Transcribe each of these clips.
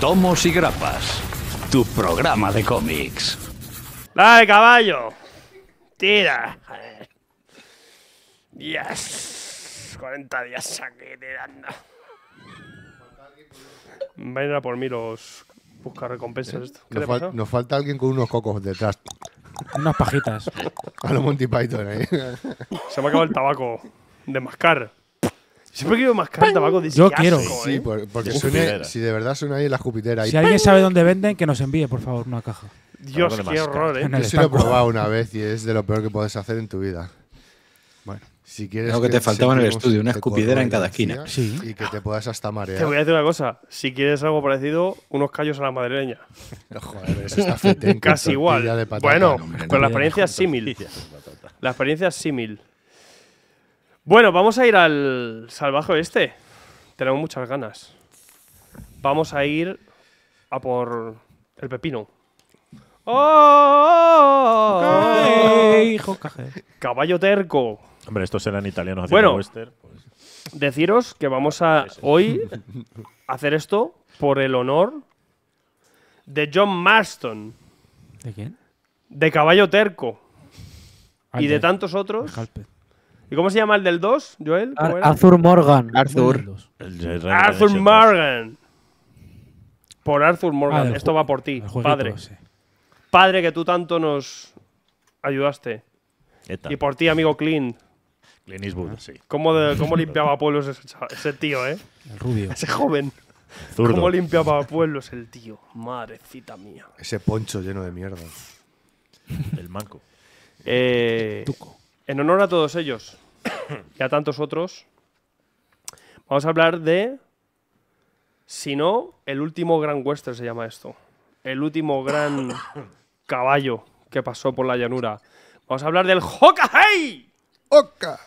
Tomos y Grapas, tu programa de cómics. de caballo. Tira. Yes. 40 días aquí tirando. Ven a por mí los buscar recompensas. nos, falta alguien con unos cocos detrás. Unas pajitas. A lo Monty Python ahí. Se me ha acabado el tabaco. De mascar. Siempre quiero más tabaco de Yo quiero. Sí, ¿eh? porque suene, si de verdad suena ahí en la jupitera. Si alguien sabe dónde venden, que nos envíe, por favor, una caja. Dios, qué horror, ¿eh? Yo sí lo he probado una vez y es de lo peor que puedes hacer en tu vida. Bueno. Si quieres Lo que, te faltaba en el estudio, una escupidera en cada esquina. Sí. Y que te puedas hasta marear. Te voy a decir una cosa. Si quieres algo parecido, unos callos a la madrileña. Lo joder, eso está fetén, Casi igual. bueno, con la experiencia símil. La experiencia símil. Bueno, vamos a ir al salvaje este. Tenemos muchas ganas. Vamos a ir a por el pepino. ¡Oh! Caballo terco. Hombre, esto será en italiano. bueno, pues. Deciros que vamos a hoy hacer esto por el honor de John Marston. ¿De quién? De Caballo Terco. y de, tantos otros. ¿Y cómo se llama el del 2, Joel? Arthur Morgan. Arthur. Arthur, Morgan. Por Arthur ah, Morgan. Esto va por ti, padre. Padre que tú tanto nos ayudaste. Y por ti, amigo Clint. Clint Eastwood, ah. sí. ¿Cómo, limpiaba pueblos ese, tío, eh? El rubio. Ese joven. ¿Cómo limpiaba pueblos el tío? Madrecita mía. Ese poncho lleno de mierda. el manco. Eh, Tuco. En honor a todos ellos y a tantos otros, vamos a hablar de, si no, el último gran western se llama esto. El último gran caballo que pasó por la llanura. Vamos a hablar del Hokahei. ¡Oka!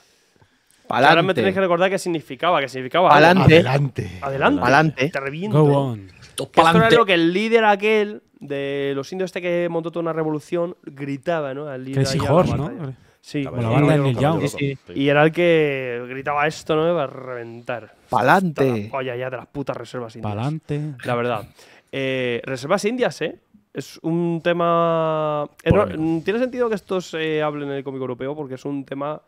Palante. Ahora me tenéis que recordar qué significaba, qué significaba. Adelante. Adelante. Adelante. Adelante. Go on. esto era lo que el líder aquel de los indios este que montó toda una revolución gritaba, ¿no? Al líder Crazy ¿no? Sí, Y era el que gritaba esto, ¿no? Va a reventar. ¡Palante! Oye, ya de las putas reservas indias. ¡Palante! La verdad. Eh, reservas indias, ¿eh? Es un tema. Eh, mm, tiene sentido que estos eh, hablen en el cómic europeo porque es un tema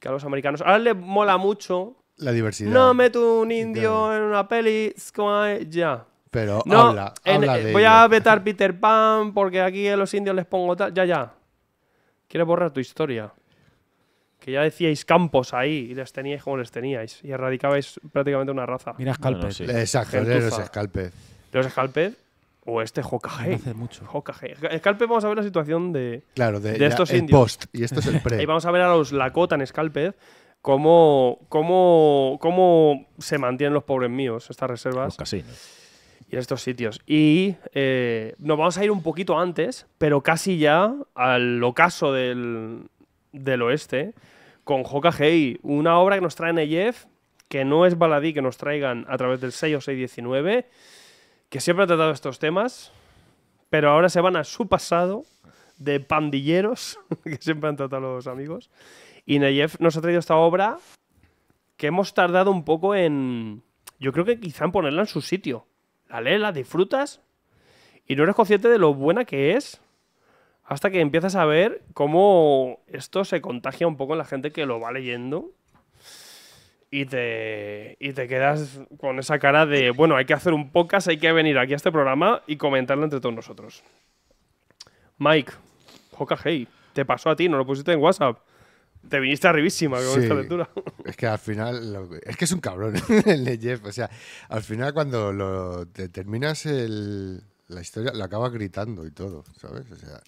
que a los americanos. Ahora les mola mucho. La diversidad. No meto un indio en una peli. Ya. Pero habla, Voy a vetar Peter Pan porque aquí a los indios les pongo tal. Ya, ya. Quieres borrar tu historia que ya decíais campos ahí y les teníais como les teníais y erradicabais prácticamente una raza. Mira Scalped. Exacto, los Scalped. Los Scalped o este Hokage. hace mucho. Hokage. vamos a ver la situación de, claro, de, estos indios. y esto es el pre. y vamos a ver a los Lakota en Scalped cómo, se mantienen los pobres míos estas reservas. Los y en estos sitios. Y eh, nos vamos a ir un poquito antes, pero casi ya al ocaso del, del oeste, con JKGI, una obra que nos trae Neyev, que no es baladí que nos traigan a través del 6 o 619, que siempre ha tratado estos temas, pero ahora se van a su pasado de pandilleros, que siempre han tratado los amigos. Y Neyev nos ha traído esta obra que hemos tardado un poco en. Yo creo que quizá en ponerla en su sitio. La lees, la disfrutas y no eres consciente de lo buena que es hasta que empiezas a ver cómo esto se contagia un poco en la gente que lo va leyendo y te, te quedas con esa cara de, bueno, hay que hacer un podcast, hay que venir aquí a este programa y comentarlo entre todos nosotros. Mike, Joca Hey, te pasó a ti, no lo pusiste en WhatsApp. Te viniste arribísima con esta lectura. Es que al final, es que es un cabrón el Jeff. O sea, al final cuando lo, te terminas la historia, lo acabas gritando y todo, ¿sabes? O sea,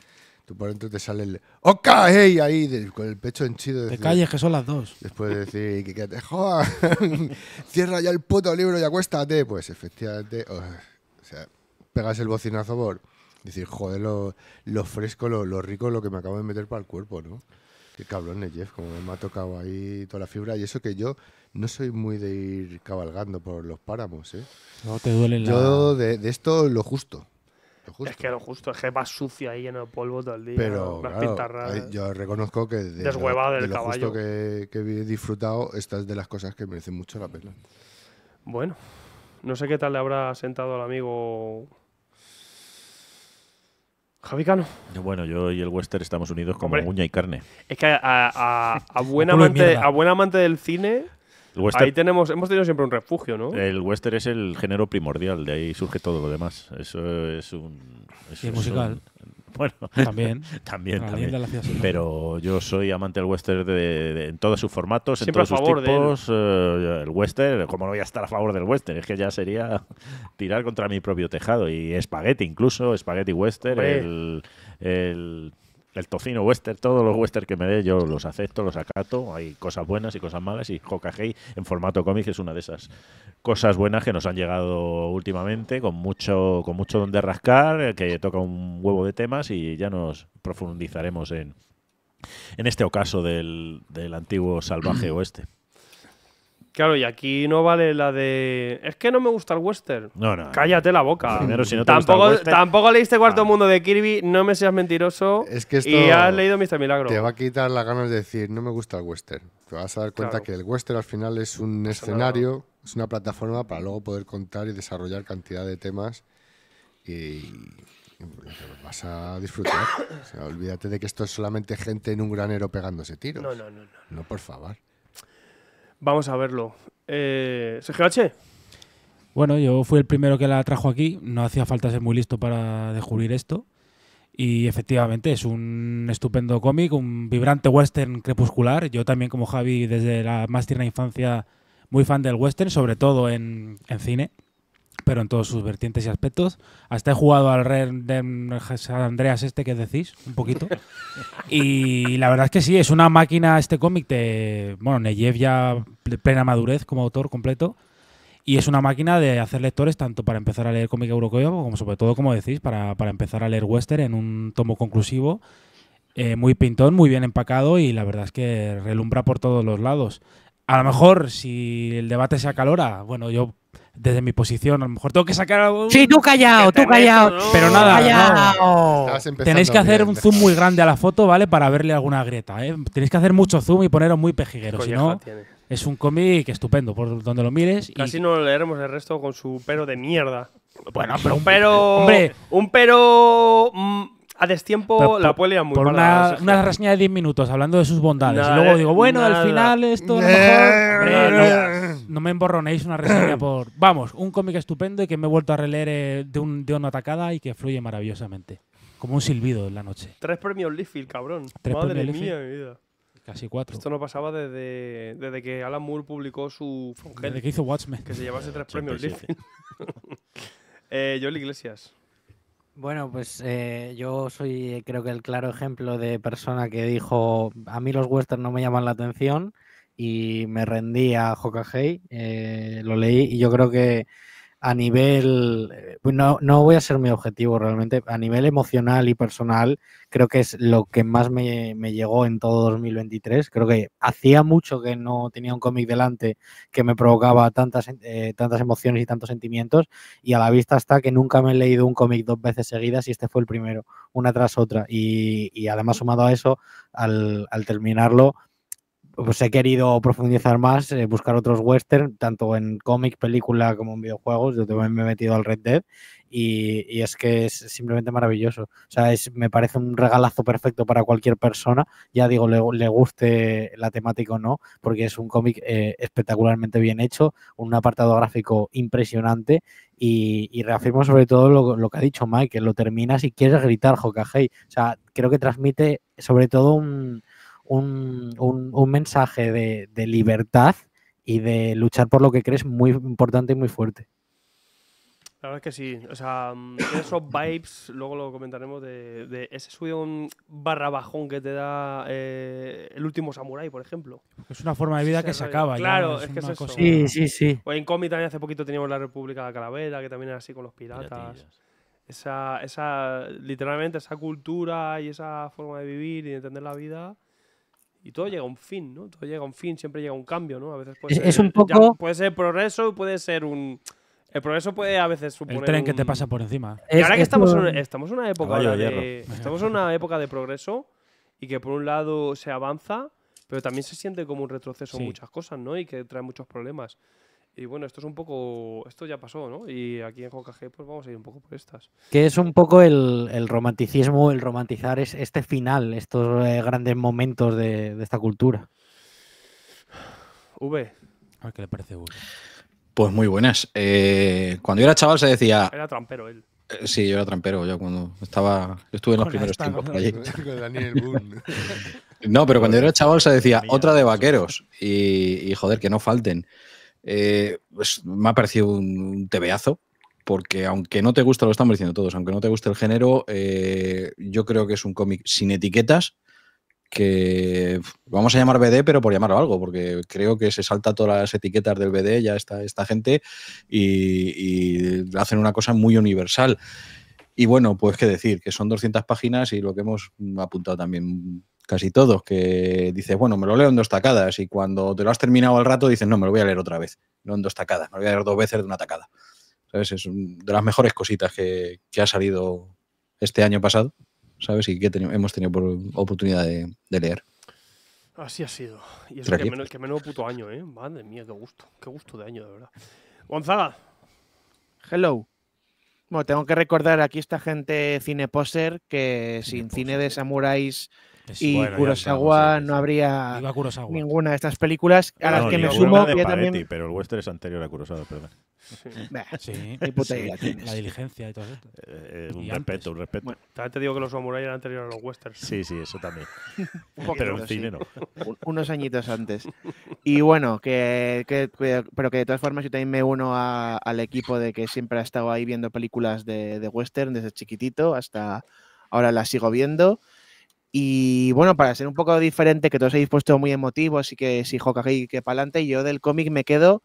Tú por dentro te sale el ¡Ok! Hey", ahí con el pecho henchido. te calles, que son las dos. Después de decir que, te cierra ya el puto libro y acuéstate. Pues efectivamente, o sea, pegas el bocinazo por decir, joder, lo, lo fresco, lo, lo, rico, lo que me acabo de meter para el cuerpo, ¿no? Qué cabrón Jeff, como me ha tocado ahí toda la fibra. Y eso que yo no soy muy de ir cabalgando por los páramos, ¿eh? No te duele nada. Yo de, de esto lo justo. Es que lo justo, es que va sucio ahí lleno de polvo todo el día. Pero claro, yo reconozco que Deshuevado del caballo. que, he disfrutado, estas es de las cosas que merecen mucho la pena. Bueno, no sé qué tal le habrá sentado al amigo Javicano. Bueno, yo y el Wester estamos unidos como uña y carne. Es que a, amante, a buen amante del cine el ahí tenemos, hemos tenido siempre un refugio, ¿no? El western es el género primordial, de ahí surge todo lo demás. Eso es un. es musical. bueno, también. también, también. Pero yo soy amante del western de, en todos sus formatos, en todos sus tipos. Eh, el western, como no voy a estar a favor del western? Es que ya sería tirar contra mi propio tejado. Y espagueti, incluso, espagueti western, el el tocino western, todos los western que me dé, yo los acepto, los acato. Hay cosas buenas y cosas malas. Y JKG, en formato cómic es una de esas cosas buenas que nos han llegado últimamente, con mucho, con mucho donde rascar, eh, que toca un huevo de temas y ya nos profundizaremos en, en este ocaso del antiguo salvaje oeste. Claro, y aquí no vale la de. Es que no me gusta el western. No, no. Cállate la boca. si tampoco, tampoco leíste Cuarto ah. Mundo de Kirby, no me seas mentiroso. Es que esto y has leído Mr. Milagro. Te va a quitar las ganas de decir, no me gusta el western. Te vas a dar cuenta que el western al final es un escenario, es una plataforma para luego poder contar y desarrollar cantidad de temas. Y vas a disfrutar. O sea, olvídate de que esto es solamente gente en un granero pegándose tiros. no, no. No, no por favor. Vamos a verlo. Eh, Bueno, yo fui el primero que la trajo aquí. No hacía falta ser muy listo para descubrir esto. Y efectivamente es un estupendo cómic, un vibrante western crepuscular. Yo también, como Javi, desde la más tierna infancia, muy fan del western, sobre todo en cine pero en todos sus vertientes y aspectos. Hasta he jugado al Red de San Andreas este que decís, un poquito. y la verdad es que sí, es una máquina este cómic de, bueno, Neyev ya plena madurez como autor completo. Y es una máquina de hacer lectores tanto para empezar a leer cómic europeo como sobre todo, como decís, para, para empezar a leer western en un tomo conclusivo. Eh, muy pintón, muy bien empacado y la verdad es que relumbra por todos los lados. A lo mejor si el debate se acalora, bueno, yo desde mi posición, a lo mejor tengo que sacar algo. Sí, tú callado, tú callado. pero nada, callao. tenéis que hacer un zoom muy grande a la foto, ¿vale? Para verle alguna grieta. ¿eh? Tenéis que hacer mucho zoom y poneros muy pejiguero. Si no, es un cómic estupendo, por donde lo mires. Casi no leeremos el resto con su pero de mierda. Bueno, pero un pero. Hombre, un pero. Mm, a destiempo la muy por una, reseña de 10 minutos hablando de sus bondades. y luego digo, bueno, al final esto a lo mejor. no, me emborronéis una reseña por. Vamos, un cómic estupendo y que me he vuelto a releer eh, de, un, de una atacada y que fluye maravillosamente. Como un silbido en la noche. Tres premios Liffield, cabrón. Madre mía, Casi cuatro. Esto no pasaba desde, que Alan Moore publicó su Desde que hizo Watchmen. Que se llevase tres premios Liffield eh, Joel Iglesias. Bueno, pues eh, yo soy creo que el claro ejemplo de persona que dijo, a mí los westerns no me llaman la atención y me rendí a Hokagei, eh, lo leí y yo creo que a nivel, eh, no, no voy a ser mi objetivo realmente, a nivel emocional y personal, creo que es lo que más me, llegó en todo 2023. Creo que hacía mucho que no tenía un cómic delante que me provocaba tantas, eh, tantas emociones y tantos sentimientos y a la vista está que nunca me he leído un cómic dos veces seguidas y este fue el primero, una tras otra. Y, y además sumado a eso, al, al terminarlo pues he querido profundizar más, eh, buscar otros western, tanto en cómic, película como en videojuegos. Yo también me he metido al Red Dead y, es que es simplemente maravilloso. O sea, es, me parece un regalazo perfecto para cualquier persona. Ya digo, le, le guste la temática o no, porque es un cómic eh, espectacularmente bien hecho, un apartado gráfico impresionante y, reafirmo sobre todo lo, que ha dicho Mike, que lo terminas y quieres gritar, Hokagei. O sea, creo que transmite sobre todo un un, mensaje de, libertad y de luchar por lo que crees muy importante y muy fuerte. La verdad es que sí, o sea, mm, esos vibes, luego lo comentaremos, de, ese subido barra bajón que te da eh, el último samurai, por ejemplo. Es una forma de vida que se acaba. Claro, es, que es eso. Sí, sí, sí. O en cómic también hace poquito teníamos la República de Calavera, que también era así con los piratas. Esa, esa, literalmente, esa cultura y esa forma de vivir y de entender la vida y todo llega a un fin, ¿no? Todo llega a un fin, siempre llega a un cambio, ¿no? A veces puede ser, es un poco... puede ser progreso y puede ser un... El progreso puede a veces suponer. El tren que te pasa por encima. Y ahora que estamos, en, estamos una época de, estamos en una época de progreso y que por un lado se avanza, pero también se siente como un retroceso en muchas cosas, ¿no? Y que trae muchos problemas. Y bueno, esto es un poco. Esto ya pasó, ¿no? Y aquí en JKG, pues vamos a ir un poco por estas. Que es un poco el, romanticismo, el romantizar es este final, estos eh, grandes momentos de, esta cultura. V. A ver qué le parece V. Pues muy buenas. Eh, cuando yo era chaval se decía. Era trampero él. Eh, sí, yo era trampero, yo cuando estaba. estuve en los primeros tiempos no, pero cuando yo era chaval se decía otra de vaqueros. Y, y joder, que no falten. Eh, pues, me ha parecido un tebeazo, porque aunque no te gusta, lo estamos diciendo todos, aunque no te guste el género, eh, yo creo que es un cómic sin etiquetas que vamos a llamar BD, pero por llamarlo algo, porque creo que se salta todas las etiquetas del BD, ya está esta gente, y, y hacen una cosa muy universal. Y bueno, pues qué decir, que son 200 páginas y lo que hemos apuntado también casi todos, que dices, bueno, me lo leo en dos tacadas y cuando te lo has terminado al rato dices, no, me lo voy a leer otra vez, no en dos tacadas, me lo voy a leer dos veces de una tacada. ¿Sabes? Es de las mejores cositas que, ha salido este año pasado, ¿sabes? Y que hemos tenido oportunidad de, leer. Así ha sido. Y es que, que menos puto año, ¿eh? Madre mía, qué gusto, qué gusto de año, de verdad. Gonzaga. Hello. Bueno, tengo que recordar aquí esta gente cineposer que sin cine, cine de samuráis y bueno, Kurosawa ¿eh? no habría ninguna de estas películas a las que me sumo. De también... Pero el western es anterior a Kurosawa, perdón. Sí. La diligencia y todo eso. Eh, un respeto, un respeto. También te digo que los samuráis eran anteriores a los westerns. Sí, sí, eso también. pero en cine no. Unos añitos antes. Y bueno, que, pero que de todas formas yo también me uno al equipo de que siempre ha estado ahí viendo películas de, de western desde chiquitito hasta ahora las sigo viendo. Y bueno, para ser un poco diferente, que todos habéis puesto muy emotivo, así que si Hokage que para adelante, yo del cómic me quedo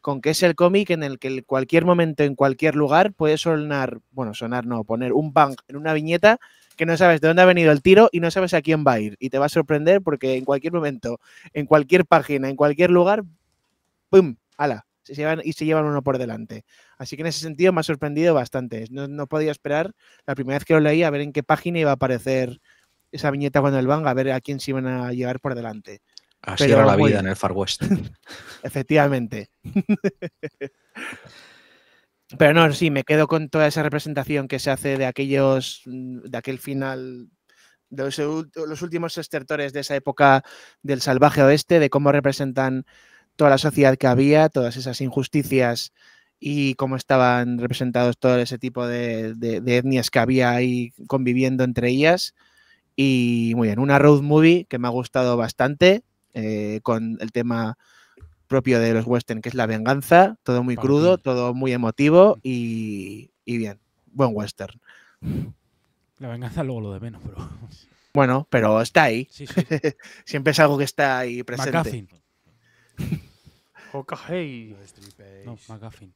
con que es el cómic en el que en cualquier momento, en cualquier lugar, puede sonar, bueno, sonar no, poner un bang en una viñeta que no sabes de dónde ha venido el tiro y no sabes a quién va a ir. Y te va a sorprender porque en cualquier momento, en cualquier página, en cualquier lugar, ¡pum! ¡Hala! Se y se llevan uno por delante. Así que en ese sentido me ha sorprendido bastante. No, no podía esperar la primera vez que lo leí a ver en qué página iba a aparecer esa viñeta con el Bang a ver a quién se iban a llevar por delante. Así era la vida en el Far West. Efectivamente. Pero no, sí, me quedo con toda esa representación que se hace de aquellos, mm, de aquel final, de los, últimos estertores de esa época del salvaje oeste, de cómo representan toda la sociedad que había, todas esas injusticias y cómo estaban representados todo ese tipo de, de etnias que había ahí conviviendo entre ellas. Y muy bien, una road movie que me ha gustado bastante eh, con el tema propio de los western, que es la venganza, todo muy crudo, todo muy emotivo y, bien, buen western. La venganza luego lo de menos, pero... Bueno, pero está ahí. Siempre es algo que está ahí presente. McGuffin. Hokahei. No, McGuffin.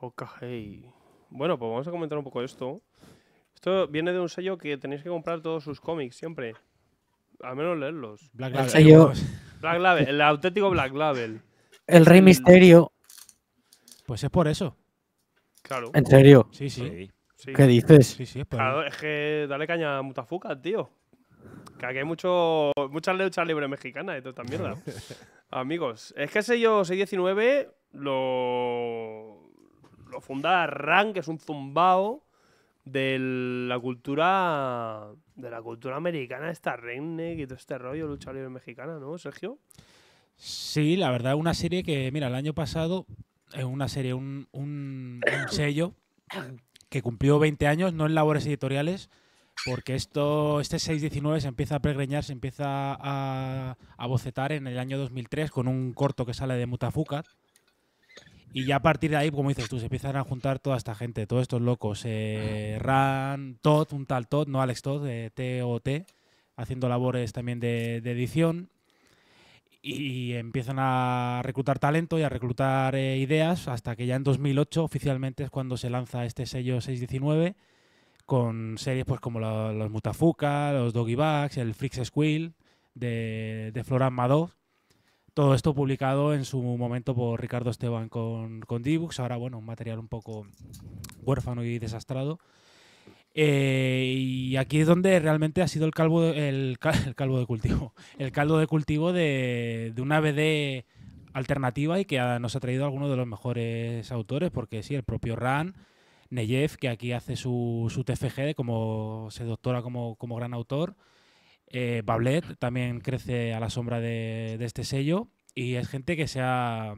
Hokahei. Bueno, pues vamos a comentar un poco esto. Esto viene de un sello que tenéis que comprar todos sus cómics siempre. Al menos leerlos. Black Label. El, sello... Black Label, el auténtico Black Label. El Rey Misterio. Pues es por eso. Claro. ¿En serio? Sí, sí. ¿Qué dices? Sí, sí, es es que dale caña a Mutafuca, tío. Que aquí hay mucho, muchas luchas libres mexicanas y toda esta mierda. Amigos, es que el sello 619 lo, lo funda Rank, que es un zumbao de la cultura de la cultura americana, esta reine y todo este rollo lucha libre mexicana, ¿no, Sergio? Sí, la verdad, una serie que, mira, el año pasado es una serie, un, un, sello que cumplió 20 años, no en labores editoriales, porque esto, este 619 se empieza a pregreñar, se empieza a, a bocetar en el año 2003 con un corto que sale de Mutafukat, y ya a partir de ahí, como dices tú, se empiezan a juntar toda esta gente, todos estos locos. Eh, ah. Ran, Todd, un tal Todd, no Alex Todd, de eh, TOT, haciendo labores también de, edición. Y, empiezan a reclutar talento y a reclutar eh, ideas hasta que ya en 2008 oficialmente es cuando se lanza este sello 619 con series pues como los Mutafuka, los Doggy Bugs, el Freaks Squill de, de Florent todo esto publicado en su momento por Ricardo Esteban con, con D-Books, ahora bueno, un material un poco huérfano y desastrado. Eh, y aquí es donde realmente ha sido el calvo, el, de cultivo, el caldo de cultivo de, de una BD alternativa y que nos ha traído algunos de los mejores autores, porque sí, el propio Ran, Neyev, que aquí hace su, su TFG de como se doctora como, como gran autor, eh, Bablet también crece a la sombra de, este sello y es gente que se ha,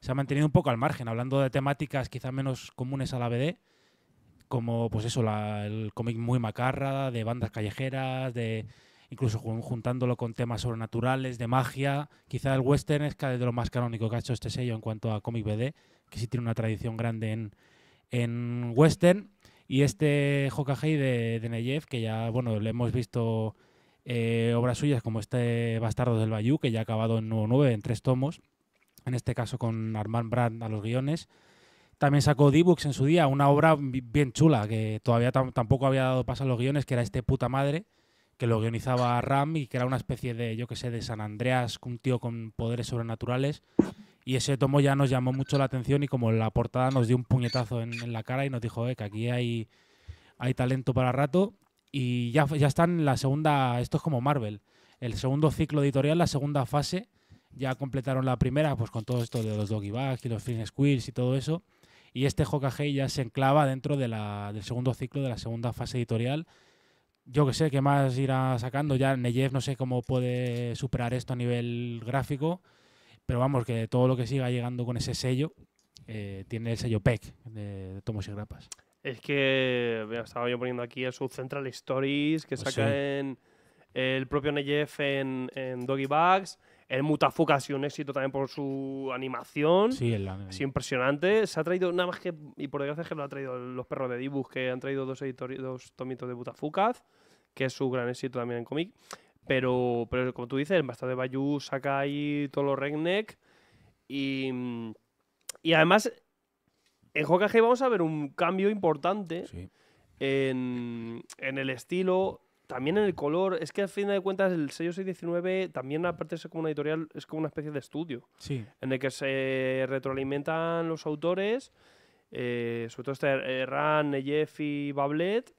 se ha mantenido un poco al margen, hablando de temáticas quizás menos comunes a la BD, como pues eso, el cómic muy macarra, de bandas callejeras, de incluso juntándolo con temas sobrenaturales, de magia. Quizá el western es cada de lo más canónico que ha hecho este sello en cuanto a cómic BD, que sí tiene una tradición grande en, en western. Y este Hokagei de, de que ya bueno, le hemos visto eh, obras suyas como este Bastardo del Bayou, que ya ha acabado en nuevo 9, en tres tomos, en este caso con Armand Brand a los guiones. También sacó D-Books en su día, una obra bien chula, que todavía tampoco había dado paso a los guiones, que era este puta madre, que lo guionizaba Ram y que era una especie de, yo que sé, de San Andreas, un tío con poderes sobrenaturales. Y ese tomo ya nos llamó mucho la atención y como la portada nos dio un puñetazo en, la cara y nos dijo eh, que aquí hay, hay talento para rato. Y ya, ya están en la segunda, esto es como Marvel, el segundo ciclo editorial, la segunda fase. Ya completaron la primera, pues con todo esto de los doggy y los fin squeals y todo eso. Y este Hokage ya se enclava dentro del segundo ciclo, de la segunda fase editorial. Yo que sé, ¿qué más irá sacando? Ya Neyev no sé cómo puede superar esto a nivel gráfico, pero vamos, que todo lo que siga llegando con ese sello, eh, tiene el sello PEC de Tomos y Grapas. Es que estaba yo poniendo aquí el central Stories que ah, saca en el propio Nef en, Doggy Bugs. El Mutafuka ha un éxito también por su animación. Sí, el impresionante. Se ha traído nada más que. Y por desgracia es que lo ha traído los perros de Dibus, que han traído dos, dos tomitos de Mutafuka, que es su gran éxito también en cómic. Pero, pero como tú dices, el Bastardo de Bayou saca ahí todos los regneck. Y, y además en JKG vamos a ver un cambio importante en, el estilo, también en el color. Es que al fin de cuentas el sello 619 también aparte de ser como una editorial, es como una especie de estudio. Sí. En el que se retroalimentan los autores, eh, sobre todo este eh, Ran, y Bablet,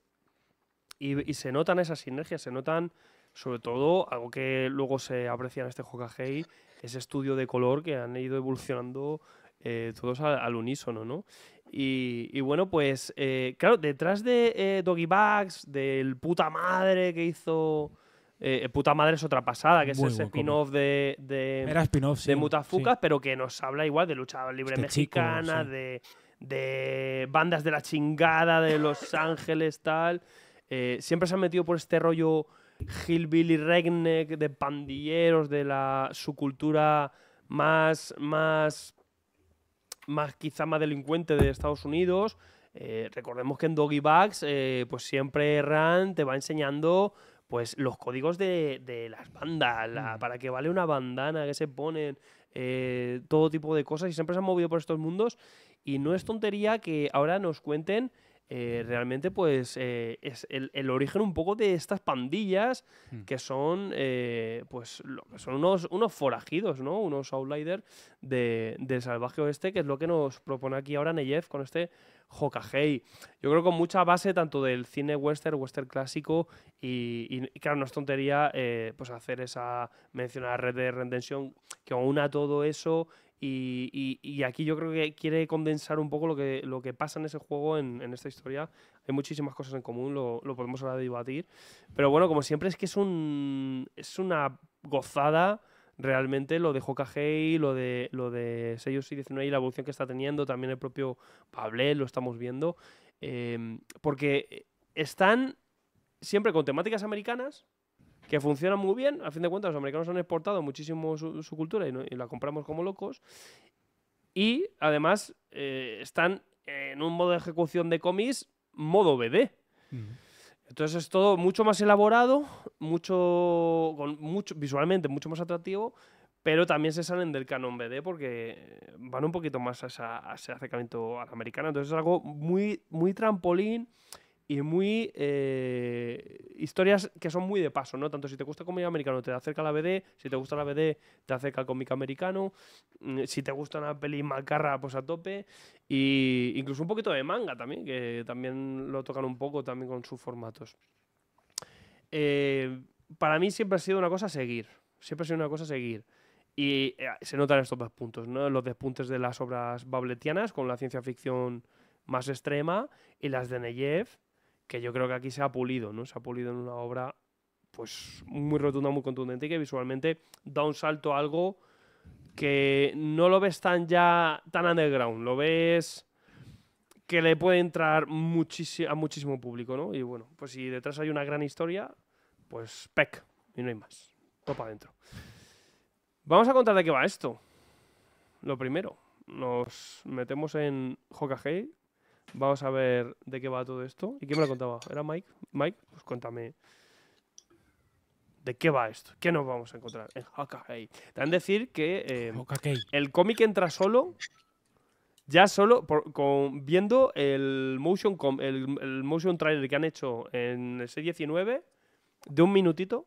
y, y se notan esas sinergias, se notan sobre todo algo que luego se aprecia en este JKG, ese estudio de color que han ido evolucionando eh, todos al, unísono, ¿no? Y, bueno, pues eh, claro, detrás de eh, Doggy Bags, del puta madre que hizo... puta madre es otra pasada, que es ese spin-off de, de, Era spin de sí, Mutafucas, pero que nos habla igual de lucha libre este mexicana, de, bandas de la chingada, de Los Ángeles, tal. siempre se han metido por este rollo hillbilly Regneck, de pandilleros, de la su cultura más, más más quizá más delincuente de Estados Unidos. Eh, recordemos que en Doggy Bags, eh, pues siempre Ran te va enseñando pues los códigos de, las bandas, mm. para que vale una bandana, que se ponen, eh, todo tipo de cosas, y siempre se han movido por estos mundos. Y no es tontería que ahora nos cuenten realmente pues es el, origen un poco de estas pandillas mm. que son pues son unos, unos forajidos, ¿no? Unos outliders del salvaje oeste, que es lo que nos propone aquí ahora Neyev con este Hokagei. Yo creo que con mucha base tanto del cine western, western clásico, y, claro, no es tontería eh, pues hacer esa mencionada red de redención que una todo eso y, aquí yo creo que quiere condensar un poco lo que, lo que pasa en ese juego, en, esta historia. Hay muchísimas cosas en común, lo, lo podemos ahora debatir. Pero bueno, como siempre, es que es, un, es una gozada realmente lo de Hokagei, lo de, lo de Sellos y 19 y la evolución que está teniendo, también el propio Pablé, lo estamos viendo, em, porque están siempre con temáticas americanas que funcionan muy bien, a fin de cuentas los americanos han exportado muchísimo su, cultura y, la compramos como locos, y además eh, están en un modo de ejecución de cómics modo BD. Mm. Entonces es todo mucho más elaborado, mucho, con mucho visualmente mucho más atractivo, pero también se salen del canon BD porque van un poquito más a, ese acercamiento a la Entonces es algo muy, muy trampolín y muy eh, historias que son muy de paso, ¿no? Tanto si te gusta cómic americano te acerca la BD, si te gusta la BD te acerca al cómic americano, mm, si te gusta una peli macarra pues a tope y incluso un poquito de manga también, que también lo tocan un poco también con sus formatos. Eh, para mí siempre ha sido una cosa seguir, siempre ha sido una cosa seguir. Y eh, se notan estos dos puntos, ¿no? Los despuntes de las obras babletianas con la ciencia ficción más extrema y las de Neyev que yo creo que aquí se ha pulido, ¿no? Se ha pulido en una obra pues muy rotunda, muy contundente y que visualmente da un salto a algo que no lo ves tan ya tan underground, lo ves que le puede entrar a muchísimo público, ¿no? Y bueno, pues si detrás hay una gran historia, pues pec, y no hay más. Topa adentro. Vamos a contar de qué va esto. Lo primero, nos metemos en JKG Vamos a ver de qué va todo esto. ¿Y quién me lo contaba? ¿Era Mike? Mike, pues cuéntame. ¿De qué va esto? ¿Qué nos vamos a encontrar en Te han decir que eh, el cómic entra solo, ya solo con, viendo el motion, el, motion trailer que han hecho en el 19 de un minutito,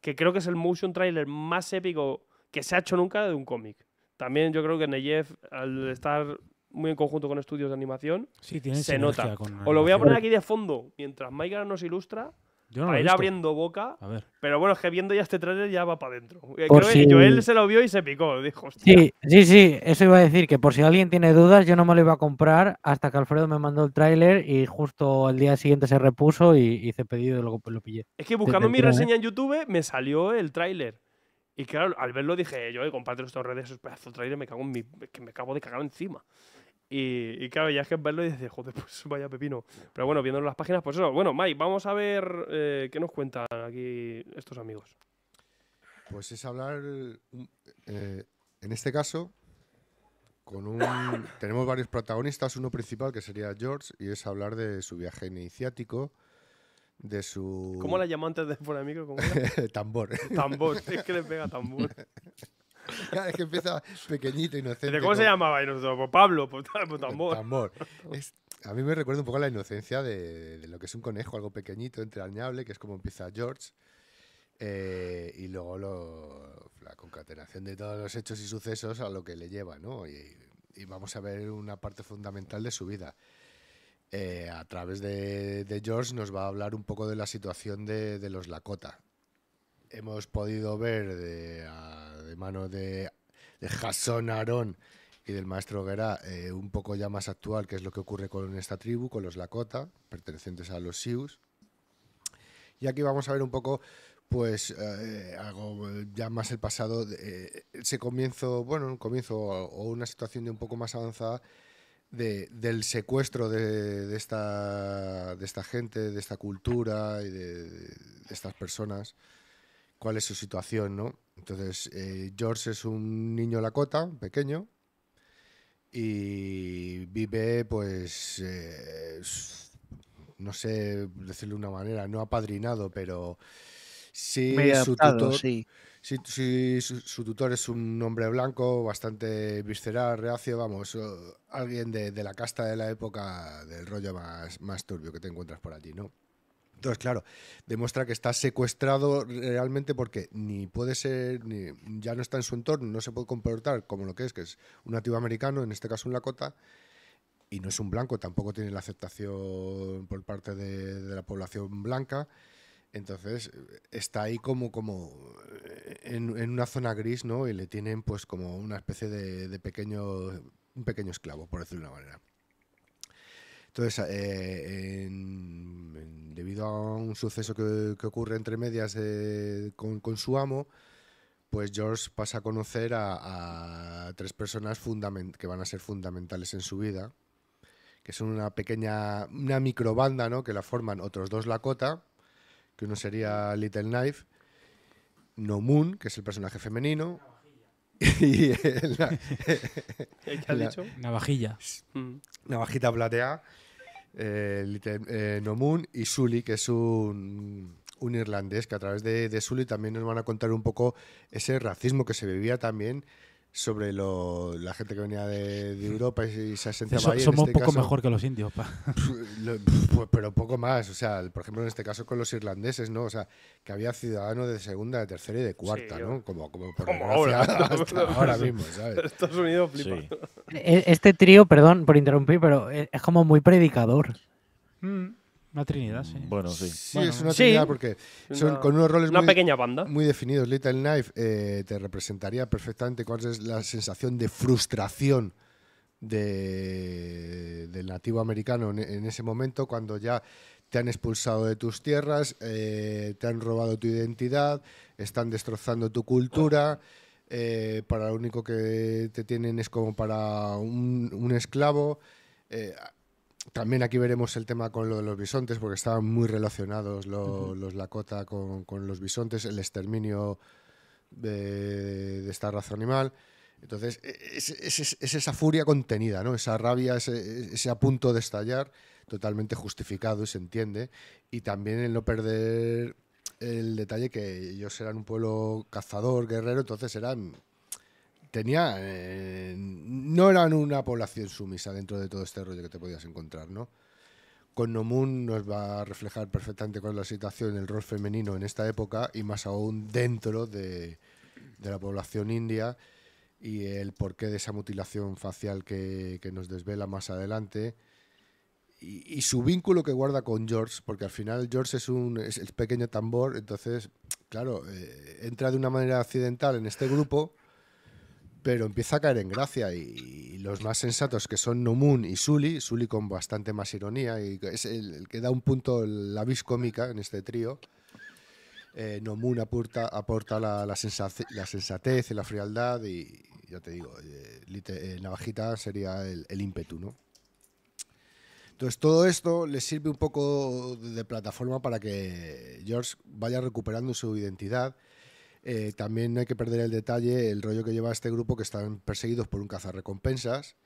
que creo que es el motion trailer más épico que se ha hecho nunca de un cómic. También yo creo que Neyev, al estar muy en conjunto con estudios de animación, se nota. o lo voy a poner aquí de fondo, mientras Mike nos ilustra, a ir abriendo boca. Pero bueno, es que viendo ya este tráiler ya va para adentro. Eh, creo se lo vio y se picó. Dijo, Sí, sí, sí, eso iba a decir, que por si alguien tiene dudas, yo no me lo iba a comprar hasta que Alfredo me mandó el tráiler y justo al día siguiente se repuso y hice pedido y luego lo pillé. Es que buscando mi reseña ¿eh? en YouTube me salió el tráiler. Y claro, al verlo dije, yo compártelo en redes, esos pedazos de tráiler, me cago en que me acabo de cagar encima. Y, claro, ya es que verlo y dices, joder, pues vaya pepino. Pero bueno, viendo las páginas, pues eso. Bueno, Mike, vamos a ver eh, qué nos cuentan aquí estos amigos. Pues es hablar, mm, eh, en este caso, con un... tenemos varios protagonistas, uno principal que sería George, y es hablar de su viaje iniciático, de su... ¿Cómo la llamó antes de fuera de micro? tambor. Tambor, es que le pega tambor. Cada vez que empieza pequeñito, inocente. ¿Cómo se llamaba? Pues, Pablo, por pues, pues, tambor. a mí me recuerda un poco la inocencia de, lo que es un conejo, algo pequeñito, entrañable, que es como empieza George. Eh, y luego la concatenación de todos los hechos y sucesos a lo que le lleva, ¿no? Y, vamos a ver una parte fundamental de su vida. Eh, a través de, George nos va a hablar un poco de la situación de los Lakota, hemos podido ver de, de mano de, de Jason Aarón y del maestro Guerra, eh, un poco ya más actual, que es lo que ocurre con esta tribu, con los Lakota, pertenecientes a los Sioux. Y aquí vamos a ver un poco, pues, eh, algo eh, ya más el pasado, ese comienzo, bueno, un comienzo o una situación de un poco más avanzada del secuestro de, esta, de esta gente, de esta cultura y de, de estas personas cuál es su situación, ¿no? Entonces, eh, George es un niño lacota, pequeño, y vive, pues, eh, no sé decirlo de una manera, no apadrinado, pero sí, su, tutor, sí. tutor es un hombre blanco, bastante visceral, reacio, vamos, alguien de, la casta de la época del rollo más turbio que te encuentras por allí, ¿no? Entonces, claro, demuestra que está secuestrado realmente porque ni puede ser, ni, ya no está en su entorno, no se puede comportar como lo que es, que es un nativo americano, en este caso un Lakota, y no es un blanco, tampoco tiene la aceptación por parte de, la población blanca. Entonces está ahí como, como en, una zona gris, ¿no? Y le tienen pues como una especie de, pequeño, un pequeño esclavo, por decirlo de una manera. Entonces, eh, debido a un suceso que, ocurre entre medias eh, con, su amo, pues George pasa a conocer a, tres personas que van a ser fundamentales en su vida, que son una pequeña, una microbanda, ¿no? Que la forman otros dos Lakota, que uno sería Little Knife, No Moon, que es el personaje femenino, y ¿Qué dicho? Navajilla. Mm. Navajita plateada. Eh, eh, Nomun y Sully, que es un, irlandés, que a través de, de, Sully también nos van a contar un poco ese racismo que se vivía también sobre lo, la gente que venía de, mm. Europa y se asentaba ahí. Somos este un poco mejor que los indios. Pues, pero poco más. O sea, por ejemplo, en este caso con los irlandeses, ¿no? O sea, que había ciudadanos de segunda, de tercera y de cuarta, ¿no? Como, como por ahora, ahora mismo, ¿sabes? Estados Unidos flipa. E, este trío, perdón por interrumpir, pero eh, es como muy predicador. Mm trinidad, sí. Bueno, sí. Sí, es una trinidad porque son con unos roles muy, pequeña banda. muy definidos. Little Knife eh, te representaría perfectamente cuál es la sensación de frustración de, del nativo americano en, ese momento cuando ya te han expulsado de tus tierras, eh, te han robado tu identidad, están destrozando tu cultura. Eh, para lo único que te tienen es como para un, esclavo. También aquí veremos el tema con lo de los bisontes, porque estaban muy relacionados los Lakota con, los bisontes, el exterminio de, esta raza animal. Entonces, e, es, esa furia contenida, ¿no? Esa rabia, ese, ese, a punto de estallar, totalmente justificado y se entiende. Y también el no perder el detalle que ellos eran un pueblo cazador, guerrero, entonces eran eh, no eran una población sumisa dentro de todo este rollo que te podías encontrar, ¿no? Con Nomun nos va a reflejar perfectamente cuál es la situación, el rol femenino en esta época y más aún dentro de, la población india y el porqué de esa mutilación facial que, nos desvela más adelante. Y, su vínculo que guarda con George, porque al final George es un el pequeño tambor, entonces, claro, eh, entra de una manera accidental en este grupo pero empieza a caer en gracia y, los más sensatos que son Nomun y Sully, Sully con bastante más ironía y es el, que da un punto la vis cómica en este trío. Eh, Nomun aporta, la, sensatez, la, sensatez y la frialdad y ya te digo, eh, eh, Navajita sería el, el, ímpetu, ¿no? Entonces todo esto le sirve un poco de plataforma para que George vaya recuperando su identidad eh, también no hay que perder el detalle, el rollo que lleva este grupo que están perseguidos por un cazarrecompensas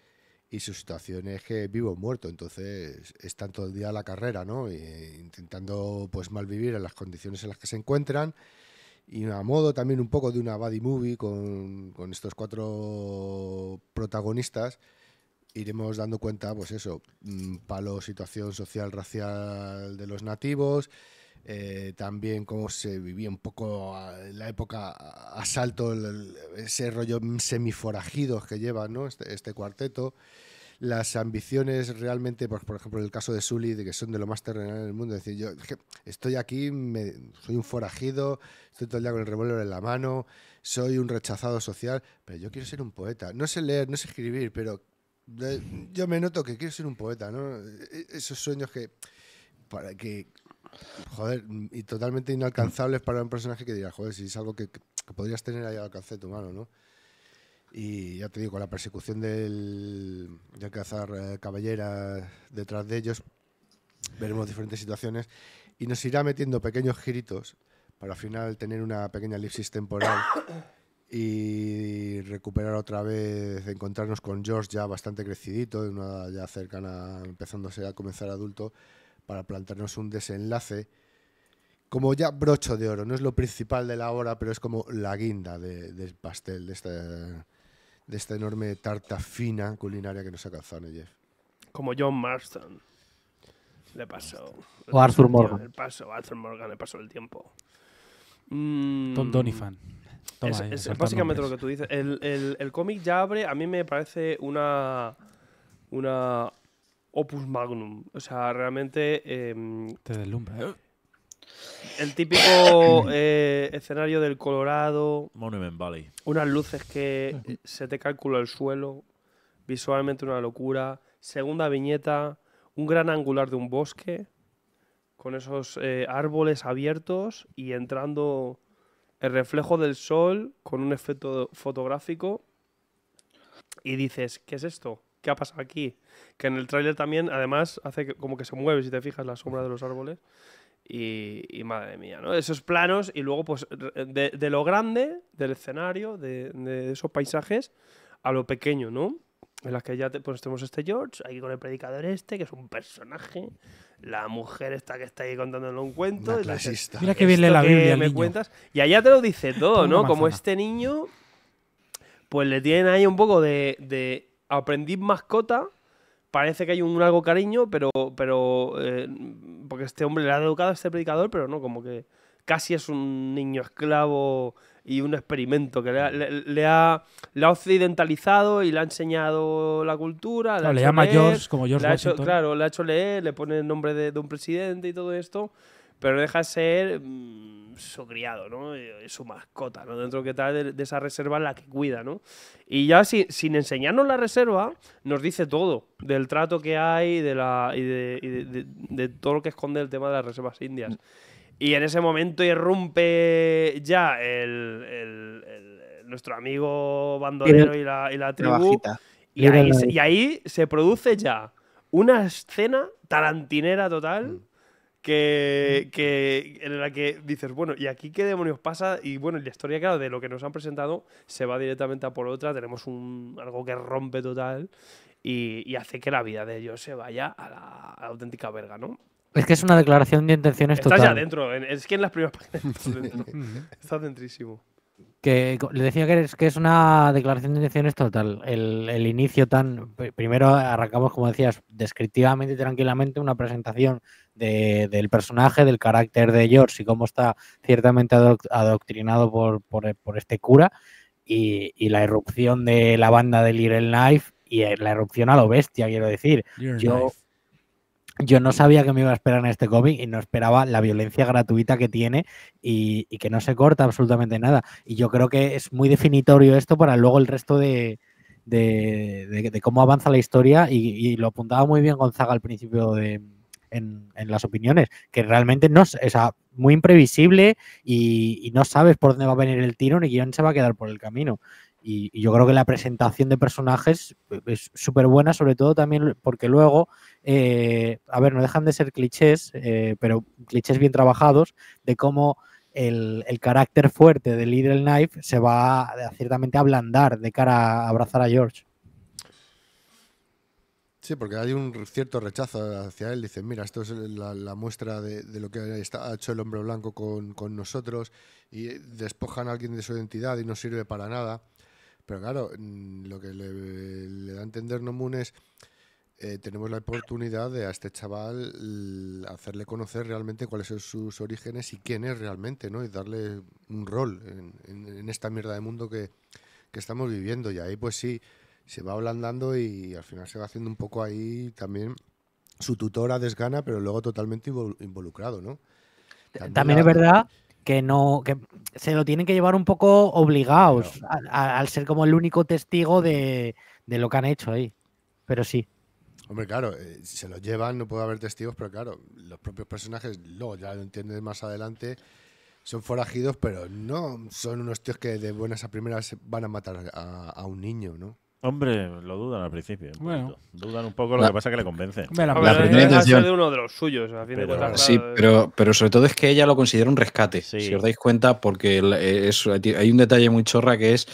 y su situación es que vivo o muerto, entonces están todo el día a la carrera, ¿no? Eh, intentando pues malvivir en las condiciones en las que se encuentran y a modo también un poco de una buddy movie con, con estos cuatro protagonistas iremos dando cuenta, pues eso, mm, palo situación social, racial de los nativos, eh, también cómo se vivía un poco ah, la época asalto, salto ese rollo semiforajidos que lleva ¿no? Este, este, cuarteto las ambiciones realmente, pues, por ejemplo, en el caso de Sully, de que son de lo más terrenal en el mundo. Es decir, yo estoy aquí, me, soy un forajido, estoy todo el día con el revólver en la mano, soy un rechazado social, pero yo quiero ser un poeta. No sé leer, no sé escribir, pero yo me noto que quiero ser un poeta, e, Esos sueños que, para que Joder, y totalmente inalcanzables para un personaje que diría, joder, si es algo que, podrías tener ahí al alcance de tu mano, ¿no? Y ya te digo, con la persecución del, de cazar eh, caballera detrás de ellos, veremos diferentes situaciones y nos irá metiendo pequeños giritos para al final tener una pequeña elipsis temporal y recuperar otra vez, encontrarnos con George ya bastante crecidito, ya cercana, empezándose a comenzar adulto, para plantarnos un desenlace como ya brocho de oro. No es lo principal de la obra, pero es como la guinda del pastel, de esta, de esta enorme tarta fina culinaria que nos ha calzado Jeff. Como John Marston. Le pasó. O Arthur Morgan. Le pasó, Arthur Morgan le pasó el tiempo. Mm. Tom Donifan. es, básicamente lo que tú dices. El, el cómic ya abre, a mí me parece una, una opus magnum. O sea, realmente... Em, te deslumbra. ¿eh? El típico eh, escenario del Colorado. Monument Valley. Unas luces que se te calcula el suelo. Visualmente una locura. Segunda viñeta. Un gran angular de un bosque. Con esos eh, árboles abiertos y entrando el reflejo del sol con un efecto fotográfico. Y dices, ¿qué es esto? ¿qué ha pasado aquí? Que en el tráiler también, además, hace como que se mueve, si te fijas, la sombra de los árboles. Y, madre mía, ¿no? Esos planos y luego, pues, de, lo grande, del escenario, de, esos paisajes, a lo pequeño, ¿no? En las que ya pues, tenemos este George, ahí con el predicador este, que es un personaje, la mujer esta que está ahí contándole un cuento. clasista. Mira qué bien la Biblia. Y allá te lo dice todo, ¿no? Como este niño, pues le tienen ahí un poco de aprendiz mascota parece que hay un algo cariño, pero, pero eh, porque este hombre le ha educado a este predicador, pero no, como que casi es un niño esclavo y un experimento que le ha, le, ha, occidentalizado y le ha enseñado la cultura. le, llama George como George Ha hecho, claro, le ha hecho leer, le pone el nombre de, de un presidente y todo esto pero deja de ser mm, su criado, ¿no? Eh, su mascota, ¿no? Dentro que tal de, esa reserva la que cuida, ¿no? Y ya sin enseñarnos la reserva, nos dice todo del trato que hay de la, y, de, todo lo que esconde el tema de las reservas indias. Y en ese momento irrumpe ya el, nuestro amigo bandolero y la, tribu. y, ahí, se produce ya una escena tarantinera total. Mm que, en la que dices, bueno, ¿y aquí qué demonios pasa? Y bueno, la historia, claro, de lo que nos han presentado se va directamente a por otra, tenemos un, algo que rompe total y, hace que la vida de ellos se vaya a la, auténtica verga, ¿no? Es que es una declaración de intenciones total. Estás ya dentro, es que en las primeras páginas está le decía que es, que es una declaración de intenciones total. El, el, inicio tan. Primero arrancamos, como decías, descriptivamente y tranquilamente, una presentación del personaje, del carácter de George y cómo está ciertamente adoctrinado por, este cura y, la erupción de la banda de Little Knife y eh, la erupción a lo bestia, quiero decir. yo, no sabía que me iba a esperar en este cómic y no esperaba la violencia gratuita que tiene y, que no se corta absolutamente nada. Y yo creo que es muy definitorio esto para luego el resto de, cómo avanza la historia y, lo apuntaba muy bien Gonzaga al principio de, en, las opiniones, que realmente no es muy imprevisible y, no sabes por dónde va a venir el tiro ni quién se va a quedar por el camino. Y, yo creo que la presentación de personajes es súper buena, sobre todo también porque luego, eh, a ver, no dejan de ser clichés, eh, pero clichés bien trabajados de cómo el, carácter fuerte de Little Knife se va ciertamente a ablandar de cara a abrazar a George. Sí, porque hay un cierto rechazo hacia él. Dicen, mira, esto es la, muestra de, lo que ha hecho el hombre blanco con, con, nosotros y despojan a alguien de su identidad y no sirve para nada. Pero claro, mm, lo que le, da a entender Nomun es, eh, tenemos la oportunidad de a este chaval hacerle conocer realmente cuáles son sus orígenes y quién es realmente, ¿no? Y darle un rol en, esta mierda de mundo que, que estamos viviendo. Y ahí pues sí se va ablandando y al final se va haciendo un poco ahí también su tutora desgana, pero luego totalmente involucrado, ¿no? También, es verdad que no se lo tienen que llevar un poco obligados al ser como el único testigo de, lo que han hecho ahí. Pero sí. Hombre, claro, eh, se lo llevan, no puede haber testigos, pero claro, los propios personajes, luego ya lo entiendes más adelante, son forajidos, pero no son unos tíos que de buenas a primeras van a matar a un niño, ¿no? Hombre, lo dudan al principio. bueno. Dudan un poco, lo que pasa es que le convence. La, es de uno de los suyos, Sí, pero, pero sobre todo es que ella lo considera un rescate, si os dais cuenta, porque es, hay un detalle muy chorra que es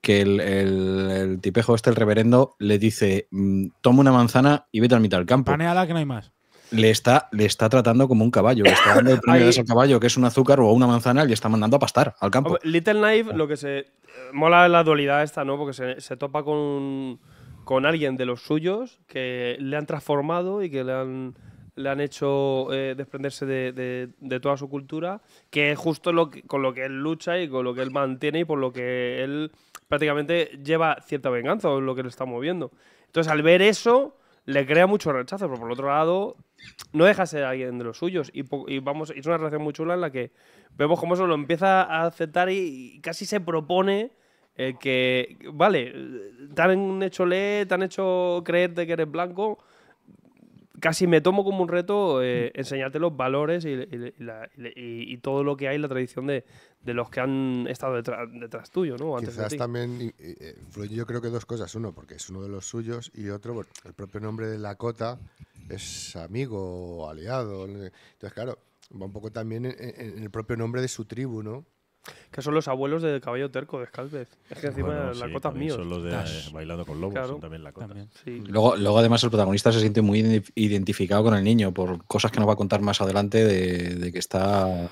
que el, el, tipejo este, el reverendo, le dice, mm, toma una manzana y vete al mitad del campo. Paneala que no hay más le está, le está tratando como un caballo. Le está dando el premio caballo, que es un azúcar o una manzana, y le está mandando a pastar al campo. Little Knife, lo que se. Mola la dualidad esta, ¿no? Porque se, topa con, alguien de los suyos que le han transformado y que le han, hecho eh, desprenderse de, toda su cultura, que es justo lo con lo que él lucha y con lo que él mantiene y por lo que él prácticamente lleva cierta venganza o lo que le está moviendo. Entonces, al ver eso le crea mucho rechazo, pero por otro lado, no deja ser alguien de los suyos. Y, vamos, es una relación muy chula en la que vemos cómo eso lo empieza a aceptar y, casi se propone el eh, que, vale, te han hecho leer, te han hecho creerte que eres blanco, casi me tomo como un reto eh, enseñarte los valores y, todo lo que hay, la tradición de, de los que han estado detrás, tuyo, ¿no? Quizás también eh, yo creo que dos cosas. Uno, porque es uno de los suyos y otro, el propio nombre de la cota es amigo o aliado. Entonces, claro, va un poco también en el propio nombre de su tribu, ¿no? Que son los abuelos de caballo terco de Scalvez. Es que encima la cota es mío. Son los de Bailando con Lobos, son también la cota. Luego, además, el protagonista se siente muy identificado con el niño por cosas que nos va a contar más adelante de, que está,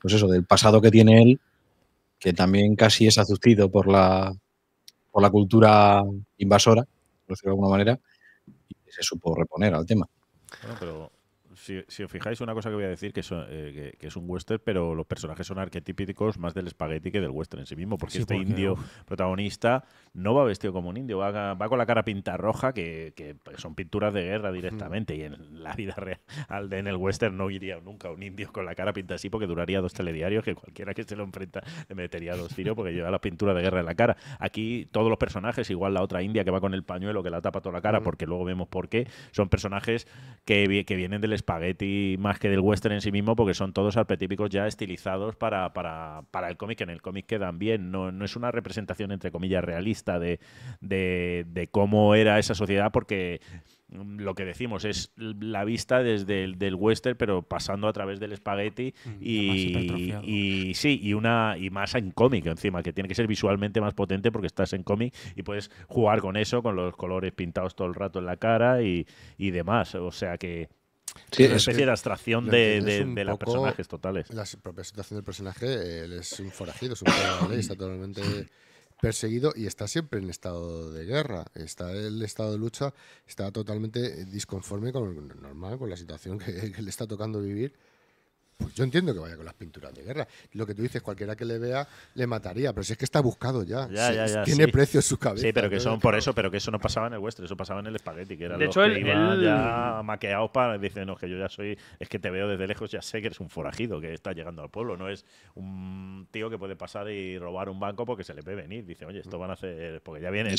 pues eso, del pasado que tiene él, que también casi es azucido por la, por la cultura invasora, por decirlo de alguna manera, y se supo reponer al tema. Bueno, pero si, os fijáis, una cosa que voy a decir, eh, que, es un western, pero los personajes son arquetípicos más del espagueti que del western en sí mismo, porque este indio protagonista no va vestido como un indio, va, con la cara pinta roja que pues, son pinturas de guerra directamente, y en la vida real, en el western, no iría nunca un indio con la cara pinta así, porque duraría dos telediarios, que cualquiera que se lo enfrenta le metería dos tiros, porque lleva la pintura de guerra en la cara. Aquí todos los personajes, igual la otra india que va con el pañuelo que la tapa toda la cara, porque luego vemos por qué, son personajes que, que vienen del espagueti más que del western en sí mismo, porque son todos arquetípicos ya estilizados para, para, para el cómic, en el cómic quedan bien. No, no, es una representación, entre comillas, realista de, de, cómo era esa sociedad, porque mm, lo que decimos es la vista desde el del western pero pasando a través del espagueti mm, y, sí y una y más en cómic encima que tiene que ser visualmente más potente porque estás en cómic y puedes jugar con eso con los colores pintados todo el rato en la cara y demás o sea que es una especie de abstracción de, de, los personajes totales. La propia situación del personaje, él es un forajido, es un está totalmente perseguido y está siempre en estado de guerra. Está el estado de lucha, está totalmente disconforme con normal, con la situación que le está tocando vivir pues yo entiendo que vaya con las pinturas de guerra. Lo que tú dices, cualquiera que le vea le mataría, pero si es que está buscado ya. tiene precio en su cabeza. Sí, pero que son por eso, pero que eso no pasaba en el western, eso pasaba en el espagueti, que era de hecho, que ya maqueado para dicen, no, que yo ya soy, es que te veo desde lejos, ya sé que eres un forajido que está llegando al pueblo, no es un tío que puede pasar y robar un banco porque se le ve venir. Dice, oye, esto van a hacer, porque ya vienen,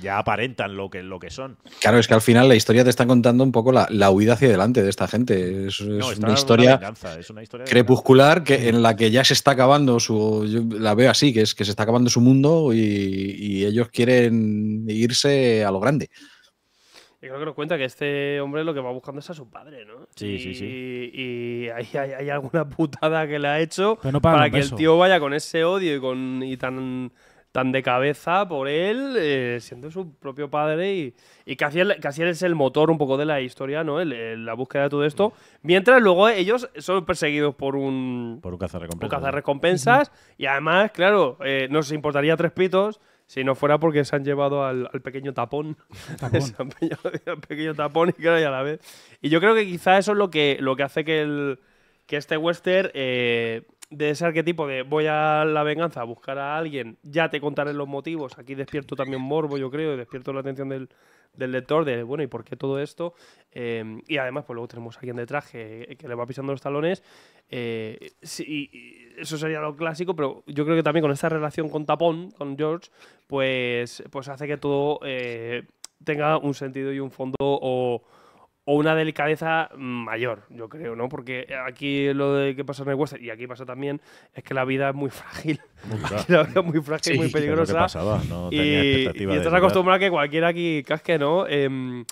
ya aparentan lo que, lo que son. Claro, es que al final la historia te está contando un poco la, la huida hacia adelante de esta gente. Es, una historia. venganza, es una crepuscular que, en la que ya se está acabando su. Yo la veo así, que es que se está acabando su mundo y, ellos quieren irse a lo grande. Yo creo que nos cuenta que este hombre lo que va buscando es a su padre, ¿no? Sí, y, sí, sí. Y hay, hay, alguna putada que le ha hecho para, para que el tío vaya con ese odio y con y tan tan de cabeza por él, eh, siendo su propio padre y, y casi, él, es el motor un poco de la historia, ¿no? la búsqueda de todo esto. Mm. Mientras luego ellos son perseguidos por un... Por un cazarrecompensas. y además, claro, eh, nos importaría tres pitos si no fuera porque se han llevado al, pequeño tapón. se han al pequeño tapón y claro, a la vez. Y yo creo que quizá eso es lo que, lo que hace que, el, que este western eh, de ese arquetipo de voy a la venganza a buscar a alguien, ya te contaré los motivos, aquí despierto también morbo, yo creo, y despierto la atención del, del lector de, bueno, ¿y por qué todo esto? Eh, y además, pues luego tenemos a alguien de traje que le va pisando los talones. Eh, y eso sería lo clásico, pero yo creo que también con esta relación con Tapón, con George, pues, pues hace que todo eh, tenga un sentido y un fondo o una delicadeza mm, mayor, yo creo, ¿no? Porque aquí lo de que pasa en el western, y aquí pasa también, es que la vida es muy frágil. la vida es muy frágil, y muy peligrosa. pasaba, no y, y, estás acostumbrado a que cualquiera aquí casque, ¿no? Em,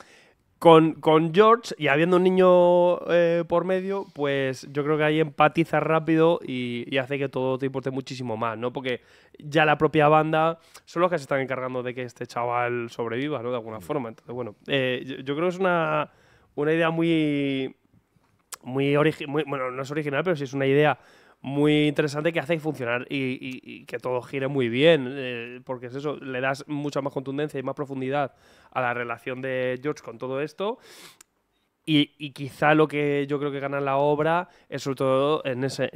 con, con, George y habiendo un niño eh, por medio, pues yo creo que ahí empatiza rápido y, hace que todo te importe muchísimo más, ¿no? Porque ya la propia banda son los que se están encargando de que este chaval sobreviva, ¿no? De alguna mm. forma. Entonces, bueno, eh, yo creo que es una una idea muy. Muy, bueno, no es original, pero sí es una idea muy interesante que hace funcionar y, que todo gire muy bien, eh, porque es eso, le das mucha más contundencia y más profundidad a la relación de George con todo esto y, quizá lo que yo creo que gana la obra es sobre todo en, este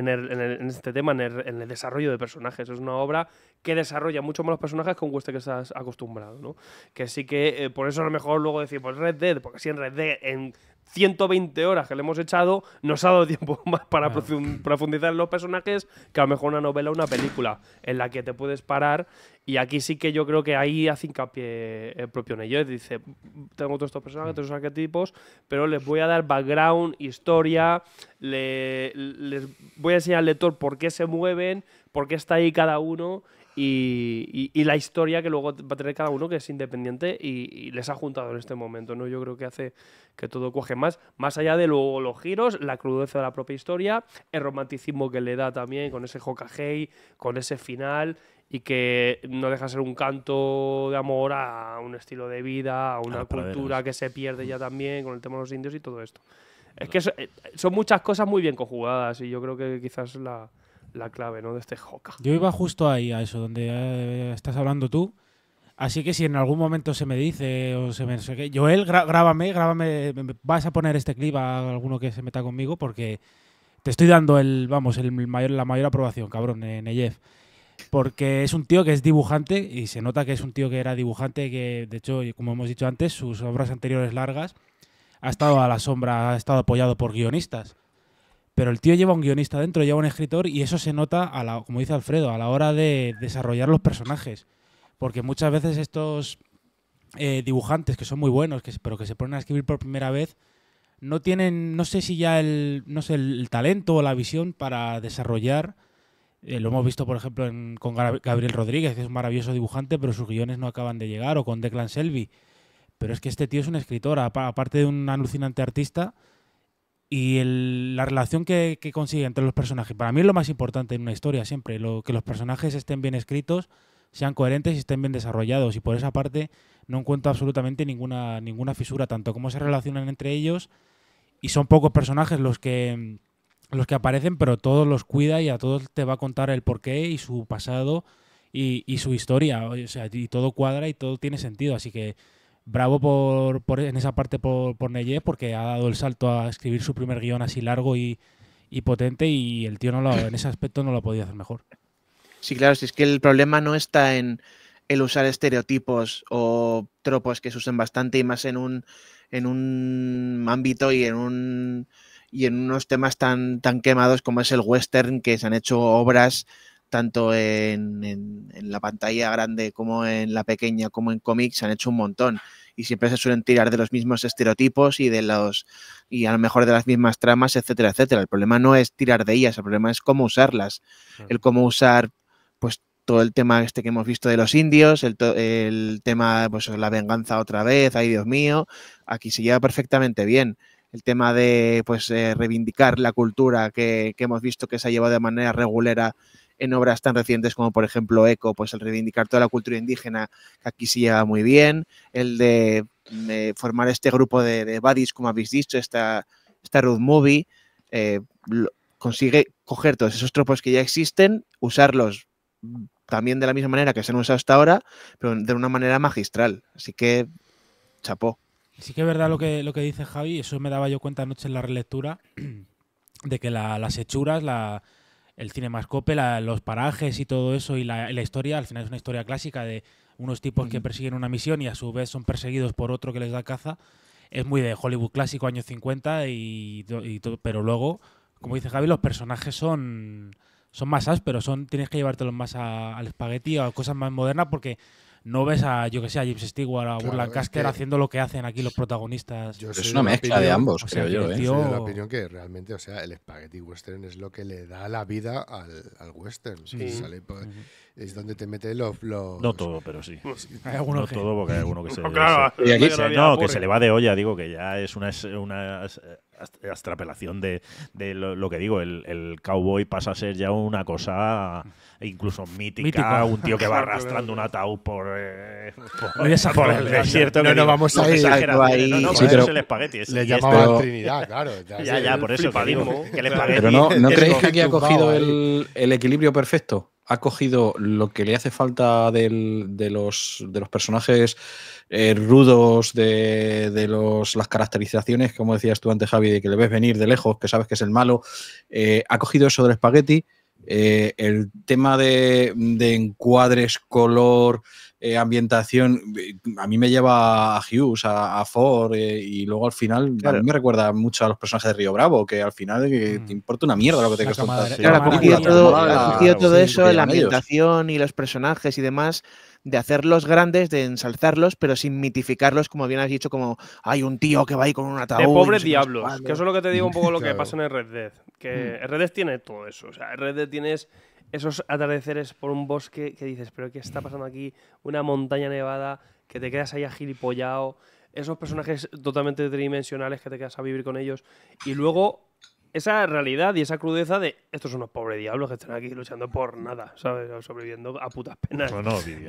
tema, en el, desarrollo de personajes. Es una obra que desarrolla mucho más los personajes que con cueste que estás acostumbrado, ¿no? Que sí que eh, por eso a lo mejor luego decir, pues Red Dead, porque si en Red Dead en 120 horas que le hemos echado, nos ha dado tiempo más para ah. profundizar en los personajes que a lo mejor una novela o una película en la que te puedes parar. Y aquí sí que yo creo que ahí hace hincapié el propio Neyo. Dice, tengo todos estos personajes, todos estos arquetipos, pero les voy a dar background, historia, les voy a enseñar al lector por qué se mueven, por qué está ahí cada uno y, la historia que luego va a tener cada uno que es independiente y, les ha juntado en este momento, ¿no? Yo creo que hace que todo cuaje más, más allá de luego los giros, la crudeza de la propia historia, el romanticismo que le da también con ese Hokagei, con ese final y que no deja de ser un canto de amor a un estilo de vida, a una cultura que se pierde ya también con el tema de los indios y todo esto. Es que eh, son muchas cosas muy bien conjugadas y yo creo que quizás la, la clave ¿no? de este joca Yo iba justo ahí, a eso, donde eh, estás hablando tú. Así que si en algún momento se me dice o se me... Joel, grábame, grábame, vas a poner este clip a alguno que se meta conmigo porque te estoy dando el, vamos, el mayor, la mayor aprobación, cabrón, Neyev. Porque es un tío que es dibujante y se nota que es un tío que era dibujante, que de hecho, como hemos dicho antes, sus obras anteriores largas ha estado a la sombra, ha estado apoyado por guionistas pero el tío lleva un guionista dentro, lleva un escritor y eso se nota, a la, como dice Alfredo, a la hora de desarrollar los personajes. Porque muchas veces estos eh, dibujantes, que son muy buenos, pero que se ponen a escribir por primera vez, no tienen, no sé si ya el, no sé, el talento o la visión para desarrollar. Eh, lo hemos visto, por ejemplo, con Gabriel Rodríguez, que es un maravilloso dibujante, pero sus guiones no acaban de llegar, o con Declan Selby. Pero es que este tío es un escritor, aparte de un alucinante artista, y la relación que, consigue entre los personajes. Para mí es lo más importante en una historia siempre, lo, que los personajes estén bien escritos, sean coherentes y estén bien desarrollados. Y por esa parte no encuentro absolutamente ninguna, ninguna fisura, tanto cómo se relacionan entre ellos. Y son pocos personajes los que, los que aparecen, pero todos los cuida y a todos te va a contar el porqué y su pasado y, su historia. y todo cuadra y todo tiene sentido. Así que bravo por, en esa parte por, por porque ha dado el salto a escribir su primer guión así largo y, potente y el tío no lo, en ese aspecto no lo podía hacer mejor. Sí, claro, si es que el problema no está en el usar estereotipos o tropos que se usen bastante y más en un, en un ámbito y en un y en unos temas tan, tan quemados como es el western, que se han hecho obras tanto en, la pantalla grande como en la pequeña, como en cómics, se han hecho un montón. Y siempre se suelen tirar de los mismos estereotipos y de los y a lo mejor de las mismas tramas, etcétera, etcétera. El problema no es tirar de ellas, el problema es cómo usarlas. El cómo usar, pues, todo el tema este que hemos visto de los indios, el, el tema, pues, la venganza otra vez, ay Dios mío, aquí se lleva perfectamente bien el tema de pues eh, reivindicar la cultura que, que, hemos visto que se ha llevado de manera regulera en obras tan recientes como, por ejemplo, Eco, pues el reivindicar toda la cultura indígena, que aquí sí lleva muy bien, el de, eh, formar este grupo de, de, buddies, como habéis dicho, esta, esta road movie, eh, consigue coger todos esos tropos que ya existen, usarlos también de la misma manera que se han usado hasta ahora, pero de una manera magistral. Así que, chapó. Sí que es verdad lo que, lo que dice Javi, eso me daba yo cuenta anoche en la relectura, de que las hechuras, la, el cinemascope, la, los parajes y todo eso y la, historia, al final es una historia clásica de unos tipos que persiguen una misión y a su vez son perseguidos por otro que les da caza. Es muy de Hollywood clásico, años 50, y, pero luego, como dice Javi, los personajes son, son más ásperos, son, tienes que llevártelos más al espagueti o a cosas más modernas porque no ves a, yo que sé, a James Stewart o a Burlan Caster haciendo lo que hacen aquí los protagonistas. es una mezcla de ambos, creo yo. ¿eh? de la opinión que realmente, o sea, el spaghetti western es lo que le da la vida al, al western. Sí es donde te mete los, No todo, pero sí. no todo, porque hay alguno que se... No, Aquí no, que se le va de olla, digo, que ya es una, una astrapelación de, de lo, que digo. El, el, cowboy pasa a ser ya una cosa incluso mítica, un tío que va arrastrando un ataúd por, eh, por, el desierto. No, no, vamos a ir. No, no, sí, pero es el espagueti. le llamaban Trinidad, claro. Ya, ya, por eso. el espagueti, pero no, ¿no creéis que aquí ha cogido ¿eh? el, el equilibrio perfecto? ha cogido lo que le hace falta de, los, de los personajes eh, rudos, de, las caracterizaciones, como decías tú antes, Javi, de que le ves venir de lejos, que sabes que es el malo. Eh, ha cogido eso del espagueti. Eh, el tema de, de encuadres, color, eh, ambientación, eh, a mí me lleva a Hughes, a, Ford, eh, y luego al final me recuerda mucho a los personajes de Río Bravo, que al final mm. te importa una mierda lo que te contar. Claro, todo, la, todo eso, la ambientación y los personajes y demás de hacerlos grandes, de ensalzarlos, pero sin mitificarlos, como bien has dicho, como hay un tío que va ahí con una ataúd. De pobres diablos, que eso es lo que te digo un poco lo que pasa en Red Dead. Que mm. tiene todo eso. O sea, Red Dead tienes esos atardeceres por un bosque que dices, pero ¿qué está pasando aquí? Una montaña nevada, que te quedas ahí agilipollado, esos personajes totalmente tridimensionales que te quedas a vivir con ellos, y luego esa realidad y esa crudeza de estos son unos pobres diablos que están aquí luchando por nada, ¿sabes? sobreviviendo a putas penas.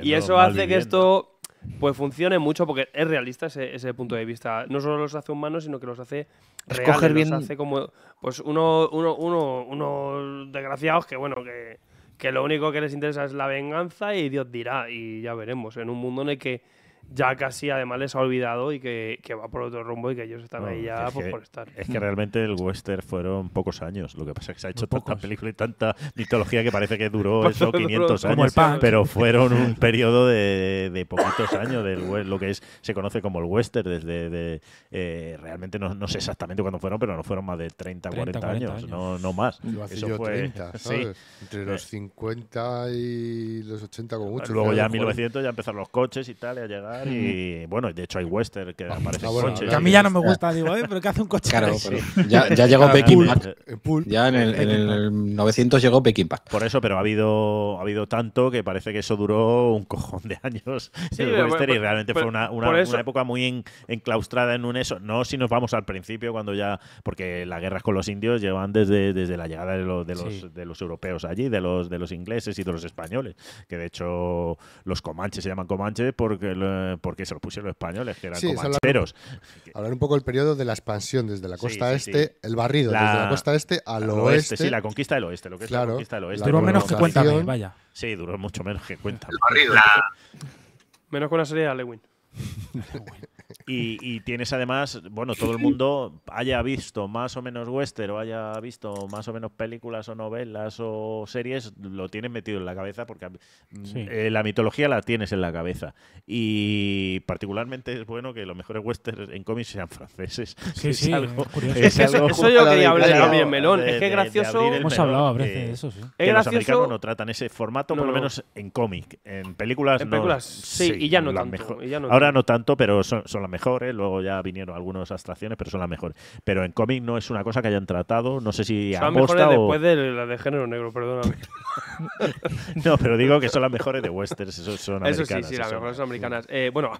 y eso hace que esto pues funcione mucho porque es realista ese, ese, punto de vista. No solo los hace humanos, sino que los hace reales, bien... hace como pues uno, uno, uno, unos desgraciados que bueno, que que lo único que les interesa es la venganza y Dios dirá, y ya veremos, en un mundo en el que ya casi además les ha olvidado y que, va por otro rumbo y que ellos están ahí ya pues, por estar. Es que realmente el western fueron pocos años. Lo que pasa es que se ha hecho tanta película y tanta mitología que parece que duró eso 500 años. Pero fueron un periodo de, de poquitos años del lo que es se conoce como el western desde eh, realmente no, sé exactamente cuándo fueron, pero no fueron más de 30, 40, años, No, no más. Eso fue entre los 50 eh. y los 80 como eh, mucho. Luego ya en 1900 ya empezaron los coches y tal, y a llegar y bueno, de hecho hay western que ah, aparece a mí ya no me gusta, digo, ¿Pero que hace un coche? ya, llegó Peking Pack. Ya en el, 900 llegó Peking Pack. Por eso, pero ha habido, ha habido tanto que parece que eso duró un cojón de años y realmente fue una, época muy enclaustrada en un eso. No si nos vamos al principio, cuando ya. Porque las guerras con los indios llevan desde, desde la llegada de, los, de los, europeos allí, de los, de los ingleses y de los españoles. Que de hecho los comanches se llaman comanches porque eh, porque se lo pusieron los españoles, que eran sí, comancheros. Hablar, un poco del periodo de la expansión desde la costa este, el barrido desde la costa este al, oeste, Sí, la conquista del oeste, lo que es la conquista del oeste. Duró menos que cuéntame, vaya. Sí, duró mucho menos que cuenta El barrido. La... Menos con la serie de Alewin. Y, tienes además, bueno, todo el mundo haya visto más o menos western o haya visto más o menos películas o novelas o series, lo tienes metido en la cabeza porque mm, eh, la mitología la tienes en la cabeza. Y particularmente es bueno que los mejores westerns en cómics sean franceses. Sí, es algo, es, es algo eso, yo quería hablar también, Melón. es que es gracioso. Hemos hablado a de eso, sí. Que es gracioso, los americanos no tratan ese formato, por lo menos en cómic. En películas, en películas sí, y ya no, tanto, Ahora no tanto, pero son las mejores, ¿eh? luego ya vinieron algunas abstracciones, pero son las mejores. Pero en cómic no es una cosa que hayan tratado, no sé si son mejores después de la de género negro, perdóname. no, pero digo que son las mejores de westerns, eso son Eso sí, sí, las mejores americanas. Eh, bueno,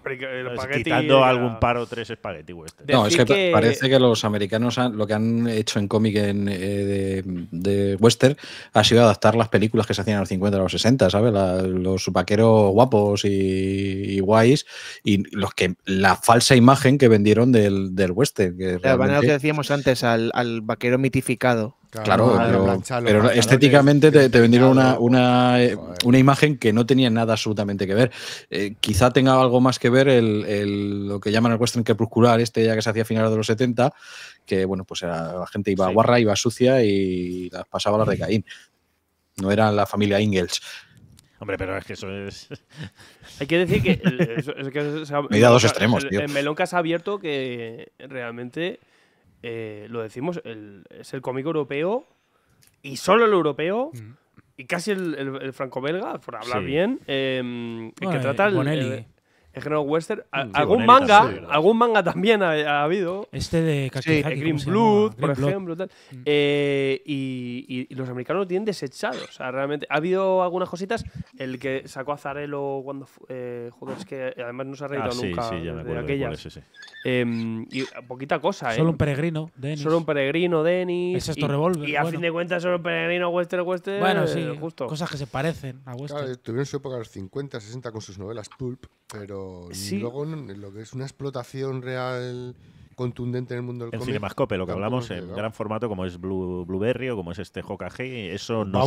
quitando algún par o tres espagueti western. No, es que, parece que los americanos lo que han hecho en cómic en, eh, de, western ha sido adaptar las películas que se hacían en los 50 a los 60, ¿sabes? los vaqueros guapos y, y guays y los que la falta falsa imagen que vendieron del, del western. Que que decíamos antes, al, vaquero mitificado. Claro, pero, estéticamente te, vendieron eh, una, imagen que no tenía nada absolutamente que ver. Eh, quizá tenga algo más que ver lo que llaman el western crepuscular, este ya que se hacía a finales de los 70, que bueno, pues la gente iba guarra, iba sucia y las pasaba las de Caín. No era la familia Ingels. Hombre, pero es que eso es. Hay que decir que. dos extremos, tío. melón se abierto que realmente. Eh, lo decimos, es el cómico europeo y solo el europeo. Mm. Y casi el, franco-belga, por hablar bien, eh, que trata el, el género western. Mm. algún manga, algún manga también ha, habido. Este de Green Blood, por ejemplo. Mm. Eh, y, y, los americanos lo tienen desechado. O sea, realmente. Ha habido algunas cositas. El que sacó a Zarelo cuando. Eh, joder, es que eh, además no se ha reído ah, nunca sí, sí, de em, y eh, poquita cosa, ¿eh? Solo un peregrino, Denis. Solo un peregrino, Denis. Y a fin de cuentas, solo un peregrino, western, western. Bueno, sí, Cosas que se parecen a western. Claro, tuvieron su época los 50, 60 con sus novelas pulp, pero luego lo que es una explotación real contundente en el mundo del cómic. En Cinemascope, lo que hablamos en gran formato como es Blue, Blueberry o como es este JKG, eso no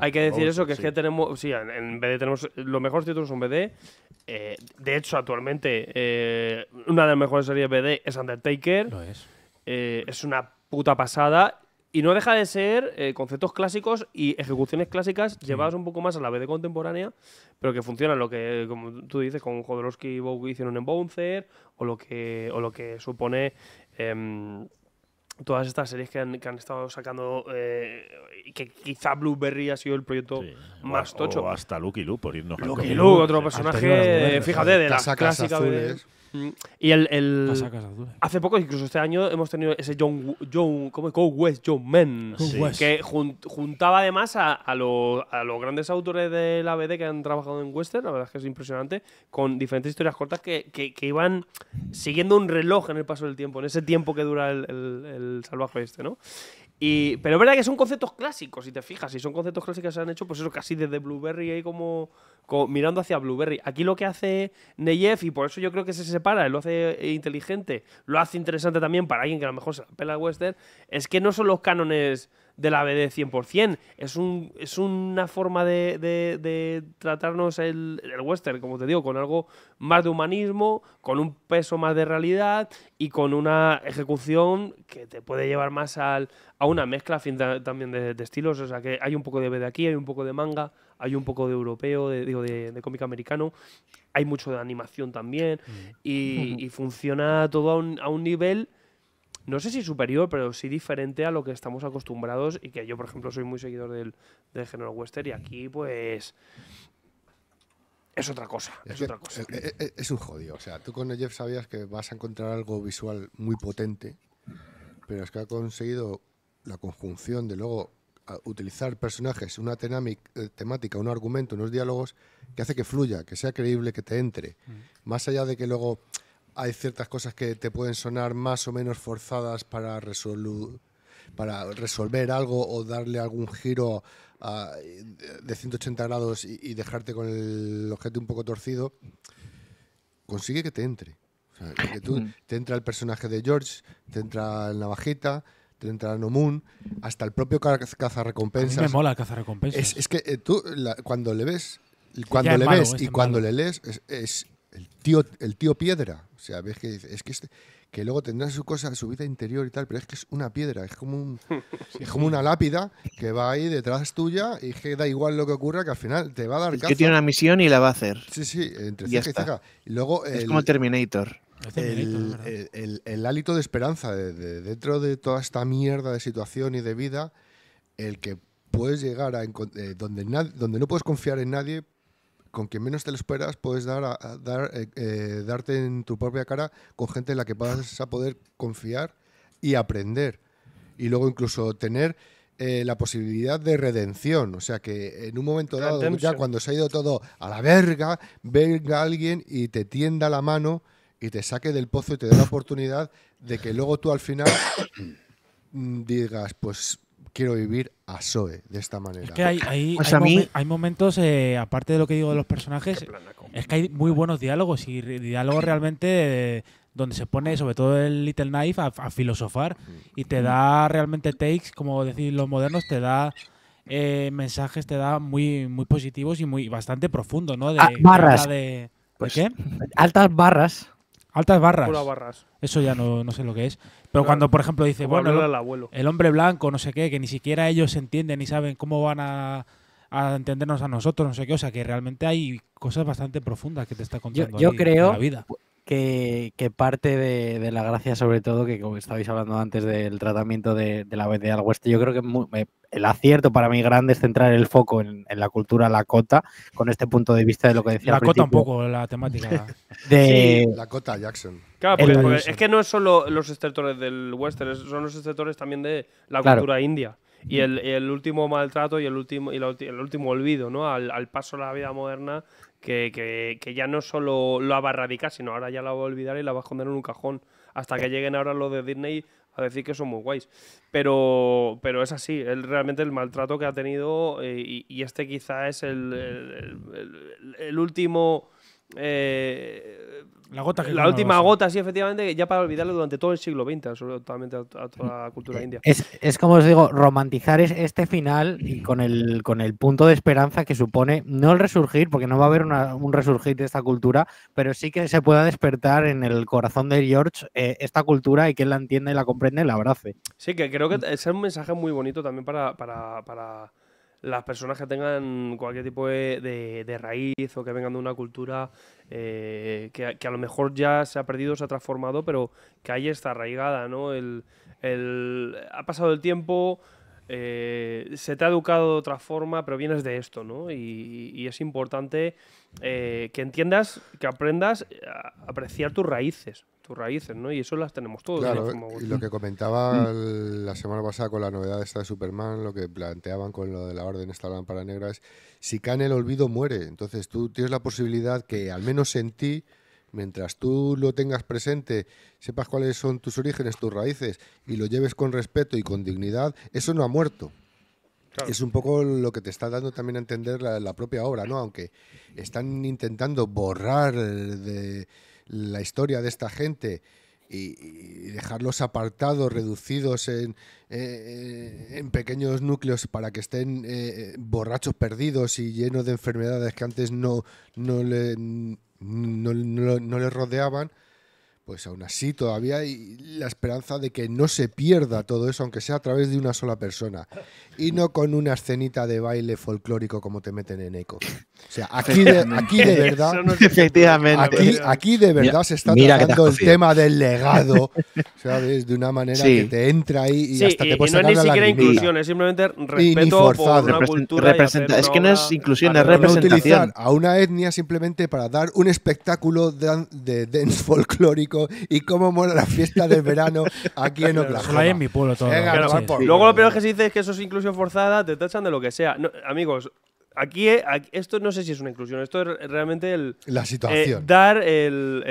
Hay que decir eso, que es que tenemos, sí, en BD tenemos los mejores títulos son BD. Eh, de hecho, actualmente eh, una de las mejores series BD es Undertaker. es. Eh, es una puta pasada y no deja de ser eh, conceptos clásicos y ejecuciones clásicas llevadas un poco más a la vez de contemporánea, pero que funcionan, lo que, como tú dices, con Jodorowsky y Bowie hicieron en Bouncer, o lo que, o lo que supone em, todas estas series que han, estado sacando, eh, y que quizá Blueberry ha sido el proyecto más tocho. O hasta Lucky Luke, por irnos Lucky Luke, otro personaje, fíjate, de las clásica Mm, y el, hace poco, incluso este año, hemos tenido ese John, John ¿cómo? Go West, John Men, que juntaba además a, los, a, los grandes autores de la BD que han trabajado en Western, la verdad es que es impresionante, con diferentes historias cortas que, que, iban siguiendo un reloj en el paso del tiempo, en ese tiempo que dura el, el, el salvaje este, ¿no? pero es verdad que son conceptos clásicos, si te fijas, y son conceptos clásicos que se han hecho, pues eso casi desde Blueberry ahí como, mirando hacia Blueberry. Aquí lo que hace Neyev, y por eso yo creo que se separa, lo hace eh, inteligente, lo hace interesante también para alguien que a lo mejor se apela pela western, es que no son los cánones de la BD 100%. Es, un, es una forma de, tratarnos el, western, como te digo, con algo más de humanismo, con un peso más de realidad y con una ejecución que te puede llevar más al, a una mezcla fin, también de, estilos. O sea, que hay un poco de BD aquí, hay un poco de manga, hay un poco de europeo, de, digo, de, cómic americano. Hay mucho de animación también mm. y, y, funciona todo a un, a un nivel no sé si superior, pero sí diferente a lo que estamos acostumbrados y que yo, por ejemplo, soy muy seguidor del, género western y aquí, pues, es otra cosa. Es, otra cosa. Es, un jodido. O sea, tú con Jeff sabías que vas a encontrar algo visual muy potente, pero es que ha conseguido la conjunción de luego utilizar personajes, una eh, temática, un argumento, unos diálogos que hace que fluya, que sea creíble, que te entre. Mm. Más allá de que luego hay ciertas cosas que te pueden sonar más o menos forzadas para, para resolver algo o darle algún giro de 180 grados y, dejarte con el objeto un poco torcido, consigue que te entre. tú, mm. te entra el personaje de George, te entra el navajita, te entra el Nomun, hasta el propio cazarrecompensas. A mí me mola el cazarrecompensas. Es, que eh, tú, cuando le ves, cuando le ves y cuando le lees, es el tío, el tío piedra. O sea, ves que es que, este, que luego tendrá su cosa, su vida interior y tal, pero es que es una piedra, es como, un, es como una lápida que va ahí detrás tuya y que da igual lo que ocurra, que al final te va a dar Que tiene una misión y la va a hacer. Sí, sí, entre y luego es como Terminator. El, el, el, hálito de esperanza dentro de toda esta mierda de situación y de vida, el que puedes llegar a eh, donde, donde no puedes confiar en nadie, con quien menos te lo esperas puedes dar, a, dar eh, eh, darte en tu propia cara con gente en la que vas a poder confiar y aprender. Y luego incluso tener eh, la posibilidad de redención. O sea que en un momento dado, ya cuando se ha ido todo a la verga, venga alguien y te tienda la mano y te saque del pozo y te dé la oportunidad de que luego tú al final digas, pues quiero vivir a Zoe de esta manera. Es que hay, momentos, eh, aparte de lo que digo de los personajes, es que hay muy buenos diálogos y diálogos realmente eh, donde se pone, sobre todo el Little Knife, a, filosofar y te da realmente takes, como decir los modernos, te da eh, mensajes, te da muy, muy positivos y muy bastante profundos, ¿no? De, ah, pues qué? Altas barras Altas barras. barras. Eso ya no, no, sé lo que es. Pero cuando, por ejemplo, dice, bueno, el, hombre blanco, no sé qué, que ni siquiera ellos entienden ni saben cómo van a, entendernos a nosotros, no sé qué. O sea, que realmente hay cosas bastante profundas que te está contando yo, yo creo, la vida que, parte de, la gracia, sobre todo, que como estabais hablando antes del tratamiento de, la BD al oeste, yo creo que eh, el acierto para mí grande es centrar el foco en, la cultura lakota, con este punto de vista de lo que decía. Lakota un poco, la temática. de... Sí, Lakota Jackson. Claro, porque, es que no es solo los estertores del western, son los estertores también de la cultura india. Y el, último maltrato y el último, y el último olvido, ¿no? Al, al paso de la vida moderna que, ya no solo lo va a erradicar, sino ahora ya la va a olvidar y la va a esconder en un cajón. Hasta que lleguen ahora los de Disney a decir que son muy guays. Pero, pero es así, el, realmente el maltrato que ha tenido, eh, y, este quizá es el último eh, la gota la última gota, sí, efectivamente, ya para olvidarlo durante todo el siglo XX, absolutamente a, a toda la cultura eh, india. Es, como os digo, romantizar es este final y con el, con el punto de esperanza que supone, no el resurgir, porque no va a haber un resurgir de esta cultura, pero sí que se pueda despertar en el corazón de George eh, esta cultura y que él la entienda y la comprenda y la abrace. Sí, que creo que es un mensaje muy bonito también para las personas que tengan cualquier tipo de, de, raíz o que vengan de una cultura eh, que, a lo mejor ya se ha perdido, se ha transformado, pero que ahí está arraigada, ¿no? el, ha pasado el tiempo, eh, se te ha educado de otra forma, pero vienes de esto, ¿no? Y, es importante eh, que entiendas, que aprendas a apreciar tus raíces, tus raíces, ¿no? Y eso las tenemos todos. y lo que comentaba mm. la semana pasada con la novedad esta de Superman, lo que planteaban con lo de la orden esta lámpara negra es, si cae en el olvido, muere. Entonces tú tienes la posibilidad que, al menos en ti, Mientras tú lo tengas presente, sepas cuáles son tus orígenes, tus raíces y lo lleves con respeto y con dignidad, eso no ha muerto. Es un poco lo que te está dando también a entender la, propia obra, ¿no? Aunque están intentando borrar de la historia de esta gente y, dejarlos apartados, reducidos eh, eh, en, pequeños núcleos para que estén eh, borrachos perdidos y llenos de enfermedades que antes no, no, le, no, no, no le rodeaban pues aún así todavía hay la esperanza de que no se pierda todo eso, aunque sea a través de una sola persona. Y no con una escenita de baile folclórico como te meten en Eco. O sea, aquí de, verdad. efectivamente. Aquí, de verdad se está tratando el tema del legado, ¿sabes? De una manera que te entra ahí y sí, hasta te puedes y no es ni siquiera inclusión, es simplemente respeto por una cultura. Representa, es que no es inclusión, es representación. a una etnia simplemente para dar un espectáculo de dance folclórico y cómo mola la fiesta de verano aquí en Oklahoma. Solo hay en mi pueblo todo. Luego lo peor que se dice es que eso es inclusión forzada, te tachan de lo que sea. amigos, eh, Aquí, esto no sé si es una inclusión, esto es realmente el eh, dar el,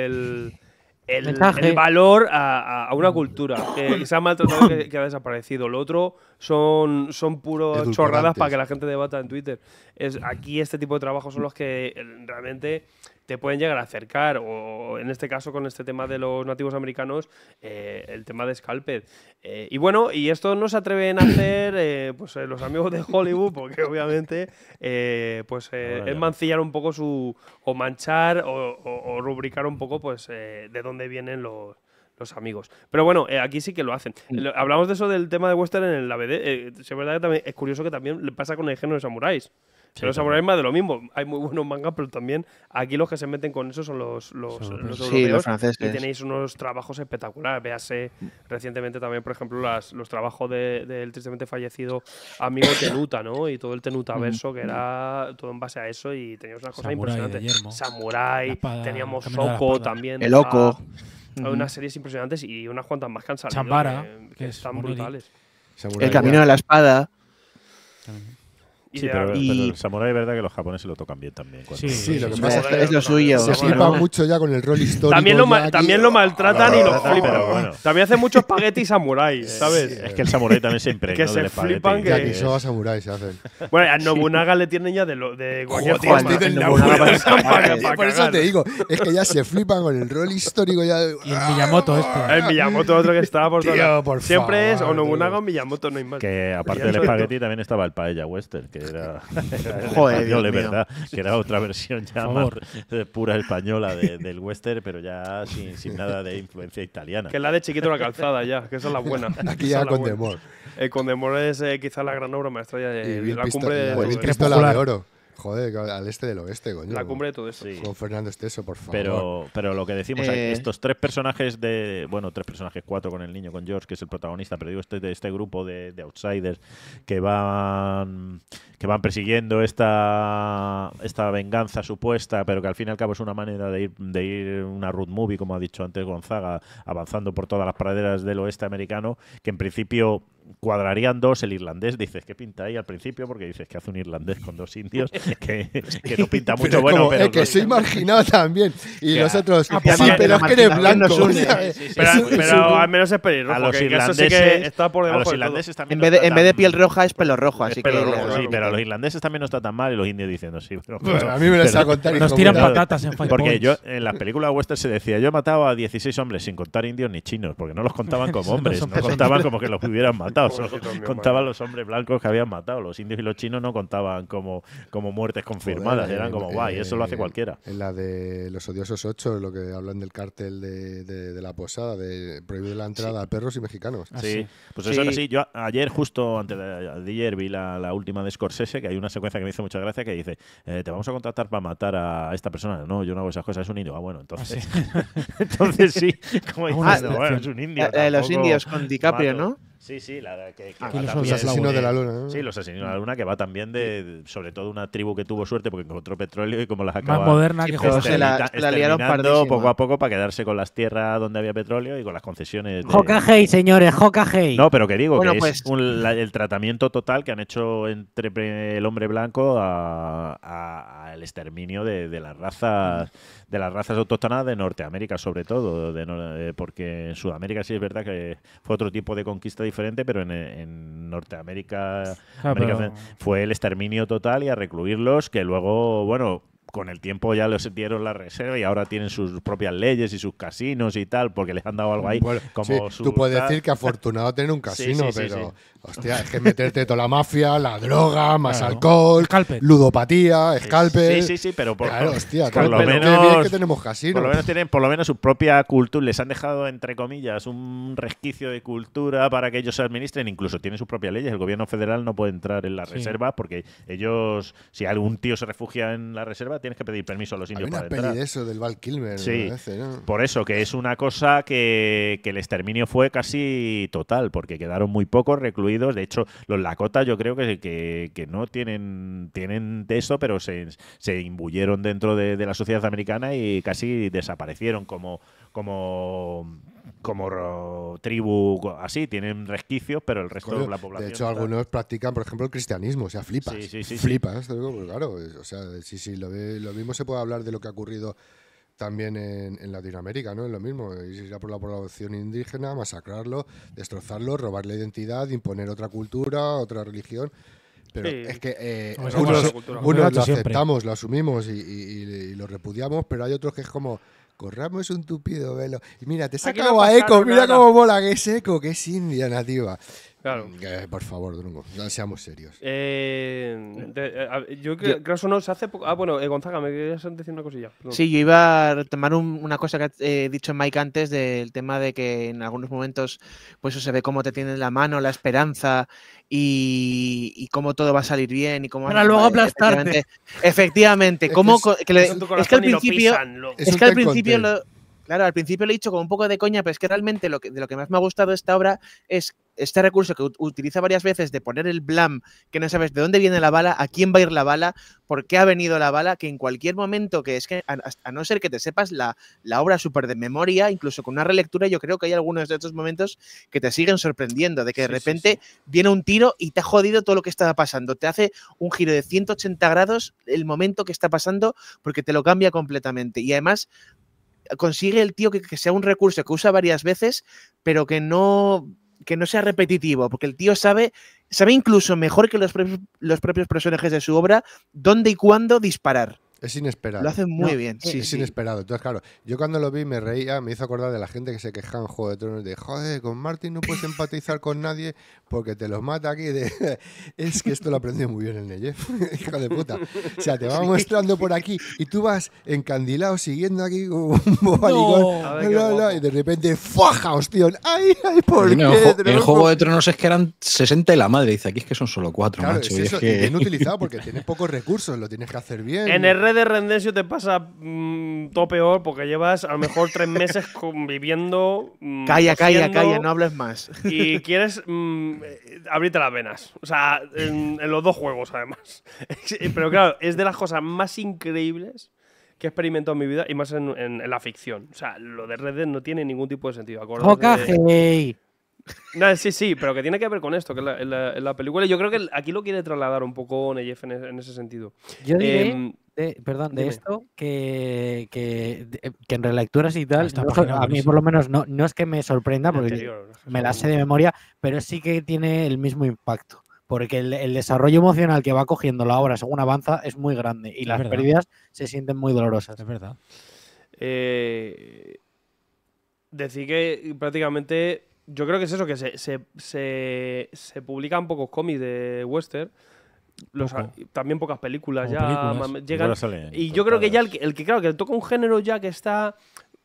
el, valor a, una cultura que, se ha maltratado que, ha desaparecido. Lo otro son, son puros chorradas para que la gente debata en Twitter. Es, aquí este tipo de trabajos son los que eh, realmente te pueden llegar a acercar, o en este caso con este tema de los nativos americanos, eh, el tema de Scalped. Eh, y bueno, y esto no se atreven a hacer eh, pues, los amigos de Hollywood, porque obviamente pues, es mancillar un poco su, o manchar, o, rubricar un poco pues, de dónde vienen los, amigos. Pero bueno, aquí sí que lo hacen. Mm. hablamos de eso del tema de Western en el ABD. es verdad es curioso que también le pasa con el género de samuráis pero los samuráis más de lo mismo. Hay muy buenos mangas, pero también aquí los que se meten con eso son los, los, sí, los franceses. Y tenéis unos trabajos espectaculares. Véase recientemente también, por ejemplo, las, los trabajos del tristemente fallecido amigo Tenuta, ¿no? Y todo el Tenuta verso, que era todo en base a eso y teníamos unas cosas Samurai impresionantes. Samurai, teníamos Soko también. El loco. Hay unas series impresionantes y unas cuantas más cansadas. han eh, que, están brutales. el Camino de la Espada. Sí, pero, y... el samurai es verdad que los japoneses lo tocan bien también. Sí, sí, lo que pasa es que es lo suyo. Se flipan mucho ya con el rol histórico. También lo, maltratan y lo flipan. También hace mucho espagueti samurái, ¿sabes? es que el samurai también se impregna que se flipan que... Kisoba Samurai se hacen. Bueno, a Nobunaga le tienen ya de, lo, de cualquier Por eso te digo, es que ya se flipan con el rol histórico ya. Y el Miyamoto ah. este. El Miyamoto otro que estaba por favor. Siempre es o Nobunaga o Miyamoto, no hay más. Que aparte del espagueti también estaba el paella western, que era, verdad, que era otra versión ya más eh, pura española del western, pero ya sin, nada de influencia italiana. Que es la de Chiquito la Calzada ya, que esa es la buena. Aquí ya con Demor. Eh, con Demor es eh, quizás la gran obra maestra de, la cumbre de, de, de Joder, al este del oeste, coño. La cumbre de todo eso. Con Fernando Esteso, por favor. Pero, pero lo que decimos, eh... estos tres personajes de. Bueno, tres personajes, cuatro con el niño, con George, que es el protagonista, pero digo, este, de este grupo de, outsiders que van que van persiguiendo esta, esta venganza supuesta, pero que al fin y al cabo es una manera de ir, de ir una road movie, como ha dicho antes Gonzaga, avanzando por todas las praderas del oeste americano, que en principio cuadrarían dos, el irlandés, dices, que pinta ahí al principio? Porque dices que hace un irlandés con dos indios, que, no pinta mucho bueno. pero que soy marginado también. Y nosotros los sí, pero es que eres blanco. pero, al menos es pelirrojo. A los irlandeses, que está por debajo los irlandeses En vez, de, piel roja es pelo rojo, así sí, pero a los irlandeses también no está tan mal y los indios diciendo sí. Pero, a mí me lo está contando. Nos tiran patatas en Porque yo, en las películas western se decía, yo he matado a 16 hombres sin contar indios ni chinos, porque no los contaban como hombres, no contaban como que los hubieran matado. Contaban los hombres blancos que habían matado. Los indios y los chinos no contaban como, como muertes confirmadas. Eran como, guay, eso lo hace eh, cualquiera. En la de Los Odiosos ocho lo que hablan del cártel de, la posada, de prohibir la entrada a perros y mexicanos. Ah, pues eso así. Yo ayer, justo antes de ayer, vi la, última de Scorsese, que hay una secuencia que me hizo mucha gracia que dice: eh, Te vamos a contratar para matar a esta persona. No, yo no hago esas cosas, es un indio. Ah, bueno, entonces. Ah, entonces sí, como los indios con DiCaprio, ¿no? Sí, sí, que, los asesinos de la luna. Sí, los asesinos de la luna, que va también de, sobre todo, una tribu que tuvo suerte porque encontró petróleo y como las acaba... Más moderna que José. Este, este, la, liaron poco a poco para quedarse con las tierras donde había petróleo y con las concesiones de... señores, No, pero que digo, que es pues- el tratamiento total que han hecho entre el hombre blanco al a, exterminio de, las razas de las razas autóctonas de Norteamérica, sobre todo, eh, porque en Sudamérica sí es verdad que fue otro tipo de conquista diferente, pero en, Norteamérica ah, fue el exterminio total y a recluirlos, que luego, bueno, con el tiempo ya les dieron la reserva y ahora tienen sus propias leyes y sus casinos y tal, porque les han dado algo ahí. como tú puedes decir que afortunado tener un casino, pero hostia, es que meterte toda la mafia, la droga, más alcohol, ludopatía, escalpe, Sí, sí, sí, pero por, claro, hostia, por lo menos que tenemos casinos Por lo menos tienen por lo menos su propia cultura, les han dejado entre comillas un resquicio de cultura para que ellos se administren, incluso tienen sus propias leyes, el gobierno federal no puede entrar en la reserva porque ellos si algún tío se refugia en la reserva tienes que pedir permiso a los indios para peli de eso del Val Kilmer. por eso, que es una cosa que, el exterminio fue casi total, porque quedaron muy pocos recluidos. De hecho, los Lakota yo creo que, no tienen, tienen eso, pero se, imbuyeron dentro de, la sociedad americana y casi desaparecieron como como como tribu así, tienen resquicios, pero el resto de la población. De hecho, algunos practican, por ejemplo, el cristianismo, o sea, flipas. Sí, sí, sí, flipas, claro, o sea, sí, sí, lo, mismo se puede hablar de lo que ha ocurrido también en, Latinoamérica, ¿no? Es lo mismo, ir a por la población indígena, masacrarlo, destrozarlo, robar la identidad, imponer otra cultura, otra religión. Pero es que eh, lo aceptamos, lo asumimos y, lo repudiamos, pero hay otros que es como, Corramos un tupido velo. Y mira, te saca a Eco, mira cómo mola que es Eco, que es india nativa. Claro. Mm, eh, por favor, Drungo, no seamos serios. Eh, eh, yo creo que eso no se hace poco. Ah, bueno, Gonzaga, me querías decir una cosilla. Sí, yo iba a retomar una cosa que he dicho Mike antes del tema de que en algunos momentos, pues se ve cómo te tienen la mano, la esperanza y, cómo todo va a salir bien y cómo. Para luego aplastarte. Efectivamente, es cómo. Que, es, que, al principio. es que al principio. Lo, Claro, al principio lo he dicho con un poco de coña, pero es que realmente lo de lo que más me ha gustado esta obra es este recurso que utiliza varias veces de poner el blam, que no sabes de dónde viene la bala, a quién va a ir la bala, por qué ha venido la bala, que en cualquier momento, que es que a, no ser que te sepas la, la obra súper de memoria, incluso con una relectura, yo creo que hay algunos de estos momentos que te siguen sorprendiendo, de que de repente viene un tiro y te ha jodido todo lo que estaba pasando, te hace un giro de 180 grados el momento que está pasando porque te lo cambia completamente. Y además consigue el tío que, sea un recurso que usa varias veces, pero que no, que no sea repetitivo, porque el tío sabe, sabe incluso mejor que los, los propios personajes de su obra dónde y cuándo disparar. Es inesperado. Lo hacen muy bien. Sí, es inesperado. Entonces, claro, yo cuando lo vi me reía, me hizo acordar de la gente que se quejaba en Juego de Tronos de, joder, con Martin no puedes empatizar con nadie porque te los mata aquí. es que esto lo aprendí muy bien el Neyev, hijo de puta. O sea, te va mostrando por aquí y tú vas encandilado siguiendo aquí un bobalicón y de repente, ¡faja, hostión ¡Ay, ay, por El, Juego de Tronos es que eran 60 y la madre. Dice, aquí es que son solo 4 macho. Es, es inutilizado porque tienes pocos recursos, lo tienes que hacer bien. En el de Rendensio te pasa mm, todo peor porque llevas a lo mejor tres meses conviviendo. Mm, calla, calla, calla, no hables más. y quieres mm, abrirte las venas. O sea, en, los dos juegos, además. Pero claro, es de las cosas más increíbles que he experimentado en mi vida y más en, la ficción. O sea, lo de Red no tiene ningún tipo de sentido. acuerdo? sí, sí, pero que tiene que ver con esto, que la, película. Yo creo que aquí lo quiere trasladar un poco Neyef en, ese sentido. Yo em, perdón, de esto, que, en relecturas y tal, ah, a mí por lo menos no, es que me sorprenda, porque me la sé de memoria, pero sí que tiene el mismo impacto. Porque el, desarrollo emocional que va cogiendo la obra según avanza es muy grande y las pérdidas se sienten muy dolorosas. Es verdad. Eh, decir que prácticamente yo creo que es eso, que se, se, se, publican pocos cómics de western. También pocas películas ya llegan. y yo creo que ya el que, claro, que toca un género ya que está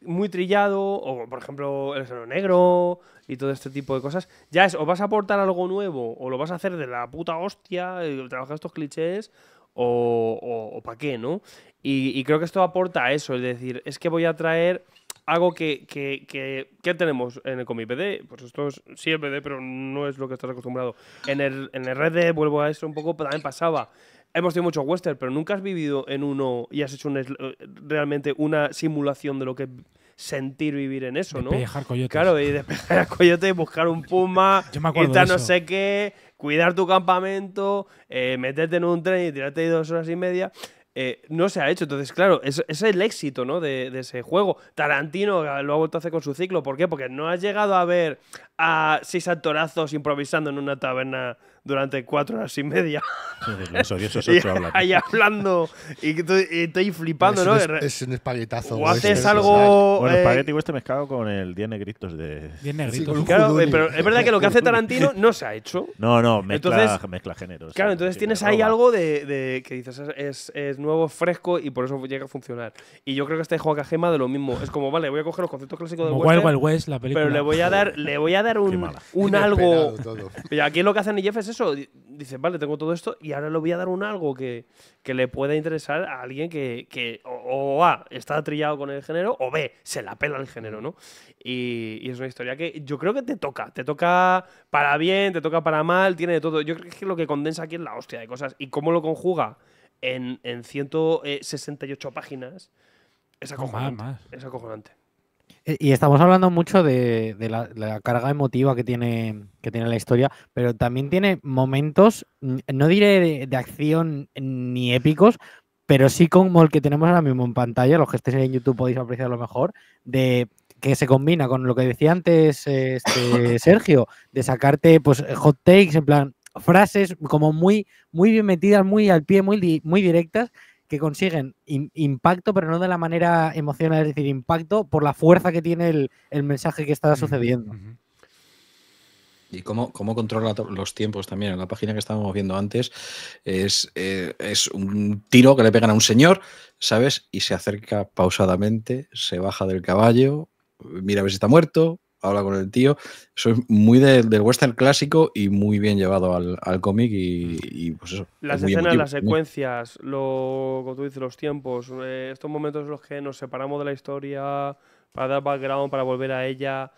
muy trillado, o por ejemplo el género negro y todo este tipo de cosas, ya es o vas a aportar algo nuevo o lo vas a hacer de la puta hostia, trabajar estos clichés o, o, para qué, ¿no? Y, y creo que esto aporta a eso, es decir, es que voy a traer algo que, que, que, tenemos en el cómic BD, pues esto es, sí es BD, pero no es lo que estás acostumbrado. En el, en el RD, vuelvo a eso un poco, también pasaba. Hemos tenido muchos western, pero nunca has vivido en uno y has hecho eh, realmente una simulación de lo que sentir vivir en eso, ¿no? Despejar coyotes. Claro, y despejar a coyote y buscar un puma, Yo no sé qué, cuidar tu campamento, eh, meterte en un tren y tirarte dos horas y media. Eh, no se ha hecho. Entonces, claro, es, es el éxito ¿no? de, ese juego. Tarantino lo ha vuelto a hacer con su ciclo. ¿Por qué? Porque no ha llegado a ver a seis actorazos improvisando en una taberna durante cuatro horas y media. Ahí hablando y estoy, flipando, ¿no? Es, un espaguetazo. O haces algo. Eh, bueno, espagueti este mezclado con el 10 negritos de. 10 negritos. claro, eh, pero es verdad que lo que hace Tarantino no se ha hecho. No, no, mezcla, entonces, mezcla géneros. Claro, entonces tienes ahí algo de, que dices es, nuevo, fresco y por eso llega a funcionar. Y yo creo que este juego Gema de lo mismo. Es como, vale, voy a coger los conceptos clásicos de Wild West, la película. Pero le voy a dar, le voy a dar un, un algo. Aquí lo que hacen en Jeff es eso, dices, vale, tengo todo esto y ahora le voy a dar un algo que, le pueda interesar a alguien que, que o, A, está trillado con el género, o B, se la pela el género, ¿no? Y, es una historia que yo creo que te toca, te toca para bien, te toca para mal, tiene de todo. Yo creo que lo que condensa aquí es la hostia de cosas y cómo lo conjuga en, en 168 eh, páginas. Es acojonante. Es acojonante. Eh, y estamos hablando mucho de, la, carga emotiva que tiene, que tiene la historia, pero también tiene momentos, no diré de, acción ni épicos, pero sí como el que tenemos ahora mismo en pantalla, los que estéis en YouTube podéis lo mejor, de que se combina con lo que decía antes este, Sergio, de sacarte pues hot takes, en plan, frases como muy, muy bien metidas, muy al pie, muy, muy directas, que consiguen impacto, pero no de la manera emocional, es decir, impacto por la fuerza que tiene el, mensaje que está sucediendo. Y cómo, cómo, controla los tiempos también. En la página que estábamos viendo antes es, eh, es un tiro que le pegan a un señor, ¿sabes? Y se acerca pausadamente, se baja del caballo, mira a ver si está muerto, habla con el tío. Soy muy del western clásico y muy bien llevado al, cómic y, pues eso. Las escenas, las secuencias, lo, como los tiempos, eh, estos momentos en los que nos separamos de la historia para dar background, para volver a ella,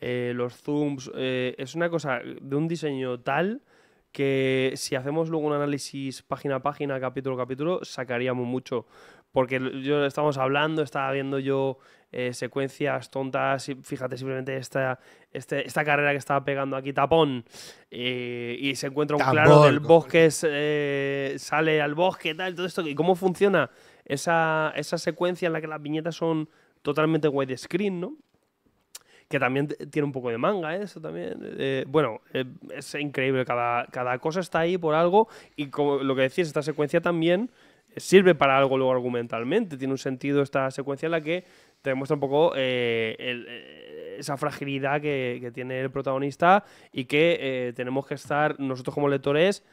eh, los zooms, eh, es una cosa de un diseño tal que si hacemos luego un análisis página a página, capítulo a capítulo, sacaríamos mucho porque yo estamos hablando, estaba viendo yo eh, secuencias tontas, y fíjate simplemente esta, este, esta carrera que estaba pegando aquí tapón eh, y se encuentra un claro del bosque, eh, sale al bosque, tal, todo esto, y cómo funciona esa, esa secuencia en la que las viñetas son totalmente widescreen, ¿no? que también tiene un poco de manga eso también. bueno, es increíble, cada, cada cosa está ahí por algo y como lo que decís, esta secuencia también sirve para algo luego argumentalmente. Tiene un sentido esta secuencia en la que te demuestra un poco eh, eh, esa fragilidad que, tiene el protagonista y que eh, tenemos que estar nosotros como lectores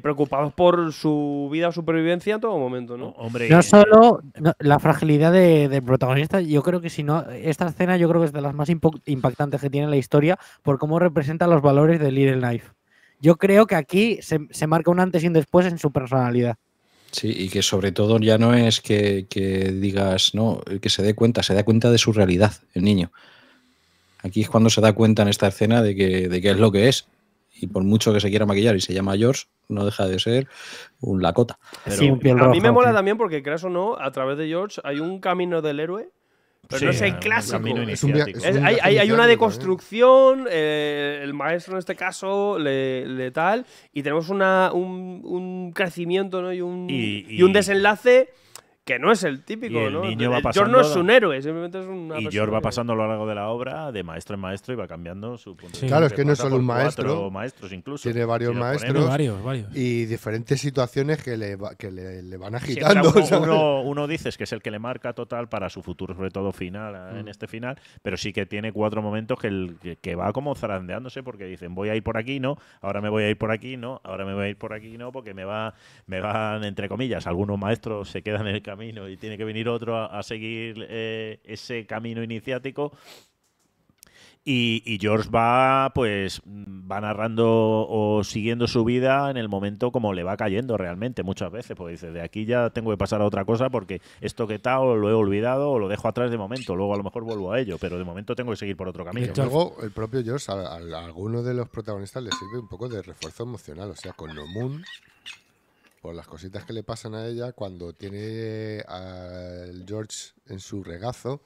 preocupados por su vida o supervivencia en todo momento, ¿no? Hombre. No solo la fragilidad del protagonista, yo creo que si no, esta escena yo creo que es de las más impactantes que tiene la historia por cómo representa los valores de Little Knife. Yo creo que aquí se, se marca un antes y un después en su personalidad. Sí, y que sobre todo ya no es que, digas, no, que se dé cuenta, se da cuenta de su realidad, el niño. Aquí es cuando se da cuenta en esta escena de que, es lo que es. Y por mucho que se quiera maquillar y se llama George, no deja de ser un lacota. a mí me mola también porque, creas o no, a través de George hay un camino del héroe pero no es el clásico. hay, hay, una ¿eh? deconstrucción, eh, el maestro en este caso le, tal, y tenemos una, un, crecimiento ¿no? y, un, y un desenlace que no es el típico, el Niño va George no es un héroe, simplemente es una Y George va pasando a lo largo de la obra de maestro en maestro y va cambiando su punto Claro, es que no es solo un maestro. maestros incluso. Tiene varios maestros. Varios, Y diferentes situaciones que le, que le, van agitando. Uno, uno, dices que es el que le marca total para su futuro, sobre todo final, eh, en mm. este final, pero sí que tiene cuatro momentos que, el, que, va como zarandeándose porque dicen voy a ir por aquí, no, ahora me voy a ir por aquí, no, ahora me voy a ir por aquí, no, porque me va, me van, entre comillas, algunos maestros se quedan en el camino y tiene que venir otro a, seguir eh, ese camino iniciático. Y, George va, pues, va narrando o siguiendo su vida en el momento como le va cayendo realmente muchas veces, porque dice, de aquí ya tengo que pasar a otra cosa porque esto que tal o lo he olvidado o lo dejo atrás de momento, luego a lo mejor vuelvo a ello, pero de momento tengo que seguir por otro camino. Y algo, el propio George, a, alguno de los protagonistas le sirve un poco de refuerzo emocional, o sea, con Nomun las cositas que le pasan a ella cuando tiene al George en su regazo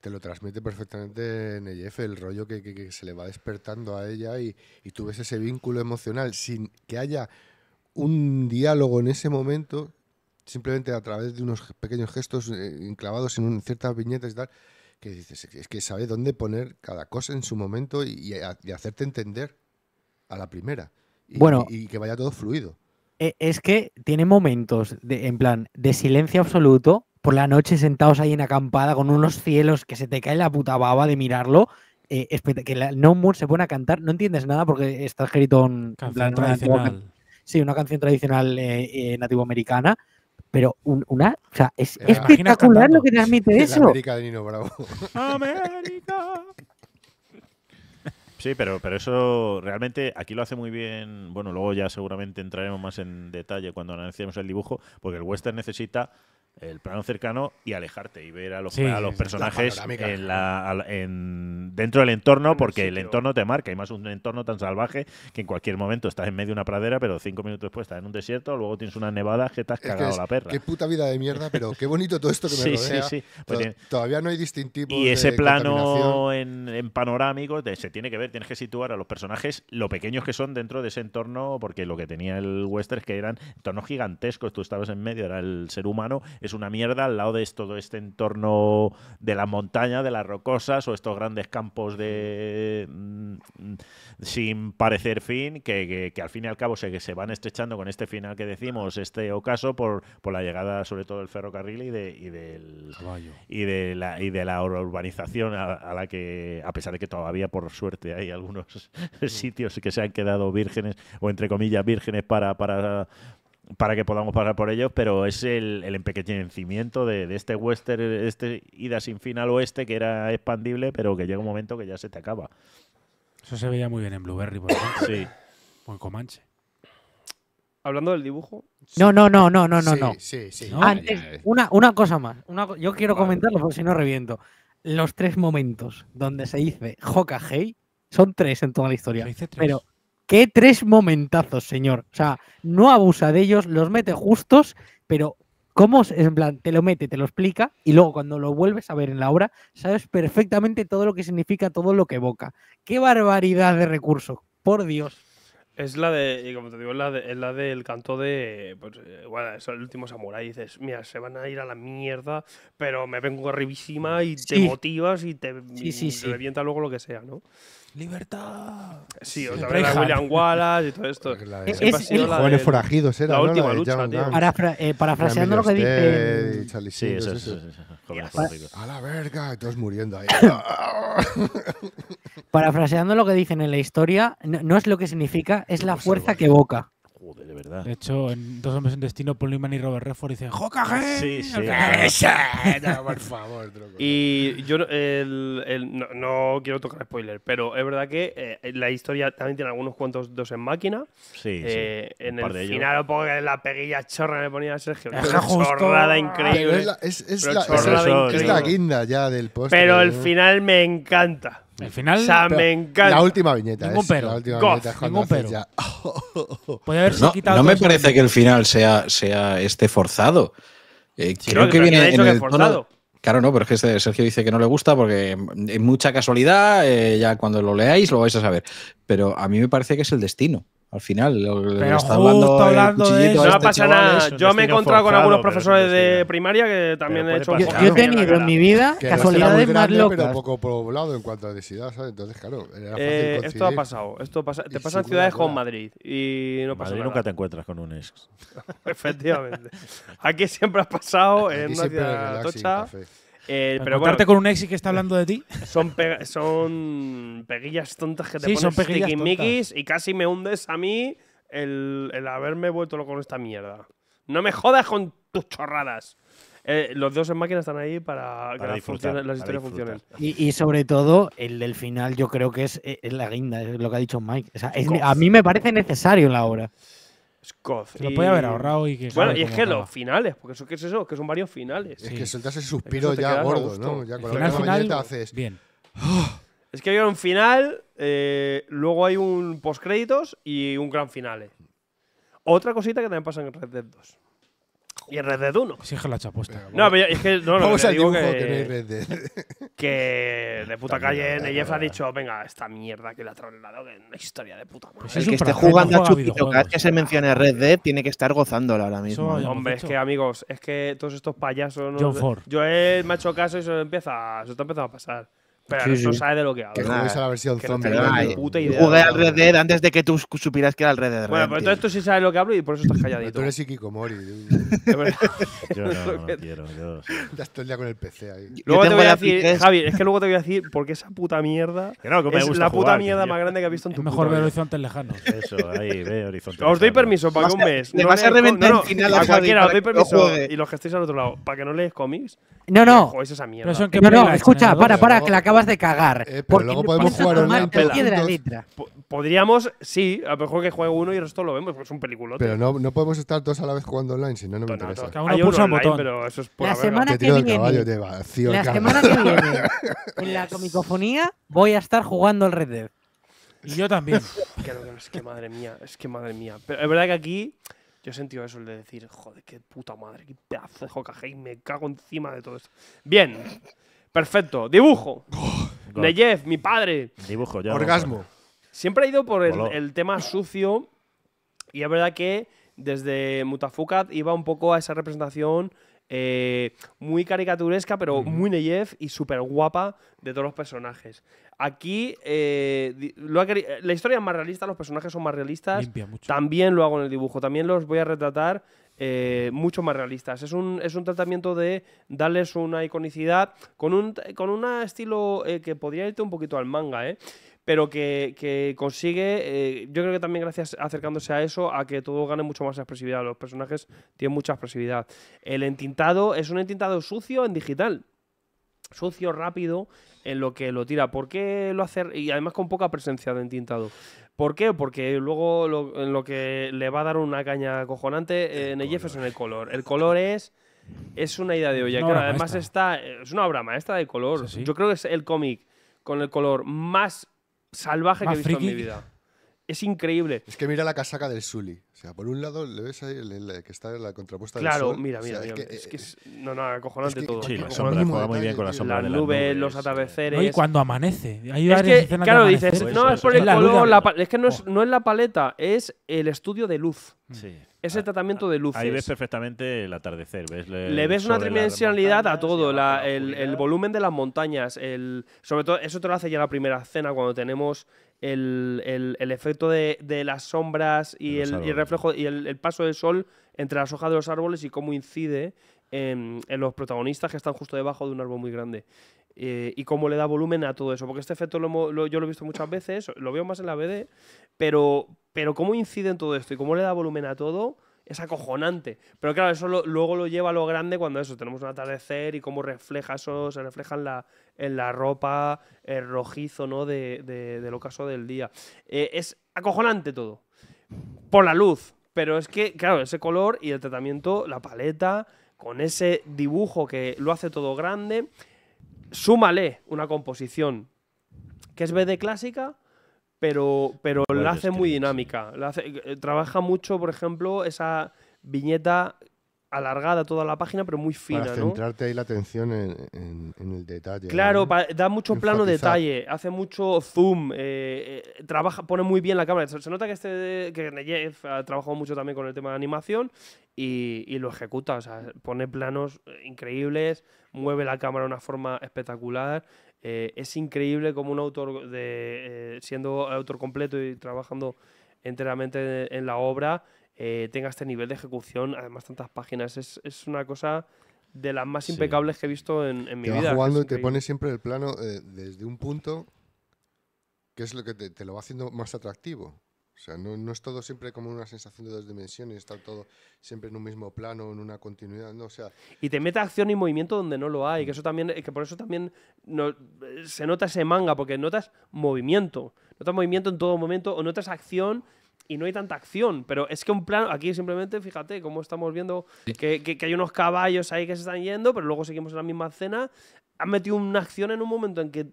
te lo transmite perfectamente en el el rollo que, se le va despertando a ella y, tú ves ese vínculo emocional sin que haya un diálogo en ese momento, simplemente a través de unos pequeños gestos eh, enclavados en ciertas viñetas y tal, que dices, es que sabe dónde poner cada cosa en su momento y, hacerte entender a la primera. bueno, y que vaya todo fluido. E, es que tiene momentos de, en plan de silencio absoluto, por la noche sentados ahí en acampada con unos cielos que se te cae la puta baba de mirarlo. Eh, que la, No Moon se pone a cantar, no entiendes nada porque está escrito en plan, tradicional. sí, una canción tradicional eh, eh, nativoamericana, pero una, o sea, es espectacular lo que transmite eso. América de Nino Bravo. América. Sí, pero, pero eso realmente aquí lo hace muy bien. Bueno, luego ya seguramente entraremos más en detalle cuando analicemos el dibujo, porque el western necesita el plano cercano y alejarte y ver a los, a los personajes en la, en, dentro del entorno, porque el, entorno te marca, hay más un entorno tan salvaje que en cualquier momento estás en medio de una pradera, pero cinco minutos después estás en un desierto, luego tienes una nevada que te has cagado la perra. Qué puta vida de mierda, pero qué bonito todo esto que me rodea. Todavía no hay distintivo. Y ese plano en, panorámico se tiene que ver, tienes que situar a los personajes lo pequeños que son dentro de ese entorno, porque lo que tenía el western es que eran entornos gigantescos, tú estabas en medio, era el ser humano es una mierda al lado de todo este entorno de la montaña, de las rocosas o estos grandes campos de mm, sin parecer fin, que, al fin y al cabo se, se van estrechando con este final que decimos, este ocaso, por, por la llegada sobre todo del ferrocarril y, de, y del y de la y de la urbanización a, la que, a pesar de que todavía por suerte hay algunos sitios que se han quedado vírgenes, o entre comillas, vírgenes para, para para que podamos pasar por ellos, pero es el, el de, este western, este ida sin final oeste que era expandible, pero que llega un momento que ya se te acaba. Eso se veía muy bien en Blueberry, por ejemplo. Sí. Comanche. Hablando del dibujo. No, no, no, no, no, no, no. Sí, Antes, una, cosa más. yo quiero comentarlo porque si no reviento. Los tres momentos donde se dice Hey son tres en toda la historia. Pero Qué tres momentazos, señor. O sea, no abusa de ellos, los mete justos, pero cómo en plan, te lo mete, te lo explica y luego cuando lo vuelves a ver en la obra, sabes perfectamente todo lo que significa, todo lo que evoca. Qué barbaridad de recursos, por Dios. Es la de, como te digo, es la, del canto de, pues, eh, bueno, es el último samurai. Dices, mira, se van a ir a la mierda, pero me vengo arribísima y te motivas y te, y te revienta luego lo que sea, ¿no? ¡Libertad! Sí, otra vez William Wallace y todo esto. jóvenes forajidos era la última lucha, eh, parafraseando lo que dice. Sí, sí, eso, eso, A la verga, todos muriendo ahí. parafraseando lo que dicen en la historia, no es lo que significa, es la fuerza que evoca de verdad. De hecho, en Dos Hombres en Destino, Paul Newman y Robert Redford dicen ¡Jocaje! Sí, sí. no, por favor, Y yo el, no, no, quiero tocar spoiler, pero es verdad que eh, la historia también tiene algunos cuantos dos en máquina. Sí, sí. Eh, en el final, un poco que la peguilla chorra me ponía Sergio. Es una chorrada increíble. es la, guinda ya del post. Pero el final me encanta. El final. La última viñeta. Es, la última no, me parece que el final sea, sea este forzado. Eh, creo que, viene en el Claro, no, pero es que este Sergio dice que no le gusta porque es mucha casualidad. Eh, ya cuando lo leáis lo vais a saber. Pero a mí me parece que es el destino. Al final, lo, Pero está hablando, hablando de No este pasa nada. yo me he encontrado con algunos profesores de primaria que también he hecho. Yo, yo he tenido en mi vida casualidades más locas. Pero poco poblado en cuanto a densidad, ¿sabes? Entonces, claro, era fácil eh, Esto ha pasado. Esto pasa, te pasa en ciudades como Madrid y no pasa nada. nunca te encuentras con un ex. Efectivamente. Aquí siempre ha pasado en una ciudad tocha. Eh, pero con un ex que está hablando de ti. Son, son peguillas tontas que te sí, pones tontas. y casi me hundes a mí el, el haberme vuelto loco con esta mierda. No me jodas con tus chorradas. Eh, los dos en máquina están ahí para, que las, historias funcionen. Y, y, sobre todo, el del final, yo creo que es, eh, la guinda, es lo que ha dicho Mike. a mí me parece necesario la obra. Scott. Se lo podía haber ahorrado y que. Bueno, y es que los finales, porque eso, ¿qué es eso? Que son varios finales. Es que sueltas el suspiro ya gordo, ¿no? Ya con final, la final, haces. Bien. ¡oh! Es que hay un final, eh, luego hay un postcréditos y un gran final. Otra cosita que también pasa en Red Dead 2. Y Red Dead 1. Sí, es la chapuesta. No, pero es que no, lo Vamos que que, no Red Dead. que de puta calle Neyef ha dicho, venga, esta mierda que la ha trasladado, que es una historia de puta madre. Pues es que esté jugando a Chupito, cada vez que se mencione Red Dead, tiene que estar gozándola ahora mismo. Hombre, es que amigos, es que todos estos payasos. Yo he, me ha hecho caso y se empieza, eso está empezando a pasar. Pero no sabe de lo que hablo. Que juegues a la versión que zombie. No puta idea jugué al Red Dead antes de que tú supieras que era el Red Dead. Bueno, pero todo esto sí sabes lo que hablo y por eso estás calladito. tú eres Ikikomori. yo no, quiero. Yo Ya estoy ya con el PC ahí. Luego te voy a decir, Javi, es que luego te voy a decir por qué esa puta mierda es la puta mierda más grande que has visto en tu vida. Mejor ver horizontes lejanos. Eso, ahí ve horizontes Os doy permiso para que un mes… No vas a reventar el final Os doy permiso y los que estéis al otro lado, para que no lees cómics… No, no. Pero no, escucha, para, para, que la vas de cagar. Eh, pero luego podemos jugar online piedra letra. Podríamos, sí, a lo mejor que juegue uno y el resto lo vemos, porque es un peliculote. Pero no, no podemos estar todos a la vez jugando online, si no, no me interesa. Hay un online, botón. pero eso es por La semana que viene, caballo la semana que viene, en la comicofonía, voy a estar jugando al Red Dead. Y yo también. que no, es que madre mía, es que madre mía. Pero es verdad que aquí yo he sentido eso, el de decir, joder, qué puta madre, qué pedazo de jocaje y me cago encima de todo esto. Bien, Perfecto. Dibujo. Oh, Neyev, mi padre. Dibujo, ya. Orgasmo. Siempre ha ido por el, tema sucio. Y es verdad que desde Mutafukat iba un poco a esa representación eh, muy caricaturesca, pero muy Neyev y súper guapa de todos los personajes. Aquí eh, eh, la historia es más realista, los personajes son más realistas. También lo hago en el dibujo, también los voy a retratar eh, mucho más realistas. Es un, es un tratamiento de darles una iconicidad con un con un estilo eh, que podría irte un poquito al manga, eh, pero que, consigue, yo creo que también gracias acercándose a eso, a que todo gane mucho más expresividad. Los personajes tienen mucha expresividad. El entintado es un entintado sucio en digital. Sucio, rápido, en lo que lo tira. ¿Por qué lo hace? Y además con poca presencia de entintado. ¿Por qué? Porque luego lo, lo que le va a dar una caña cojonante eh, en el jefe es el color. El color es. Es una idea de olla. además está. Es una obra maestra de color. Yo creo que es el cómic con el color más salvaje que he visto en mi vida es increíble. Es que mira la casaca del Sully. O sea, por un lado le ves ahí que está en la contrapuesta claro, del Claro, mira, mira, mira. Es, que, es, no, no, acojonante todo. Sí, la sombra juega muy bien con la sombra. Las nubes, los eh. atardeceres. y cuando amanece. Hay es que, claro, dices, no, es por el color, es que no es, oh. no es la paleta, es el estudio de luz. Sí. Ese ah, tratamiento de luces. Ahí ves perfectamente el atardecer. Ves Le ves una tridimensionalidad a todo. el, volumen de las montañas. El, sobre todo, eso te lo hace ya la primera escena cuando tenemos el, efecto de, las sombras y, el, reflejo y el, paso del sol entre las hojas de los árboles y cómo incide en, los protagonistas que están justo debajo de un árbol muy grande. Eh, y cómo le da volumen a todo eso. Porque este efecto yo lo he visto muchas veces, lo veo más en la BD, pero, pero cómo incide en todo esto y cómo le da volumen a todo es acojonante. Pero claro, eso luego lo lleva a lo grande cuando eso, tenemos un atardecer y cómo refleja eso, se en la, en la ropa, el eh, rojizo, ¿no? De, de, del ocaso del día. Eh, es acojonante todo. Por la luz. Pero es que, claro, ese color y el tratamiento, la paleta, con ese dibujo que lo hace todo grande, súmale una composición que es BD clásica, pero, pero la hace muy dinámica. La hace, eh, trabaja mucho, por ejemplo, esa viñeta alargada toda la página, pero muy fina. Para centrarte ahí la atención en, el detalle. Claro, da mucho plano detalle, hace mucho zoom, eh, eh, trabaja, pone muy bien la cámara. Se, nota que este que Neyev ha trabajado mucho también con el tema de animación y, lo ejecuta. O sea, pone planos increíbles, mueve la cámara de una forma espectacular. Eh, es increíble como un autor de siendo autor completo y trabajando enteramente en la obra eh, tenga este nivel de ejecución, además tantas páginas, es, una cosa de las más impecables que he visto en, en mi vida. jugando y te pone siempre el plano eh, desde un punto que es lo que te, lo va haciendo más atractivo. O sea, no, es todo siempre como una sensación de dos dimensiones, estar todo siempre en un mismo plano, en una continuidad, no, sea... Y te mete acción y movimiento donde no lo hay, que, mm. eso también, que por eso también no, eh, se nota ese manga, porque notas movimiento, notas movimiento en todo momento, o notas acción y no hay tanta acción. Pero es que un plan aquí simplemente, fíjate cómo estamos viendo que, hay unos caballos ahí que se están yendo, pero luego seguimos en la misma escena. Han metido una acción en un momento en que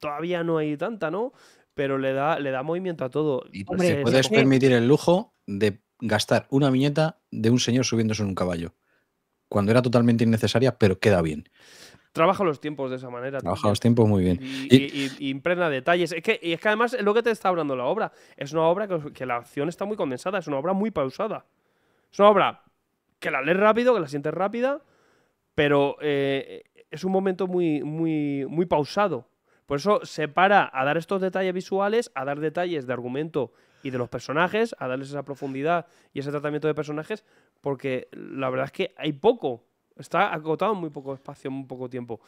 todavía no hay tanta, ¿no? Pero le da, le da movimiento a todo. Y puedes permitir el lujo de gastar una viñeta de un señor subiéndose en un caballo. Cuando era totalmente innecesaria, pero queda bien trabaja los tiempos de esa manera. Trabaja los tiempos muy bien. Y, impregna detalles. Es que, y es que además es lo que te está hablando la obra. Es una obra que, la acción está muy condensada, es una obra muy pausada. Es una obra que la lees rápido, que la sientes rápida, pero eh, es un momento muy, muy, muy pausado. Por eso se para a dar estos detalles visuales, a dar detalles de argumento y de los personajes, a darles esa profundidad y ese tratamiento de personajes, porque la verdad es que hay poco Está acotado en muy poco espacio, en muy poco tiempo.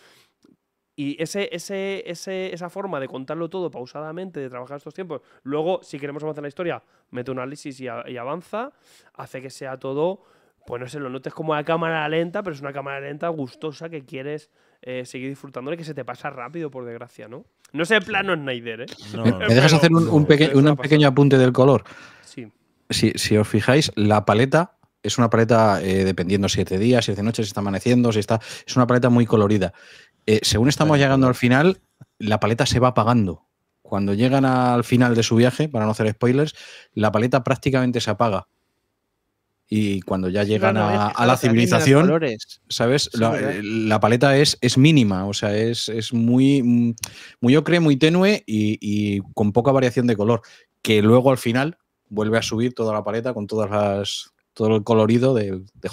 Y ese, ese, ese, esa forma de contarlo todo pausadamente, de trabajar estos tiempos, luego, si queremos avanzar en la historia, mete un análisis y, avanza, hace que sea todo, pues no sé, lo notes como una cámara lenta, pero es una cámara lenta gustosa que quieres eh, seguir disfrutando y que se te pasa rápido, por desgracia, ¿no? No sé, plano Snyder, ¿eh? ¿Me dejas hacer un, pequeño apunte del color? Sí. Si, si os fijáis, la paleta es una paleta, eh, dependiendo siete días, siete noches si noche, está amaneciendo, si está. Es una paleta muy colorida. Eh, según estamos llegando al final, la paleta se va apagando. Cuando llegan al final de su viaje, para no hacer spoilers, la paleta prácticamente se apaga. Y cuando ya llegan a, la civilización, ¿sabes? Eh, la, paleta es, es mínima, o sea, es, muy, muy ocre, muy tenue y con poca variación de color. Que luego al final, vuelve a subir toda la paleta con todas las todo el colorido de, de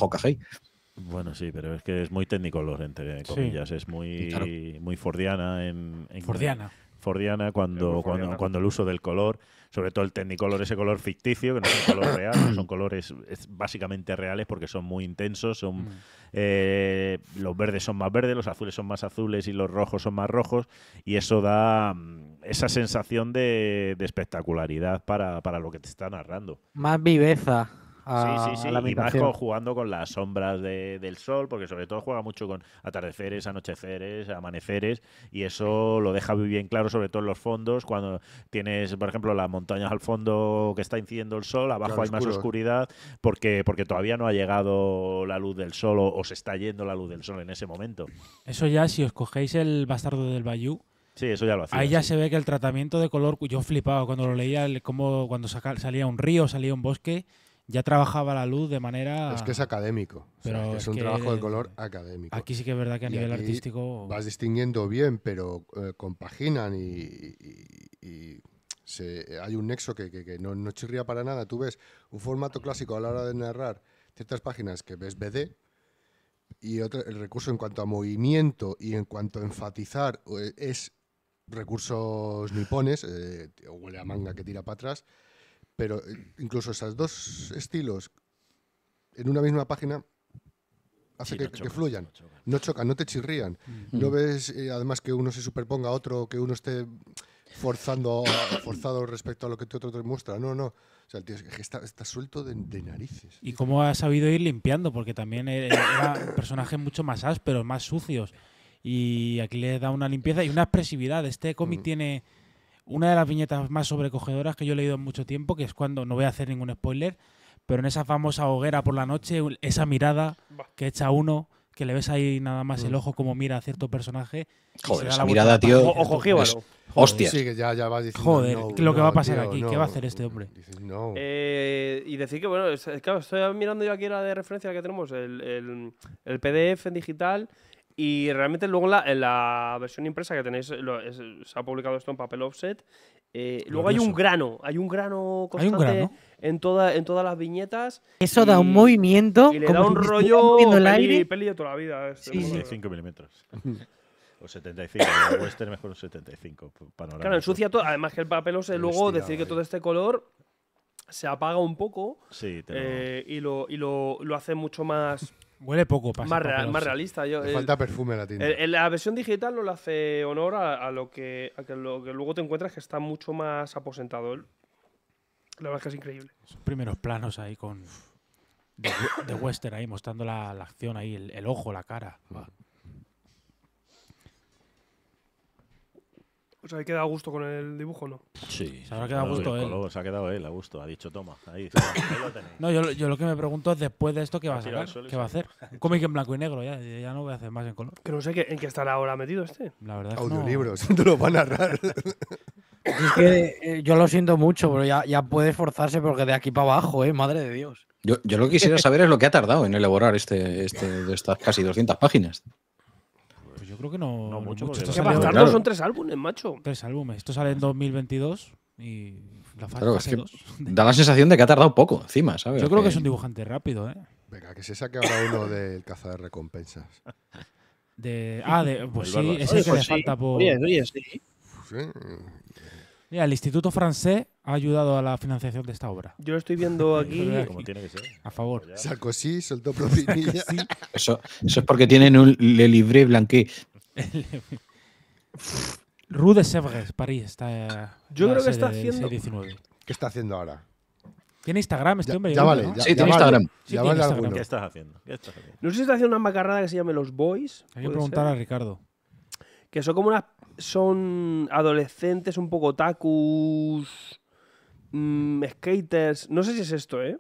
Bueno, sí, pero es que es muy técnicolor, entre comillas. Es muy, muy Fordiana en, Fordiana. Fordiana cuando, cuando, el uso del color, sobre todo el tecnicolor, ese color ficticio, que no es un color real, son colores básicamente reales porque son muy intensos, son mm. eh, los verdes son más verdes, los azules son más azules y los rojos son más rojos, y eso da mm, esa sensación de, espectacularidad para, para lo que te está narrando. Más viveza sí, sí, sí. y más jugando con las sombras del sol, porque sobre todo juega mucho con atardeceres, anocheceres, amaneceres, y eso lo deja muy bien claro, sobre todo en los fondos. Cuando tienes, por ejemplo, las montañas al fondo que está incidiendo el sol, abajo hay más oscuridad, porque, porque todavía no ha llegado la luz del sol o, se está yendo la luz del sol en ese momento. Eso ya, si os cogéis el bastardo del Bayou. eso ya Ahí ya se ve que el tratamiento de color, yo flipaba cuando lo leía, cómo cuando salía un río, salía un bosque, ya trabajaba la luz de manera. Es que es académico. es, un trabajo de color académico. Aquí sí que es verdad que a nivel artístico. Vas distinguiendo bien, pero eh, compaginan y. hay un nexo que, no, chirría para nada. Tú ves un formato clásico a la hora de narrar ciertas páginas que ves BD y el recurso en cuanto a movimiento y en cuanto a enfatizar eh, es recursos nipones, eh, o huele a manga que tira para atrás, pero eh, incluso esos dos estilos en una misma página hace que, fluyan. No chocan. no te chirrían. Mm. No ves, eh, además, que uno se superponga a otro, que uno esté forzando, forzado respecto a lo que te otro te muestra. No, no. O sea, el tío está, suelto de, narices. ¿Y cómo ha sabido ir limpiando? Porque también e, e, un personajes mucho más ásperos, más sucios. Y aquí le da una limpieza y una expresividad. Este cómic mm. tiene una de las viñetas más sobrecogedoras que yo he leído en mucho tiempo, que es cuando, no voy a hacer ningún spoiler, pero en esa famosa hoguera por la noche, esa mirada que echa uno, que le ves ahí nada más el mm. ojo como mira a cierto personaje. Joder, esa mirada, tío. ojo, Hostia. Sí, que ya, vas diciendo, Joder, lo que va a pasar aquí, ¿qué va a hacer este hombre? Eh, y decir que, bueno, claro, estoy mirando yo aquí la de referencia que tenemos, el, el, el PDF digital y realmente luego la, en eh, la versión impresa que tenéis, se ha publicado esto en papel offset. Eh, luego hay un grano, hay un grano constante En, toda, en todas las viñetas. Eso da un movimiento. Y le da un rollo peli, el aire. peli de toda la vida. 75 milímetros. O 75, el western mejor un 75. Panorama. Claro, ensucia todo. Además que el papel offset, luego decir que todo este color se apaga un poco eh, y, lo, y lo, lo hace mucho más Huele poco, Más, realista. Yo, falta perfume la tinta. la versión digital no le hace honor a, lo que, lo que luego te encuentras que está mucho más aposentado. ¿eh? La verdad es que es increíble. Son primeros planos ahí con. de, western ahí, mostrando la, acción ahí, el, ojo, la cara. O sea, ¿he quedado a gusto con el dibujo no? Sí. Se ha quedado a gusto él. se ha quedado él a gusto. Ha dicho, toma, ahí, No, yo, lo que me pregunto es después de esto, ¿qué va a hacer. ¿Qué va a hacer? Cómic en blanco y negro, ya, ya no voy a hacer más en color. Que no sé en qué estará ahora metido este. La verdad es Audiolibros, no. te lo van a narrar. es que eh, yo lo siento mucho, pero ya, ya puede esforzarse porque de aquí para abajo, ¿eh? Madre de Dios. Yo, yo, lo que quisiera saber es lo que ha tardado en elaborar este, este de estas casi 200 páginas. Yo creo que no. No mucho. mucho. Bastardo, son tres álbumes, macho. Tres álbumes. Esto sale en 2022 y la fase, claro, es Da la sensación de que ha tardado poco encima, ¿sabes? Yo creo que es un dibujante rápido, ¿eh? Venga, que se saque ahora uno del caza de recompensas. ah, de, pues sí, ese que le pues falta por. Oye, sí. Mira, el Instituto Francés ha ayudado a la financiación de esta obra. Yo lo estoy viendo aquí. A favor. sí, soltó propinilla. eso, es porque tienen un Le Libre Blanqué. Rue de París. Está, eh, Yo creo que está haciendo. ¿Qué está haciendo ahora? Tiene Instagram este ya, hombre. Ya vale, ya, sí, tiene Instagram. ¿Qué, estás haciendo? No sé si está haciendo una macarrada que se llame Los Boys. Hay que preguntar a Ricardo. Que son como unas. Son adolescentes un poco tacus Mm, skaters. No sé si es esto, ¿eh?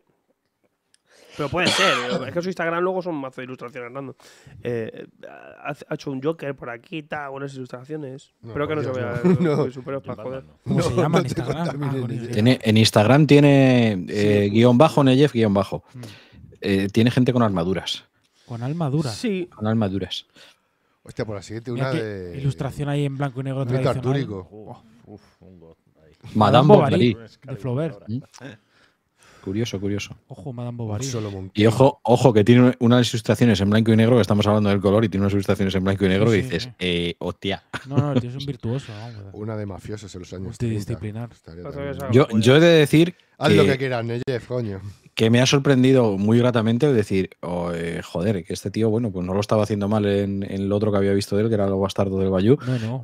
Pero puede ser. ¿eh? es que su Instagram luego son mazo de ilustraciones random. Eh, ha hecho un Joker por aquí, tal, buenas ilustraciones. Espero que no se vea. No. Eh, para joder. se en Instagram? Ah, tiene, en Instagram tiene pues. guión bajo, Neyef guión bajo. Mm. tiene gente con armaduras. ¿Con armaduras? Sí. Con armaduras. Hostia, por la siguiente, una de. Ilustración ahí en blanco y negro. tradicional. un Madame Bovary. el Flaubert. ¿Mm? Curioso, curioso. Ojo, Madame Bovary. Y ojo, ojo, que tiene unas ilustraciones en blanco y negro, que estamos hablando del color, y tiene unas ilustraciones en blanco y negro y dices, eh, hostia. No, no, el es un virtuoso. Una de mafiosos en los años 30. Disciplinar. Pues yo, yo he de decir. Haz que... lo que quieras, Neyef, coño que me ha sorprendido muy gratamente decir, joder, que este tío, bueno, pues no lo estaba haciendo mal en, el otro que había visto de él, que era lo bastardo del Bayou,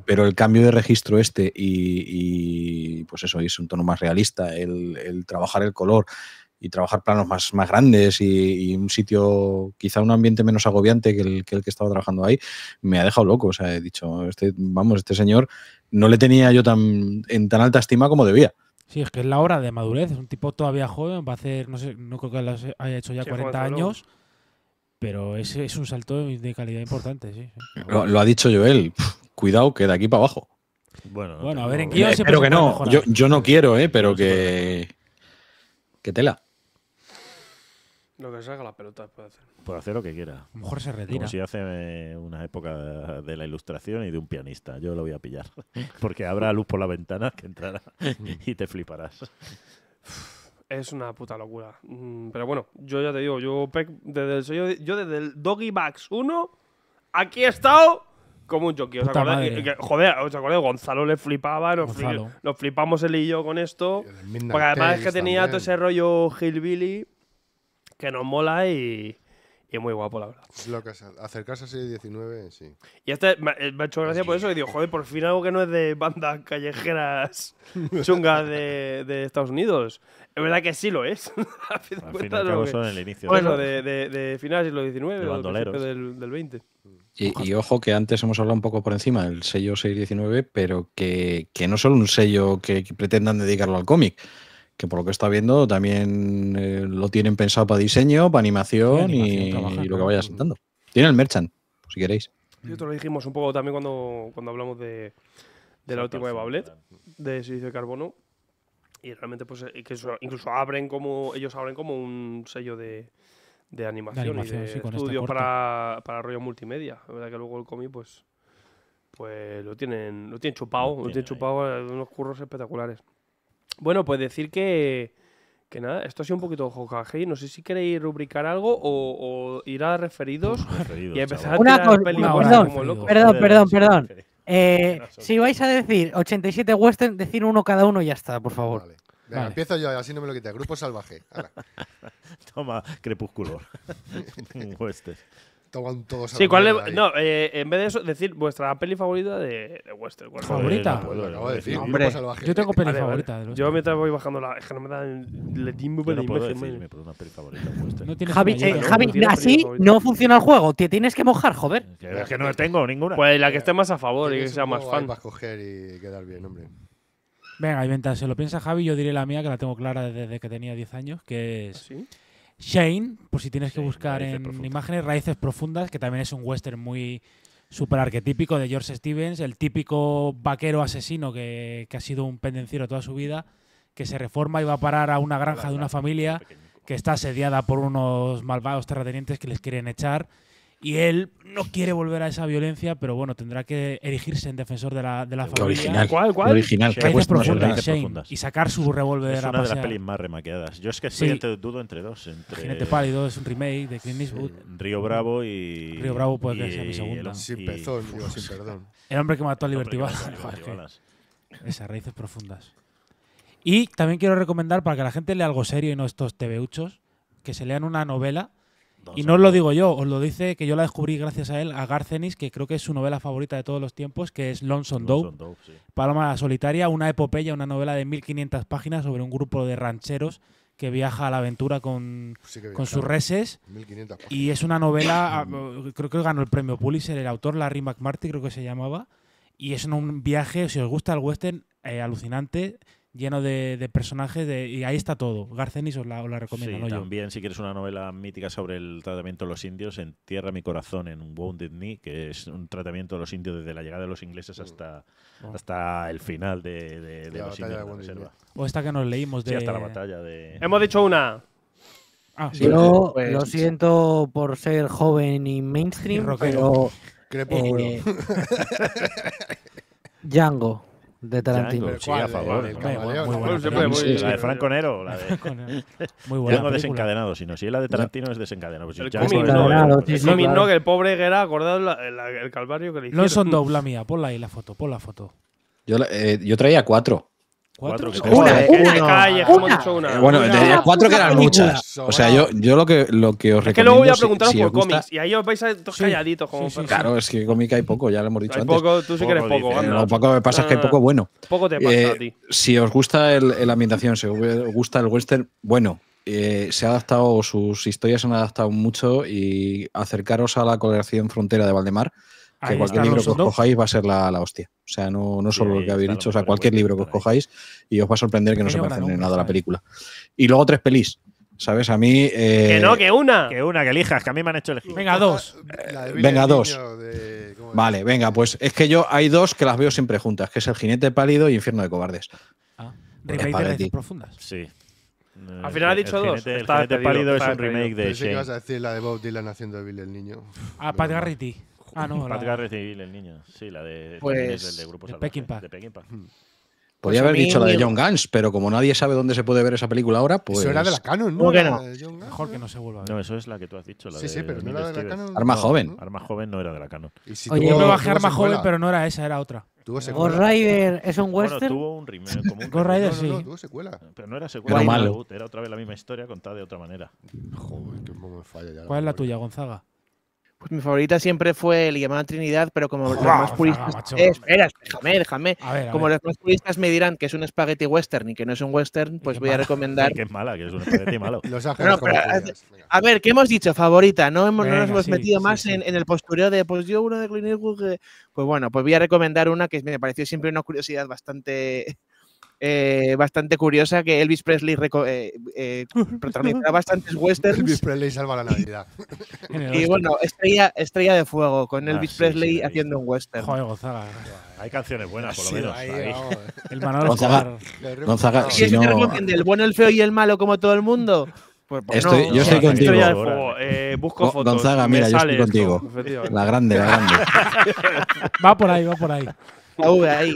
pero el cambio de registro este y, pues eso, es un tono más realista, el, trabajar el color y trabajar planos más, grandes y, un sitio, quizá un ambiente menos agobiante que el, que el, que estaba trabajando ahí, me ha dejado loco. O sea, he dicho, este, vamos, este señor no le tenía yo tan, en tan alta estima como debía. Sí, es que es la hora de madurez. Es un tipo todavía joven, va a hacer, no sé, no creo que haya hecho ya 40 años, pero es, un salto de calidad importante, sí. Lo, ha dicho Joel. Cuidado que de aquí para abajo. Bueno, a ver, en Pero que no, yo, no quiero, eh, pero que. Que tela. Lo que salga la pelota puede hacer. Por hacer lo que quiera. mejor se retira. Como si hace eh, una época de la ilustración y de un pianista. Yo lo voy a pillar. Porque habrá luz por la ventana que entrará y te fliparás. Es una puta locura. Mm, pero bueno, yo ya te digo, yo, desde el, yo desde Doggy Bags 1, aquí he estado como un jockey. ¿Os joder, ¿os Gonzalo le flipaba, nos, flipamos él y yo con esto. Porque además es que tenía todo ese rollo hillbilly que nos mola y, y muy guapo, la verdad. acercarse a 619, sí. Y este eh, me, ha hecho gracia por eso y digo, joder, por fin algo que no es de bandas callejeras chungas de, Estados Unidos. Es verdad que sí lo es. Al fin son el inicio. Bueno, de, finales de bandoleros. Del, del 20. Y, ojo que antes hemos hablado un poco por encima del sello 619, pero que, no solo un sello que pretendan dedicarlo al cómic, que por lo que está viendo también eh, lo tienen pensado para diseño, para animación, y, lo que vaya sentando. Tiene el merchant, si queréis. Nosotros lo dijimos un poco también cuando, cuando hablamos de, la última de Bablet, de silicio de carbono. Y realmente, pues, eh, incluso, abren como, ellos abren como un sello de, animación, y de este para, para, rollo multimedia. La verdad que luego el cómic, pues, pues lo tienen, lo tienen chupado, lo tienen, lo tienen chupado eh, unos curros espectaculares. Bueno, pues decir que, nada, esto ha sido un poquito jocaje. No sé si queréis rubricar algo o, ir a referidos, y empezar a tirar Una cosa, perdón, eh, perdón, perdón, perdón. si vais a decir 87 western, decir uno cada uno y ya está, por favor. empiezo yo, así no me lo quita. Grupo salvaje. Toma, crepúsculo. western. todos Sí, ¿cuál le, No, eh, en vez de eso, decir vuestra peli favorita de, de Western. ¿Favorita? puedo, acabo de decir. yo tengo peli favorita. yo mientras voy bajando la. Es que no me dan. Le timbo no puedo decirme por una peli favorita Western. Javi, eh, Javi así no funciona el juego. Te tienes que mojar, joder. Es que no tengo ninguna. Pues la que esté más a favor y que sea más fan. Vas a coger y quedar bien, hombre. Venga, y mientras se lo piensa Javi, yo diré la mía, que la tengo clara desde que tenía 10 años, que es. ¿Ah, ¿Sí? Shane, por si tienes que buscar en imágenes, Raíces Profundas, que también es un western muy super arquetípico de George Stevens, el típico vaquero asesino que, que, ha sido un pendenciero toda su vida, que se reforma y va a parar a una granja de una familia que está asediada por unos malvados terratenientes que les quieren echar y él no quiere volver a esa violencia, pero bueno, tendrá que erigirse en defensor de la, de la familia. Original. ¿Cuál, cuál? original. Raíces profundas, Y sacar su revólver a Es una de las pelis más remaqueadas. Yo es que estoy sí. entre, dudo entre dos. Entre... Pálido es un remake de Clint Eastwood. Río Bravo y... Río Bravo puede que sea mi segunda. perdón. El hombre que mató a Liberty Balas. Esas raíces profundas. Y también quiero recomendar para que la gente lea algo serio y no estos tebeuchos, que se lean una novela y no os lo digo yo, os lo dice que yo la descubrí gracias a él, a Garcenis, que creo que es su novela favorita de todos los tiempos, que es Lonson Dove, Paloma Solitaria, una epopeya, una novela de 1500 páginas sobre un grupo de rancheros que viaja a la aventura con, pues sus reses. y es una novela, ah, creo que ganó el premio Pulitzer, el autor Larry McMarty creo que se llamaba, y es un viaje, si os gusta el western, eh, alucinante lleno de, personajes de, y ahí está todo. Garcenis os la, recomiendo. Sí, también, si quieres una novela mítica sobre el tratamiento de los indios, Entierra mi corazón en un Wounded Knee, que es un tratamiento de los indios desde la llegada de los ingleses mm. hasta, oh. hasta el final de, de, los indios de reserva. O esta que nos leímos de... hasta la batalla de... Hemos dicho una... Ah, lo pues- siento por ser joven y mainstream, pero... Eh, Django de Tarantino. sí, a favor. la de Franco Nero. La de... muy buena. Tengo desencadenado, sino si es la de Tarantino es desencadenado. Pues el cómic no, que el pobre Guerra, acordado el calvario que le hicieron. No son doble mía, ponla ahí la foto, pon la foto. Yo, eh, yo traía cuatro. Cuatro. Una, una, eh, Bueno, de las cuatro quedan muchas. O sea, yo, yo lo, que, lo que os recomiendo. Es que luego voy a preguntaros por cómics y ahí os vais a calladitos. Como claro, es que cómica hay poco, ya lo hemos dicho antes. Poco, tú sí que eres poco. Dices, no, poco pasa es que hay ah, poco bueno. Poco te pasa a eh, ti. Si os gusta la ambientación, si os gusta el western, bueno, eh, se ha adaptado, sus historias se han adaptado mucho y acercaros a la colección Frontera de Valdemar, que cualquier libro que os cojáis va a ser la, la hostia. O sea, no, no solo lo que habéis dicho, o sea, cualquier libro que os ¿eh? cojáis y os va a sorprender que no se parezca en nada a la ¿eh? película. Y luego tres pelis. ¿Sabes? A mí. Eh, que no, que una. Que una, que elijas, que a mí me han hecho elegir. Venga, dos. venga, dos. vale, venga, pues es que yo hay dos que las veo siempre juntas, que es El Jinete Pálido y Infierno de Cobardes. Ah, remake de profundas. Sí. Al final ha dicho dos. el Jinete Pálido es un remake de. Pensé que vas a decir la de Bob Dylan haciendo de Bill el niño. Ah, Pat Garrity. Ah, no. la de recibir el niño. Sí, la de, pues, de, Grupo de hmm. Podría pues haber dicho la de John Guns, pero como nadie sabe dónde se puede ver esa película ahora, pues. Eso era pues de la Canon, ¿no? Mejor que no se vuelva a ver. No, eso es la que tú has dicho. La de sí, pero no de la Canon. Arma joven. Arma joven no era de la Canon. Oye, yo me bajé Arma joven, pero no era esa, era otra. Ghost Rider es un western. Bueno, tuvo un remake. Como Rider sí. tuvo secuela. Pero no era secuela. Era malo. Era otra vez la misma historia contada de otra manera. Joder, qué me falla ya. ¿Cuál es la tuya, Gonzaga? Pues, mi favorita siempre fue el llamada Trinidad, pero como los más puristas. espera, déjame, déjame. como los más puristas me dirán que es un espagueti western y que no es un western, pues voy a recomendar. que es mala, que es un espagueti malo. Eh, a ver, ¿qué hemos dicho? Favorita, ¿no? Hemos, nos hemos metido más en, el postureo de, pues yo una de Clint Pues bueno, pues voy a recomendar una que me pareció siempre una curiosidad bastante eh, bastante curiosa que Elvis Presley eh, eh bastantes westerns. Elvis Presley salva la Navidad. y bueno, estrella, estrella de fuego con ah, Elvis Presley haciendo un western. Joder, Gonzaga. Hay canciones buenas, por lo menos. Sí, El Gonzaga. Gonzaga si no... el bueno, el feo y el malo como todo el mundo? Pues, pues estoy, yo estoy contigo. fuego. Eh, busco fotos. Gonzaga, mira, yo estoy contigo. la grande, la grande. va por ahí, va por ahí. V ahí.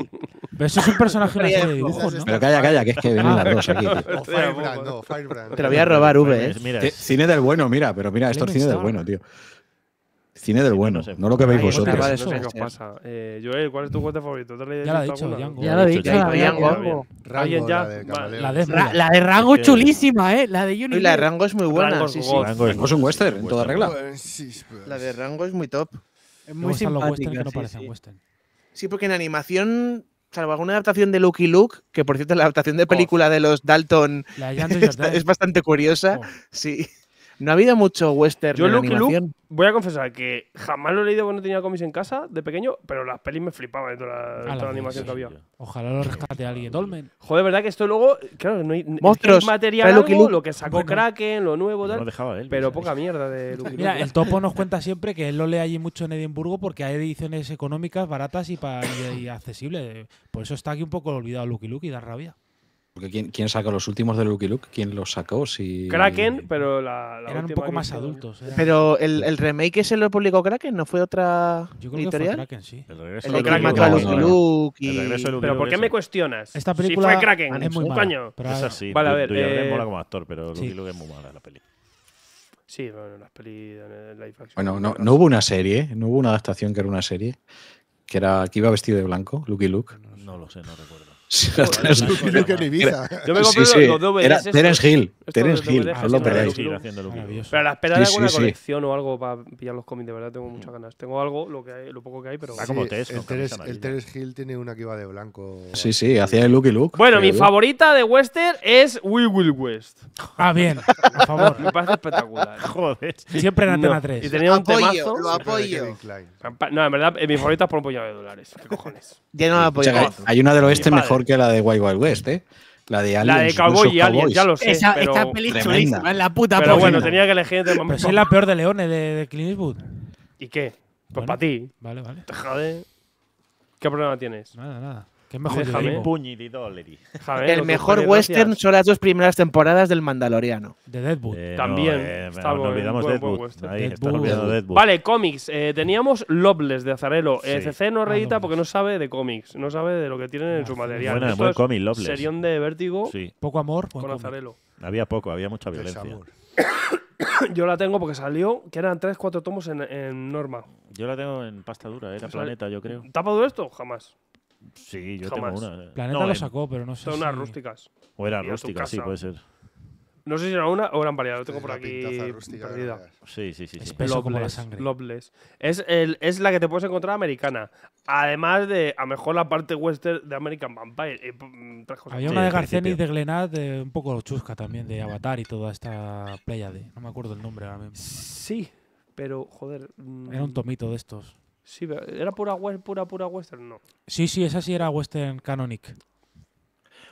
Pero eso es un personaje de dibujos, ¿no? Pero calla, calla, que es que vienen las dos aquí. Firebrand, no, Firebrand. Te lo voy a robar, V, ¿eh? eh cine del bueno, mira, pero mira, esto es cine del bueno, tío. Cine del bueno, no lo que veis vosotros. Eh, Joel, ¿cuál es tu cuenta favorito? Ya lo he dicho, Ya lo he dicho, la, de la, la de Rango es chulísima, ¿eh? La de Unity. La de Rango es muy buena. es un western, en toda regla. La de Rango es muy top. Es muy simpática. Que no parecen western. Sí, porque en animación, salvo alguna adaptación de Lucky Luke, que por cierto la adaptación de película de los Dalton es, bastante curiosa. Sí. No ha habido mucho western. Yo, en Luke, Luke, voy a confesar que jamás lo he leído cuando tenía cómics en casa de pequeño, pero las pelis me flipaban de toda la, animación que había. Ojalá lo rescate alguien. Dolmen. Joder, verdad que esto luego. Claro, no hay. Monstruos. material Luke. lo que sacó Kraken, lo nuevo, tal. dejaba él, pero poca mierda de Luke Mira, el topo nos cuenta siempre que él lo lee allí mucho en Edimburgo porque hay ediciones económicas, baratas y, y, y accesibles. Por eso está aquí un poco olvidado Lucky Luke y da rabia. Porque ¿quién, sacó los últimos de Lucky Luke? ¿Quién los sacó? Si... Kraken, pero la, Eran un poco más adultos. Pero el, el, remake ese lo publicó Kraken, ¿no fue otra Yo creo editorial? Que fue Kraken, sí. El regreso de Kraken Lucky Luke. Y... pero ¿por qué me cuestionas? Esta película si fue Kraken, es muy un Es así. Vale, a ver. Eh... mola como actor, pero Lucky sí. Luke es muy mala la película. Sí, bueno, las películas… action. Bueno, no, no, hubo una serie, no hubo una adaptación que era una serie, que era que iba vestido de blanco, Lucky Luke. no lo sé, no recuerdo. Yo me compré los Era Terence Hill. Terence Hill, no Pero a la espera de alguna colección o algo para pillar los cómics, de verdad tengo muchas ganas. Tengo algo, lo, que hay, lo poco que hay, pero. como El Terence Hill tiene una que va de blanco. Sí, sí, hacía el y look Bueno, mi favorita de Western es We Will West. Ah, bien, Por favor. Me parece espectacular. Joder. Siempre en tema 3. Y tenía un temazo. Lo apoyo. No, en verdad, eh, mi favorita es por un puñado de dólares. ¿Qué cojones? Ya no lo apoyo. Hay una del oeste mejor mejor que la de Wild Wild West, ¿eh? La de Aliens, la de Cowboy y Aliens, ya lo sé. pero... Esta peli Es la puta Pero bueno, tenía que elegir entre Pero es la peor de Leones, de, de Clint ¿Y qué? Pues para ti. Vale, vale. Joder. ¿Qué problema tienes? Nada, nada el mejor western son las dos primeras temporadas del Mandaloriano. De Deadwood. También. olvidamos Vale, cómics. Eh, teníamos Lobles de Azarelo. CC eh, no ah, reedita porque no sabe de cómics. No sabe de lo que tienen en su material. buen cómic, Lobles. Serión de vértigo. Sí. Poco amor. Con Azarelo. Había poco, había mucha violencia. Yo la tengo porque salió, que eran 3, 4 tomos en, norma. Yo la tengo en pasta dura, era Planeta, yo creo. tapado esto? Jamás. Sí, yo tengo una. Eh. Planeta lo sacó, pero no sé. Son unas rústicas. O eran rústicas, sí, puede ser. No sé si era una o eran variadas. lo tengo por aquí Sí, sí, sí. sí. como la sangre. Es, el, es la que te puedes encontrar americana. Además de, a lo mejor, la parte western de American Vampire. Eh, mm, Había una de Garceni y de Glenad, eh, un poco chusca también, de Avatar y toda esta playa de. No me acuerdo el nombre ahora mismo. Sí, pero, joder. Mm, era un tomito de estos. Sí, ¿era pura, pura, pura western? No. Sí, sí, esa sí era western canonic.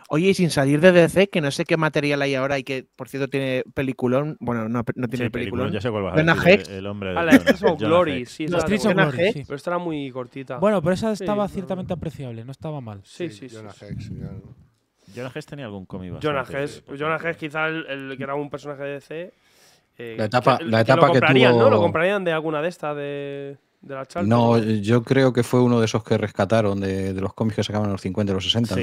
Oye, y sin salir de DC, que no sé qué material hay ahora y que, por cierto, tiene peliculón. Bueno, no, no tiene sí, peliculón. Ya sé cuál va a el, hombre de ah, la of Glory, sí. Streets of Glory, sí. Pero esta era muy cortita. Bueno, pero esa estaba ciertamente apreciable, no estaba mal. Sí, sí, sí. Jonah Hex, Jonah Hex tenía algún cómic Jonah Hex, pues Jonah Hex quizá el, que era un personaje de DC. Eh, la etapa que, la etapa que, lo tuvo... ¿no? Lo comprarían de alguna de estas de… No, yo creo que fue uno de esos que rescataron de, los cómics que sacaban en los 50 y los 60.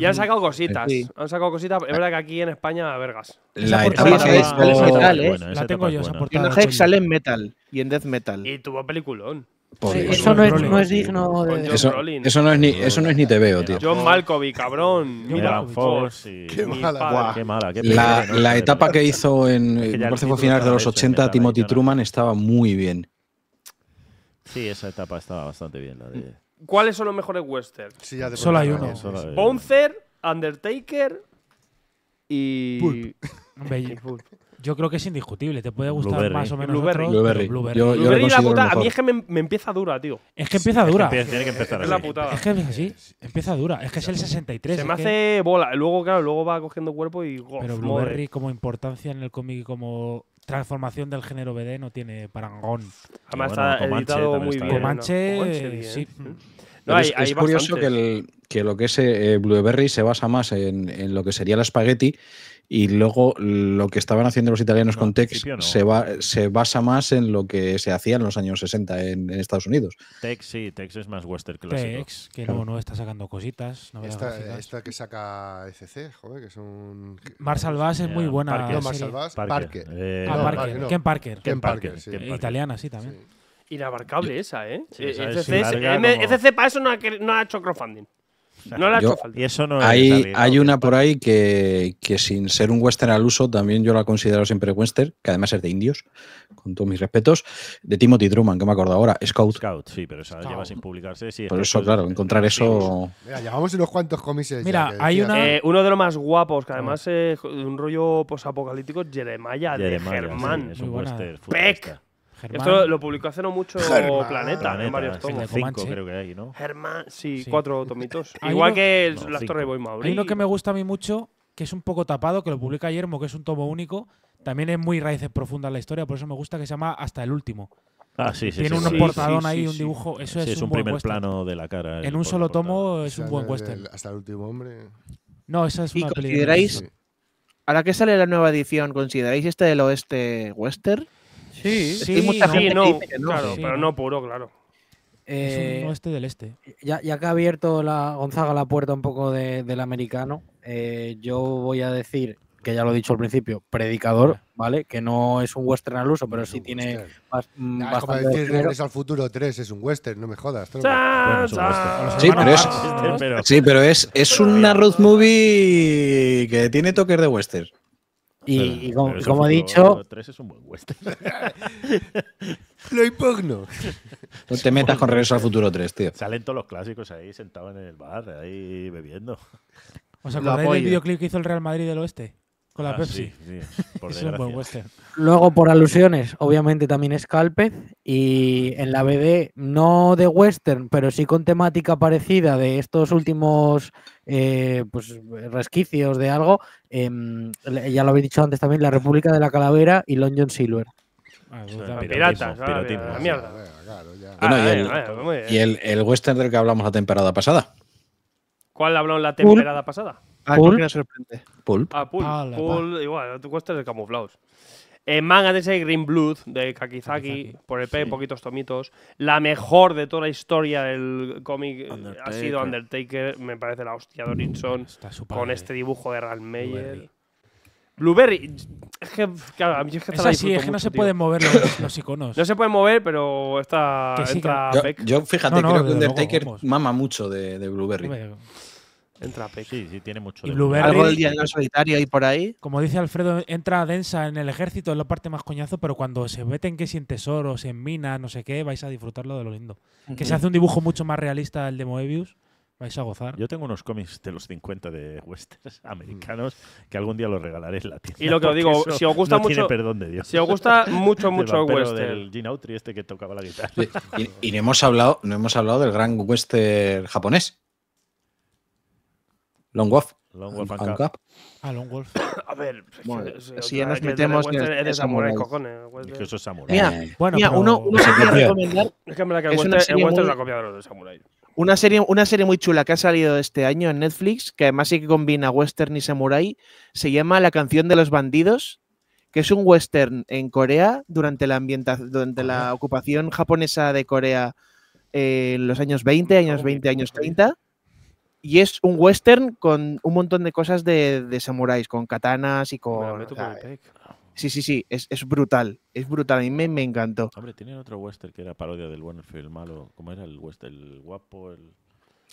Y han sacado cositas. sacado cositas. Es verdad que aquí en España, vergas. La etapa es metal, ¿eh? La tengo yo, sale en metal y en death metal. Y tuvo peliculón. eso no es, digno de. Eso, eso, no es ni, eso no es ni te veo, tío. John Malkovich, cabrón. Mira, Fox Qué, mala, qué mala. la, etapa que hizo en. Es finales de los 80, Timothy Truman estaba muy bien. Sí, esa etapa estaba bastante bien. La de... ¿Cuáles son los mejores westerns? Solo hay uno. Undertaker y. Pulp. yo creo que es indiscutible. Te puede gustar más o menos. Blueberry. Otro, Blueberry. a mí es que me, empieza dura, tío. Es que empieza dura. tiene que empezar es, así. La putada. es que es así. Empieza dura. Es que es el 63. Se me hace bola. Luego, claro, luego va cogiendo cuerpo y. Pero Blueberry, como importancia en el cómic y como transformación del género BD no tiene parangón. Además ha está editado muy bien. Comanche, sí es, curioso que, lo que es eh, Blueberry se basa más en, lo que sería la espagueti y luego lo que estaban haciendo los italianos con Tex se, va, se, basa más en lo que se hacía en los años 60 en, Estados Unidos. Tex, sí, Tex es más western clásico. Tex, que luego no, está sacando cositas. Esta, que saca FC, e joder, que es un... Marshall Bass es muy buena. Parker, no, Marshall Bass, Parker. Eh, ah, Parker. Ken Parker. Ken Parker, sí. Italiana, sí, también. Inabarcable esa, ¿eh? Sí, esa es larga para eso no ha, ha hecho crowdfunding. No la ha hecho Y eso no Hay, hay una por ahí que, que sin ser un western al uso, también yo la considero siempre western, que además es de indios, con todos mis respetos, de Timothy Truman, que me acuerdo ahora, Scout. Scout, sí, pero esa lleva sin publicarse. Sí, Por eso, claro, encontrar eso... Mira, llevamos unos cuantos cómics. Mira, hay una- eh, uno de los más guapos, que ah. además es un rollo posapocalíptico, Jeremiah, Jeremiah, de Germán. es un western esto lo publicó hace no mucho Planeta, Planeta en varios tomos. Cinco, creo que hay, ¿no? Germán, sí, cuatro tomitos. Igual que las Torres de Boimauri. Hay uno que me gusta a mí mucho, que es un poco tapado, que lo publica Yermo, que es un tomo único. También es muy raíces profundas la historia, por eso me gusta que se llama Hasta el último. Ah, sí, sí, Tiene un portadón ahí, un dibujo. Eso es, un, primer plano de la cara. En un solo tomo es un buen western. hasta el último hombre. No, esa es una ¿Y consideráis, ahora que sale la nueva edición, consideráis este del oeste western? Sí, sí, mucha gente claro, pero no puro, claro. es un eh, oeste del este. Ya, que ha abierto la, Gonzaga la puerta un poco del americano, eh, yo voy a decir que ya lo he dicho al principio, predicador, ¿vale? Que no es un western al uso, pero sí tiene más, mm, al futuro 3 es un western, no me jodas. Sí, pero es, es, es una road movie que tiene toques de western. Y, como, he dicho. 3 es un buen western. Lo No te metas con Regreso al Futuro 3, tío. Salen todos los clásicos ahí, sentados en el bar, ahí bebiendo. ¿Os acordáis del videoclip que hizo el Real Madrid del Oeste? Con la ah, Sí, Luego, por alusiones, obviamente también Scalpez. Y en la BD, no de western, pero sí con temática parecida de estos últimos eh, pues, resquicios de algo. Em, ya lo habéis dicho antes también, La República de la Calavera y Long John Silver. Ah, piratas, Y el, el western del que hablamos la temporada pasada. ¿Cuál habló la temporada pasada? Ah, Paul. ¿quién sorprende? Paul. Ah, ah Paul. igual, tú cuestas el camuflados. Eh, manga de ese Green Blood de Kakizaki, por el P, poquitos tomitos. La mejor de toda la historia del cómic eh, ha sido Undertaker. Me parece la hostia Dorinson. con este dibujo de Ralph Meyer. Blueberry. Es que, claro, a es que, es así, es que no se pueden mover los, iconos. No se pueden mover, pero está. entra yo, fíjate, creo que Undertaker mama mucho de, Blueberry entra Sí, sí, tiene mucho. Y Algo del día de la y por ahí. Como dice Alfredo, entra densa en el ejército, es la parte más coñazo, pero cuando se meten que sin en tesoros, en minas, no sé qué, vais a disfrutarlo de lo lindo. Que se hace un dibujo mucho más realista el de Moebius. Vais a gozar. Yo tengo unos cómics de los 50 de westerns americanos mm. que algún día los regalaré en la tienda. Y lo que os digo, si os gusta mucho. Si os gusta mucho, mucho el western. del Gene este que tocaba la guitarra. Y, y, no, hemos hablado, no hemos hablado del gran western japonés. Long Wolf. Long Wolf Ah, Long Wolf. A ver, pues, eh, si ya nos metemos en samurai, este eso es samurai. Mira, uno, recomendar. el la copia de los Una serie, muy chula que ha salido este año en Netflix, que además sí que combina western y samurai, se llama La canción de los bandidos, que es un western en Corea durante la, durante la ocupación japonesa de Corea en los años 20, años 20, años 30 y es un western con un montón de cosas de, samuráis, con katanas y con... sí, sí, sí, es, es, brutal, es brutal, a mí me, me encantó. Hombre, tienen otro western que era parodia del bueno, el malo, ¿cómo era el western? El guapo, el...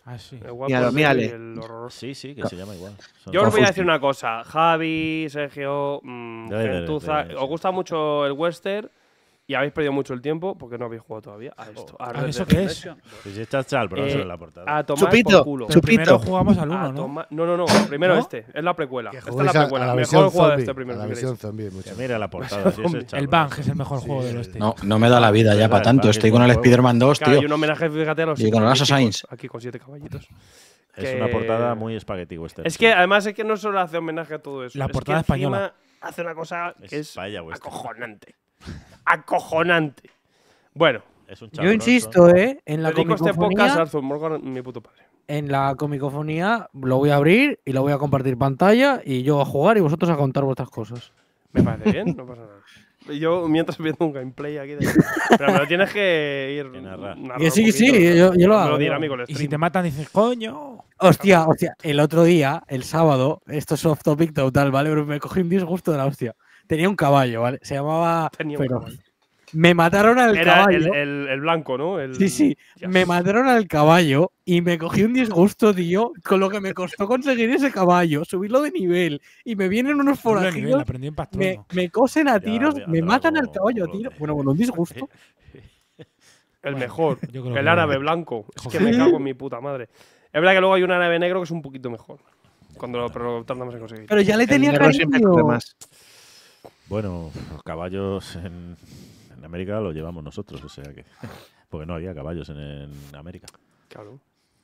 Ah, sí. El guapo Míralo, sí, el horror. sí, sí, que se llama igual. Yo os voy a decir una cosa. Javi, Sergio, mmm, os gusta mucho el western, y habéis perdido mucho el tiempo porque no habéis jugado todavía a esto. a, eso qué es? Pues la portada. tomar chupito, por culo. Chupito. Primero jugamos al uno, ¿no? No, no, no. Primero este. Es la precuela. Esta es la precuela. la mejor juego de este primero. La versión zombie. Mira la portada. el, el Bang es el mejor juego de los este. No, no me da la vida ya para tanto. Estoy con el Spider-Man 2, tío. Y un homenaje, a los. con el Assassin's. Aquí con siete caballitos. Es una portada muy espagueti western. Es que además es que no solo hace homenaje a todo eso. La portada española. Hace una cosa que es acojonante acojonante. Bueno. Es un yo insisto, ¿eh? En la comicofonía... En la comicofonía lo voy a abrir y lo voy a compartir pantalla y yo a jugar y vosotros a contar vuestras cosas. Me parece bien, no pasa nada. Yo mientras veo un gameplay aquí de... Pero me lo tienes que ir que Sí, sí, yo, lo hago. Y si te matan dices, coño. Hostia, hostia, el otro día, el sábado, esto es off topic total, ¿vale? Pero me cogí un disgusto de la hostia. Tenía un caballo, ¿vale? Se llamaba Me mataron al caballo. El, el, blanco, ¿no? Sí, sí. Me mataron al caballo y me cogí un disgusto, tío, con lo que me costó conseguir ese caballo, subirlo de nivel. Y me vienen unos forajidos. Me, cosen a tiros, me matan al caballo a tiros. Bueno, bueno, un disgusto. El mejor, el árabe blanco. Es que me cago en mi puta madre. Es verdad que luego hay un árabe negro que es un poquito mejor. Cuando lo, pero tardamos en conseguir. Pero ya le tenía cariño. Bueno, los caballos en, América los llevamos nosotros, o sea que. Porque no había caballos en, América. Claro.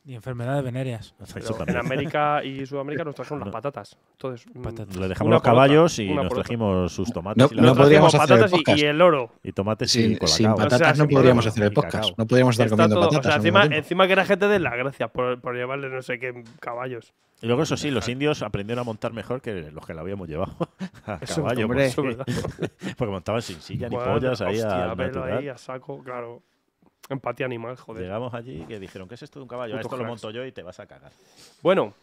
Y enfermedades venéreas. en América y Sudamérica nos trajeron las patatas. Entonces, mm, Le dejamos los caballos y nos trajimos sus tomates. No, y podríamos hacer el podcast. Y, el oro. Y tomates sin, y Sin patatas no podíamos podríamos hacer el podcast. No podríamos estar Está comiendo todo, patatas. encima, encima, que era gente de la gracia por, por llevarle no sé qué caballos. Y luego, eso sí, los indios aprendieron a montar mejor que los que la habíamos llevado a eso, caballo, porque montaban sin silla ni pollas ahí, a ahí a saco, claro. Empatía animal, joder. Llegamos allí que dijeron, ¿qué es esto de un caballo? esto lo monto yo y te vas a cagar. Bueno,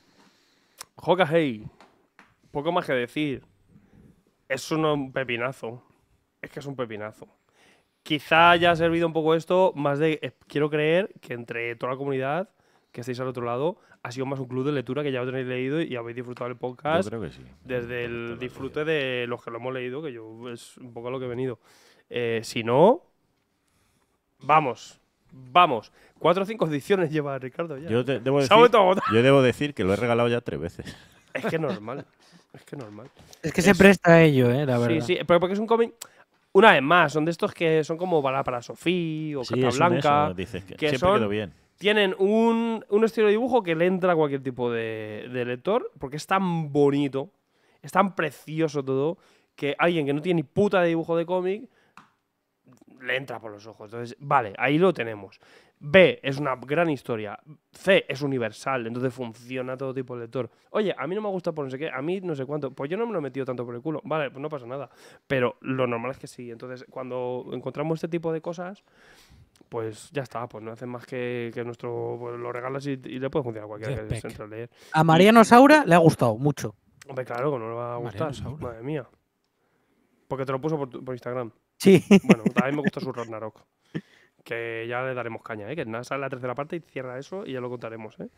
Hoka Hey, poco más que decir. Es un pepinazo. Es que es un pepinazo. Quizá haya servido un poco esto, más de, eh, quiero creer que entre toda la comunidad que estáis al otro lado, ha sido más un club de lectura que ya lo tenéis leído y habéis disfrutado el podcast. Yo creo que sí. Desde el disfrute de los que lo hemos leído, que yo es un poco lo que he venido. Eh, si no, vamos. Vamos, cuatro o cinco ediciones lleva Ricardo ya. Yo, debo decir, que lo he regalado ya tres veces. Es que normal. es que normal. Es que se presta a ello, eh, la verdad. Sí, sí, pero porque es un cómic. Una vez más, son de estos que son como para, para Sofía o sí, Blanca. dices que, siempre quedo bien. Tienen un, estilo de dibujo que le entra a cualquier tipo de, de lector, porque es tan bonito, es tan precioso todo, que alguien que no tiene ni puta de dibujo de cómic le entra por los ojos. Entonces, vale, ahí lo tenemos. B, es una gran historia. C, es universal, entonces funciona todo tipo de lector. Oye, a mí no me gusta por no sé qué, a mí no sé cuánto. Pues yo no me lo he metido tanto por el culo. Vale, pues no pasa nada. Pero lo normal es que sí. Entonces, cuando encontramos este tipo de cosas, pues ya está, pues no hacen más que, que nuestro. Pues lo regalas y, le puede funcionar a cualquiera que se entre a leer. A Mariano Saura le ha gustado mucho. Hombre, claro que no le va a gustar. Madre mía. Porque te lo puso por, por Instagram. Sí. Bueno, también me gusta su Ragnarok. Que ya le daremos caña, ¿eh? Que nada, sale la tercera parte y cierra eso y ya lo contaremos, ¿eh?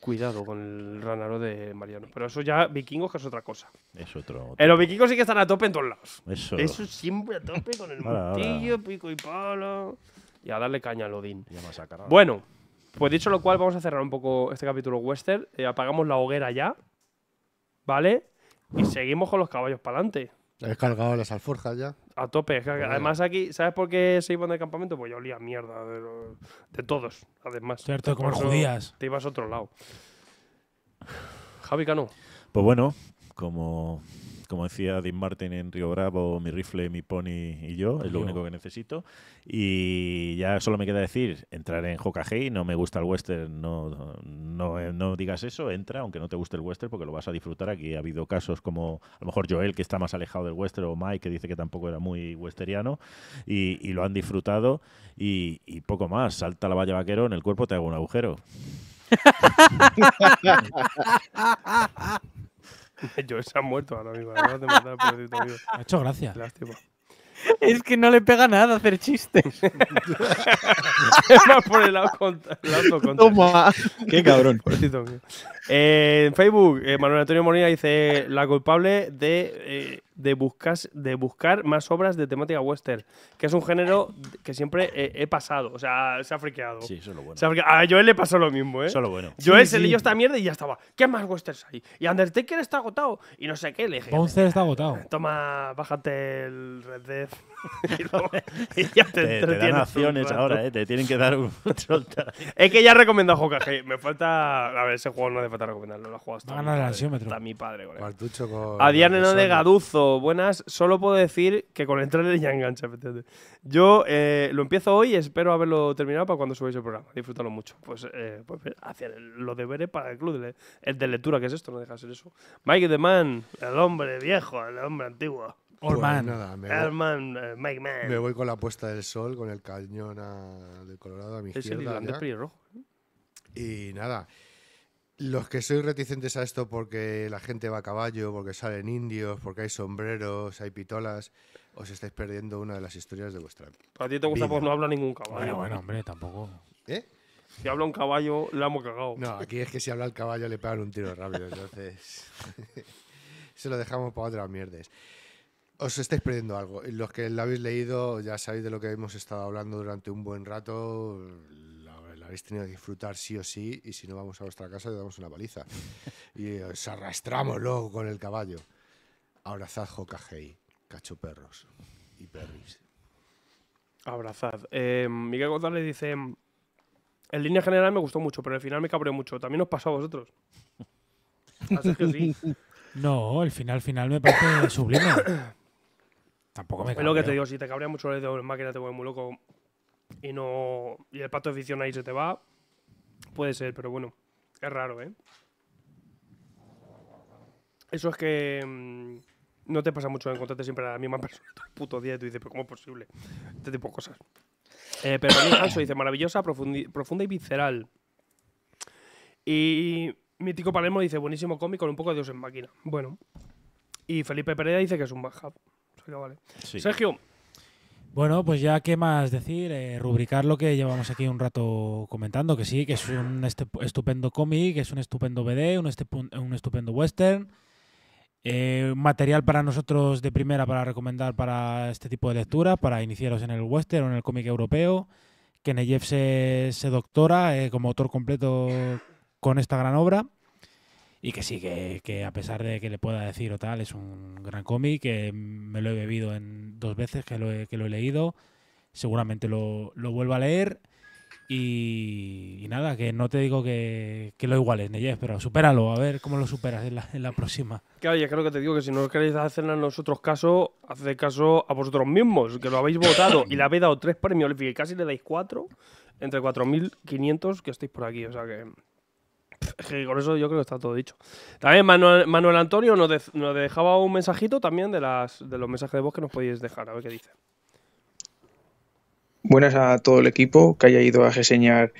Cuidado con el Ragnarok de Mariano. Pero eso ya, vikingos, que es otra cosa. Es otro. Pero eh, los vikingos sí que están a tope en todos lados. Eso. Eso siempre a tope con el martillo pico y palo y a darle caña al Odín. Bueno, pues dicho lo cual, vamos a cerrar un poco este capítulo western. Eh, apagamos la hoguera ya, ¿vale? Y seguimos con los caballos para adelante. ¿Has cargado las alforjas ya. A tope. Además, aquí, ¿sabes por qué se iban el campamento? Pues yo olía mierda de, todos, además. Cierto, como judías. Te ibas a otro lado. Javi no? Pues bueno, como como decía Dean Martin en Río Bravo, mi rifle, mi pony y yo, es lo único que necesito. Y ya solo me queda decir, entrar en Hokage, no me gusta el western, no, no, digas eso, entra, aunque no te guste el western, porque lo vas a disfrutar. Aquí ha habido casos como a lo mejor Joel, que está más alejado del western, o Mike, que dice que tampoco era muy westeriano, y, lo han disfrutado. Y, y poco más, salta la valla vaquero, en el cuerpo te hago un agujero. Joe se ha muerto ahora mismo. Acabas de matar pobrecito mío. Ha hecho gracia. Lástima. Es que no le pega nada hacer chistes. es más por el lado contrario. Contra. Toma. Qué cabrón. Pobrecito mío. Eh, en Facebook, eh, Manuel Antonio Molina dice: La culpable de, eh, de, buscas, de buscar más obras de temática western, que es un género que siempre he pasado. O sea, se ha friqueado. Sí, eso bueno. A Joel le pasó lo mismo, ¿eh? bueno. Joel se leyó esta mierda y ya estaba. ¿Qué más westerns hay? Y Undertaker está agotado. Y no sé qué. Le dije: Ponce está agotado. Toma, bájate el Red Dead... y, ya te, dan acciones ahora, ¿eh? te tienen que dar un Es que ya recomiendo a Hokage. Me falta. A ver, ese juego no hace falta recomendarlo. Lo ha jugado hasta. mi padre, con a Diane no de Gaduzo. Buenas. Solo puedo decir que con el trailer ya engancha. Yo eh, lo empiezo hoy y espero haberlo terminado para cuando subáis el programa. Disfrútalo mucho. Pues, eh, pues hacer los deberes para el club el de lectura, que es esto, no deja de ser eso. Mike the Man, el hombre viejo, el hombre antiguo. Pues Old Man. me voy, man, eh, Me voy con la puesta del sol, con el cañón del de Colorado a mi es izquierda. ¿eh? Y nada. Los que sois reticentes a esto porque la gente va a caballo, porque salen indios, porque hay sombreros, hay pitolas, os estáis perdiendo una de las historias de vuestra. A ti te gusta porque no habla ningún caballo. ¿eh? Bueno, hombre, tampoco. ¿Eh? Si habla un caballo, la hemos cagado. No, aquí es que si habla el caballo le pegan un tiro rápido, entonces. se lo dejamos para otras mierdes. Os estáis perdiendo algo. Los que la habéis leído, ya sabéis de lo que hemos estado hablando durante un buen rato. La habéis tenido que disfrutar sí o sí. Y si no, vamos a vuestra casa le damos una paliza. y os arrastramos luego con el caballo. Abrazad Hokagei, cacho perros y perris. Abrazad. Eh, Miguel González dice: En línea general me gustó mucho, pero el final me cabreó mucho. También os pasó a vosotros. Así que sí. No, el final final me parece sublime. Tampoco me Es lo que te digo, si te cabría mucho el dedo en máquina, te vuelve muy loco y no. Y el pacto de ficción ahí se te va. Puede ser, pero bueno. Es raro, ¿eh? Eso es que. Mm, no te pasa mucho encontrarte siempre a la misma persona puto día y tú dices, pero ¿cómo es posible? Este tipo de cosas. Eh, pero dice, maravillosa, profunda y visceral. Y Mítico Palermo dice, buenísimo cómic con un poco de Dios en máquina. Bueno. Y Felipe Pereda dice que es un bajado. Sergio. Bueno, pues ya qué más decir, eh, rubricar lo que llevamos aquí un rato comentando, que sí, que es un este, estupendo cómic, es un estupendo BD, este un, estupendo western, eh, material para nosotros de primera para recomendar para este tipo de lectura, para iniciaros en el western o en el cómic europeo. Que se, se doctora eh, como autor completo con esta gran obra. Y que sí, que, a pesar de que le pueda decir o tal, es un gran cómic, que me lo he bebido en dos veces que lo he, leído. Seguramente lo, lo a leer. Y, nada, que no te digo que, que lo iguales, Neyes, pero supéralo, a ver cómo lo superas en la, próxima. Claro, ya creo que te digo que si no queréis hacer en nosotros caso, haced caso a vosotros mismos, que lo habéis votado y le habéis dado tres premios, y casi le dais cuatro, entre 4.500 que estáis por aquí, o sea que con eso yo creo que está todo dicho. También Manuel, Antonio nos, dejaba un mensajito también de, las, de los mensajes de voz que nos podéis dejar, a ver qué dice. Buenas a todo el equipo que haya ido a reseñar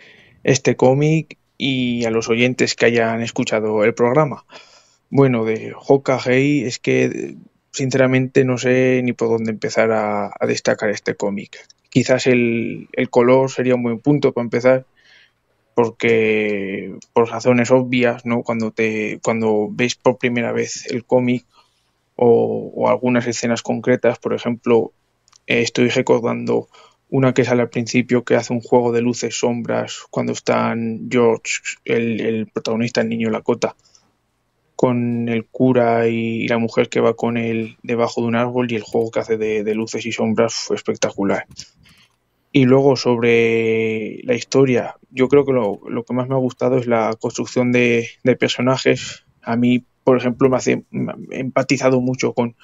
este cómic y a los oyentes que hayan escuchado el programa. Bueno, de Hoka es que sinceramente no sé ni por dónde empezar a, destacar este cómic. Quizás el, el color sería un buen punto para empezar, porque por razones obvias, ¿no? Cuando te cuando veis por primera vez el cómic o, algunas escenas concretas, por ejemplo, eh, estoy recordando una que sale al principio que hace un juego de luces, sombras, cuando están George, el, el protagonista, el niño Lakota, con el cura y la mujer que va con él debajo de un árbol y el juego que hace de luces y sombras fue espectacular. Y luego sobre la historia, yo creo que lo, que más me ha gustado es la construcción de, personajes. A mí, por ejemplo, me hace empatizado mucho con,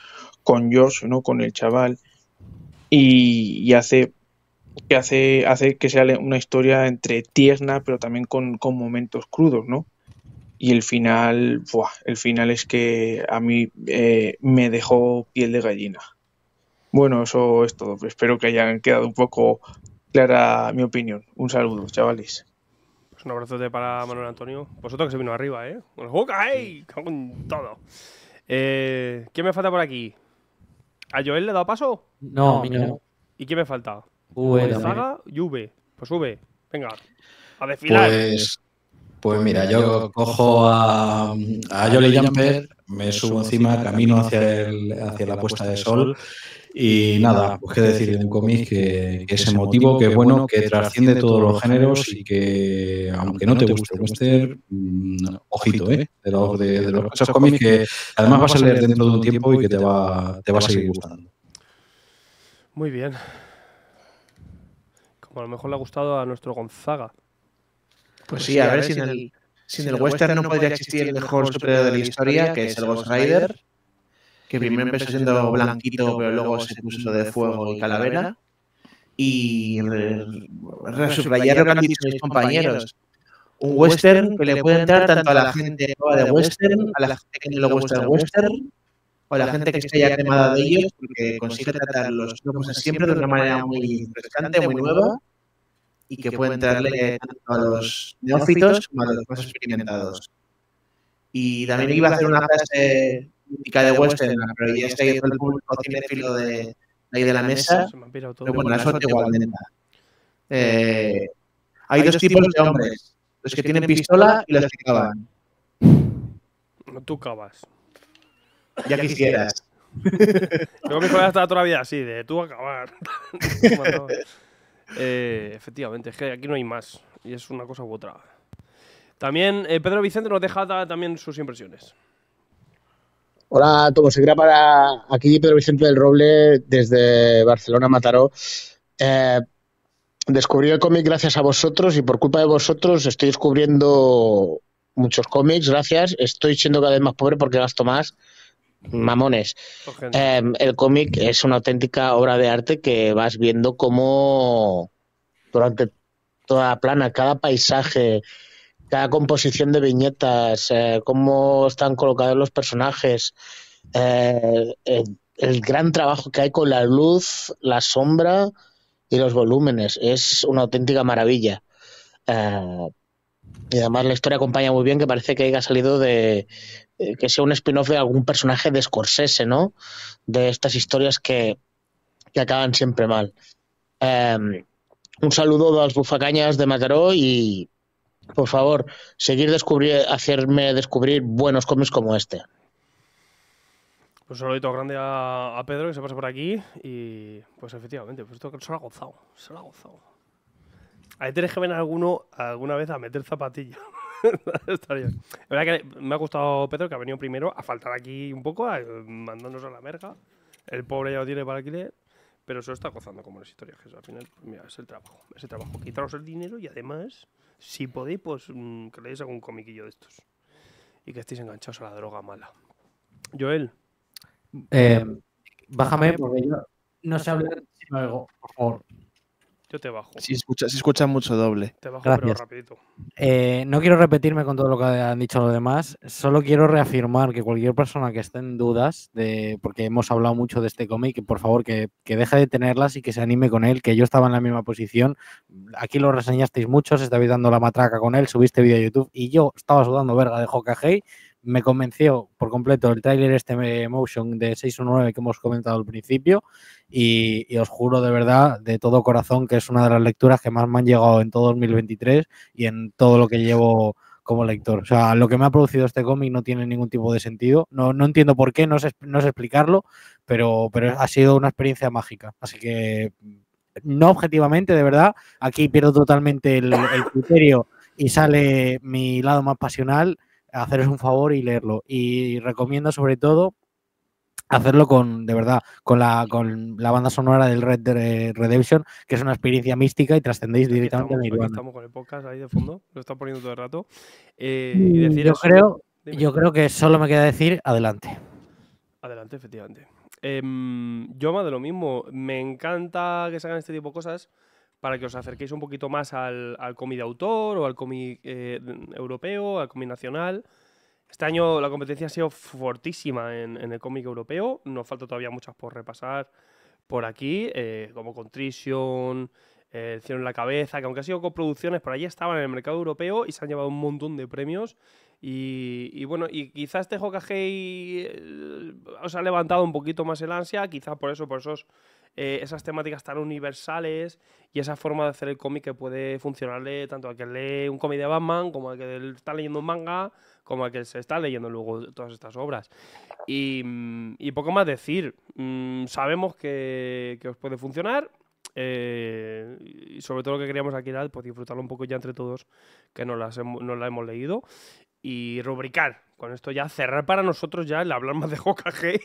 con George, ¿no? con el chaval, y, hace que hace, hace que sea una historia entre tierna, pero también con, momentos crudos, ¿no? Y el final, buah, el final es que a mí eh, me dejó piel de gallina. Bueno, eso es todo. Espero que hayan quedado un poco clara mi opinión. Un saludo, chavales. Pues un abrazote para Manuel Antonio. Vosotros que se vino arriba, ¿eh? ¡El Con todo. Eh, ¿Qué me falta por aquí? ¿A Joel le he dado paso? No, ¿Y qué me falta? V. y V. Pues V. Venga. A desfilar. Pues, pues, mira, yo cojo a, a Jolly me subo encima, camino hacia, el, hacia la puesta de sol. Y nada, pues, pues qué decir, de un cómic que, es emotivo, que es bueno, que trasciende todos los géneros y que, aunque no te guste el western, mm, ojito, ¿eh? ¿eh? De los, de, ¿eh? cómics que además vas a leer dentro de un tiempo y que te va, a seguir gustando. Muy bien. Como a lo mejor le ha gustado a nuestro Gonzaga. Pues, pues sí, a ver, si en el, western no podría existir el mejor superhéroe de la historia, que es el Ghost Rider que primero empezó siendo blanquito, pero luego se puso de fuego y calavera. Y resubrayar lo que han dicho mis compañeros. Un western que le puede entrar tanto a la gente nueva de western, a la gente que no le gusta el western, o a la gente que está ya quemada de ellos, porque consigue tratar los locos siempre de una manera muy interesante, muy nueva, y que puede entrarle tanto a los neófitos como a los más experimentados. Y también iba a hacer una clase mítica de western, pero ya está este el público cinefilo de, de ahí de la mesa. Pero bueno, la suerte igual de nada. Eh, hay dos tipos de hombres, los que tienen pistola y los que cavan. No tú cavas. Ya quisieras. Luego mi colega la vida así, de tú acabar. Eh, efectivamente, es que aquí no hay más. Y es una cosa u otra. También eh, Pedro Vicente nos deja también sus impresiones. Hola, Tomo Segura para aquí Pedro Vicente del Roble desde Barcelona Mataró. Eh, descubrí el cómic gracias a vosotros y por culpa de vosotros estoy descubriendo muchos cómics, gracias. Estoy siendo cada vez más pobre porque gasto más. Mm. Mamones. Em, el cómic es una auténtica obra de arte que vas viendo cómo durante toda la plana, cada paisaje, cada composición de viñetas, eh, cómo están colocados los personajes, eh, el, gran trabajo que hay con la luz, la sombra y los volúmenes. Es una auténtica maravilla. Eh, y además la historia acompaña muy bien, que parece que haya salido de. que sea un spin-off de algún personaje de Scorsese, ¿no? De estas historias que, que acaban siempre mal. un saludo a las bufacañas de Mataró y por favor, seguir descubrir, hacerme descubrir buenos cómics como este. Pues un saludito grande a, Pedro que se pasa por aquí y pues efectivamente, pues esto se lo ha gozado, se gozado. Ahí tenés que venir alguno alguna vez a meter zapatilla. Estaría. La verdad que me ha gustado Pedro que ha venido primero a faltar aquí un poco, a, mandarnos a la merga. El pobre ya lo tiene para alquiler pero eso está gozando como las historias, que al final, pues mira, es el trabajo. Es el trabajo. Quitaros el dinero y además, si podéis, pues mm, que leáis algún comiquillo de estos. Y que estéis enganchados a la droga mala. Joel. Eh, bájame porque yo no sé hablar por favor te bajo. Si escucha, mucho doble. Te bajo, pero rapidito. Eh, no quiero repetirme con todo lo que han dicho los demás. Solo quiero reafirmar que cualquier persona que esté en dudas, de, porque hemos hablado mucho de este cómic, que por favor que, deje de tenerlas y que se anime con él, que yo estaba en la misma posición. Aquí lo reseñasteis muchos, estabais dando la matraca con él, subiste vídeo a YouTube y yo estaba sudando verga de Hokage me convenció por completo el tráiler este eh, Motion de 619 que hemos comentado al principio y, os juro de verdad, de todo corazón, que es una de las lecturas que más me han llegado en todo 2023 y en todo lo que llevo como lector. O sea, lo que me ha producido este cómic no tiene ningún tipo de sentido. No, no entiendo por qué, no sé, no sé explicarlo, pero, pero ha sido una experiencia mágica. Así que, mm, no objetivamente, de verdad, aquí pierdo totalmente el criterio y sale mi lado más pasional haceros un favor y leerlo. Y recomiendo sobre todo hacerlo con, de verdad, con la, con la banda sonora del Red eh, Redemption, que es una experiencia mística y trascendéis directamente estamos, a Estamos con el podcast ahí de fondo, lo está poniendo todo el rato. Eh, mm, yo, creo, yo creo que solo me queda decir adelante. Adelante, efectivamente. Em, yo más de lo mismo, me encanta que se hagan este tipo de cosas para que os acerquéis un poquito más al, al cómic de autor o al cómic eh, europeo, al cómic nacional. Este año la competencia ha sido fortísima en, el cómic europeo. Nos falta todavía muchas por repasar por aquí, eh, como Contrition, eh, El cielo en la cabeza, que aunque ha sido coproducciones, por allí estaban en el mercado europeo y se han llevado un montón de premios. Y, bueno, y quizás este Hokage eh, os ha levantado un poquito más el ansia, quizás por eso, por esos eh, esas temáticas tan universales y esa forma de hacer el cómic que puede funcionarle tanto a que lee un cómic de Batman, como a que está leyendo un manga, como a que se está leyendo luego todas estas obras. Y, mm, poco más decir. Mm, sabemos que, que os puede funcionar. Eh, y sobre todo lo que queríamos aquí era pues, disfrutarlo un poco ya entre todos, que no la hemos leído, y rubricar con esto ya cerrar para nosotros ya el hablar más de JKG,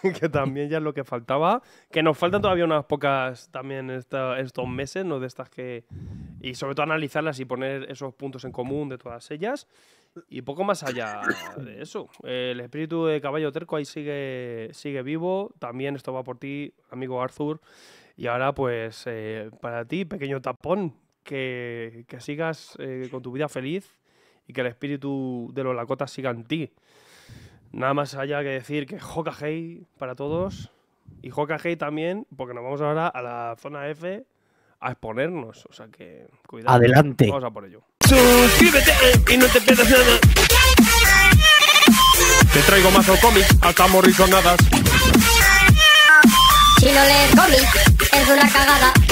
que también ya es lo que faltaba, que nos faltan todavía unas pocas también estos meses, ¿no? De estas que... Y sobre todo analizarlas y poner esos puntos en común de todas ellas. Y poco más allá de eso. El espíritu de caballo terco ahí sigue, sigue vivo. También esto va por ti, amigo Arthur. Y ahora pues eh, para ti, pequeño tapón, que, que sigas eh, con tu vida feliz y que el espíritu de los lacotas siga en ti. Nada más haya que decir que Hokagei para todos y Hokagei también, porque nos vamos ahora a la zona F a exponernos. O sea que cuidado. Adelante. Vamos a por ello. Suscríbete eh, y no te pierdas nada. Te traigo mazo cómics hasta morir Si no lees cómics, es una cagada.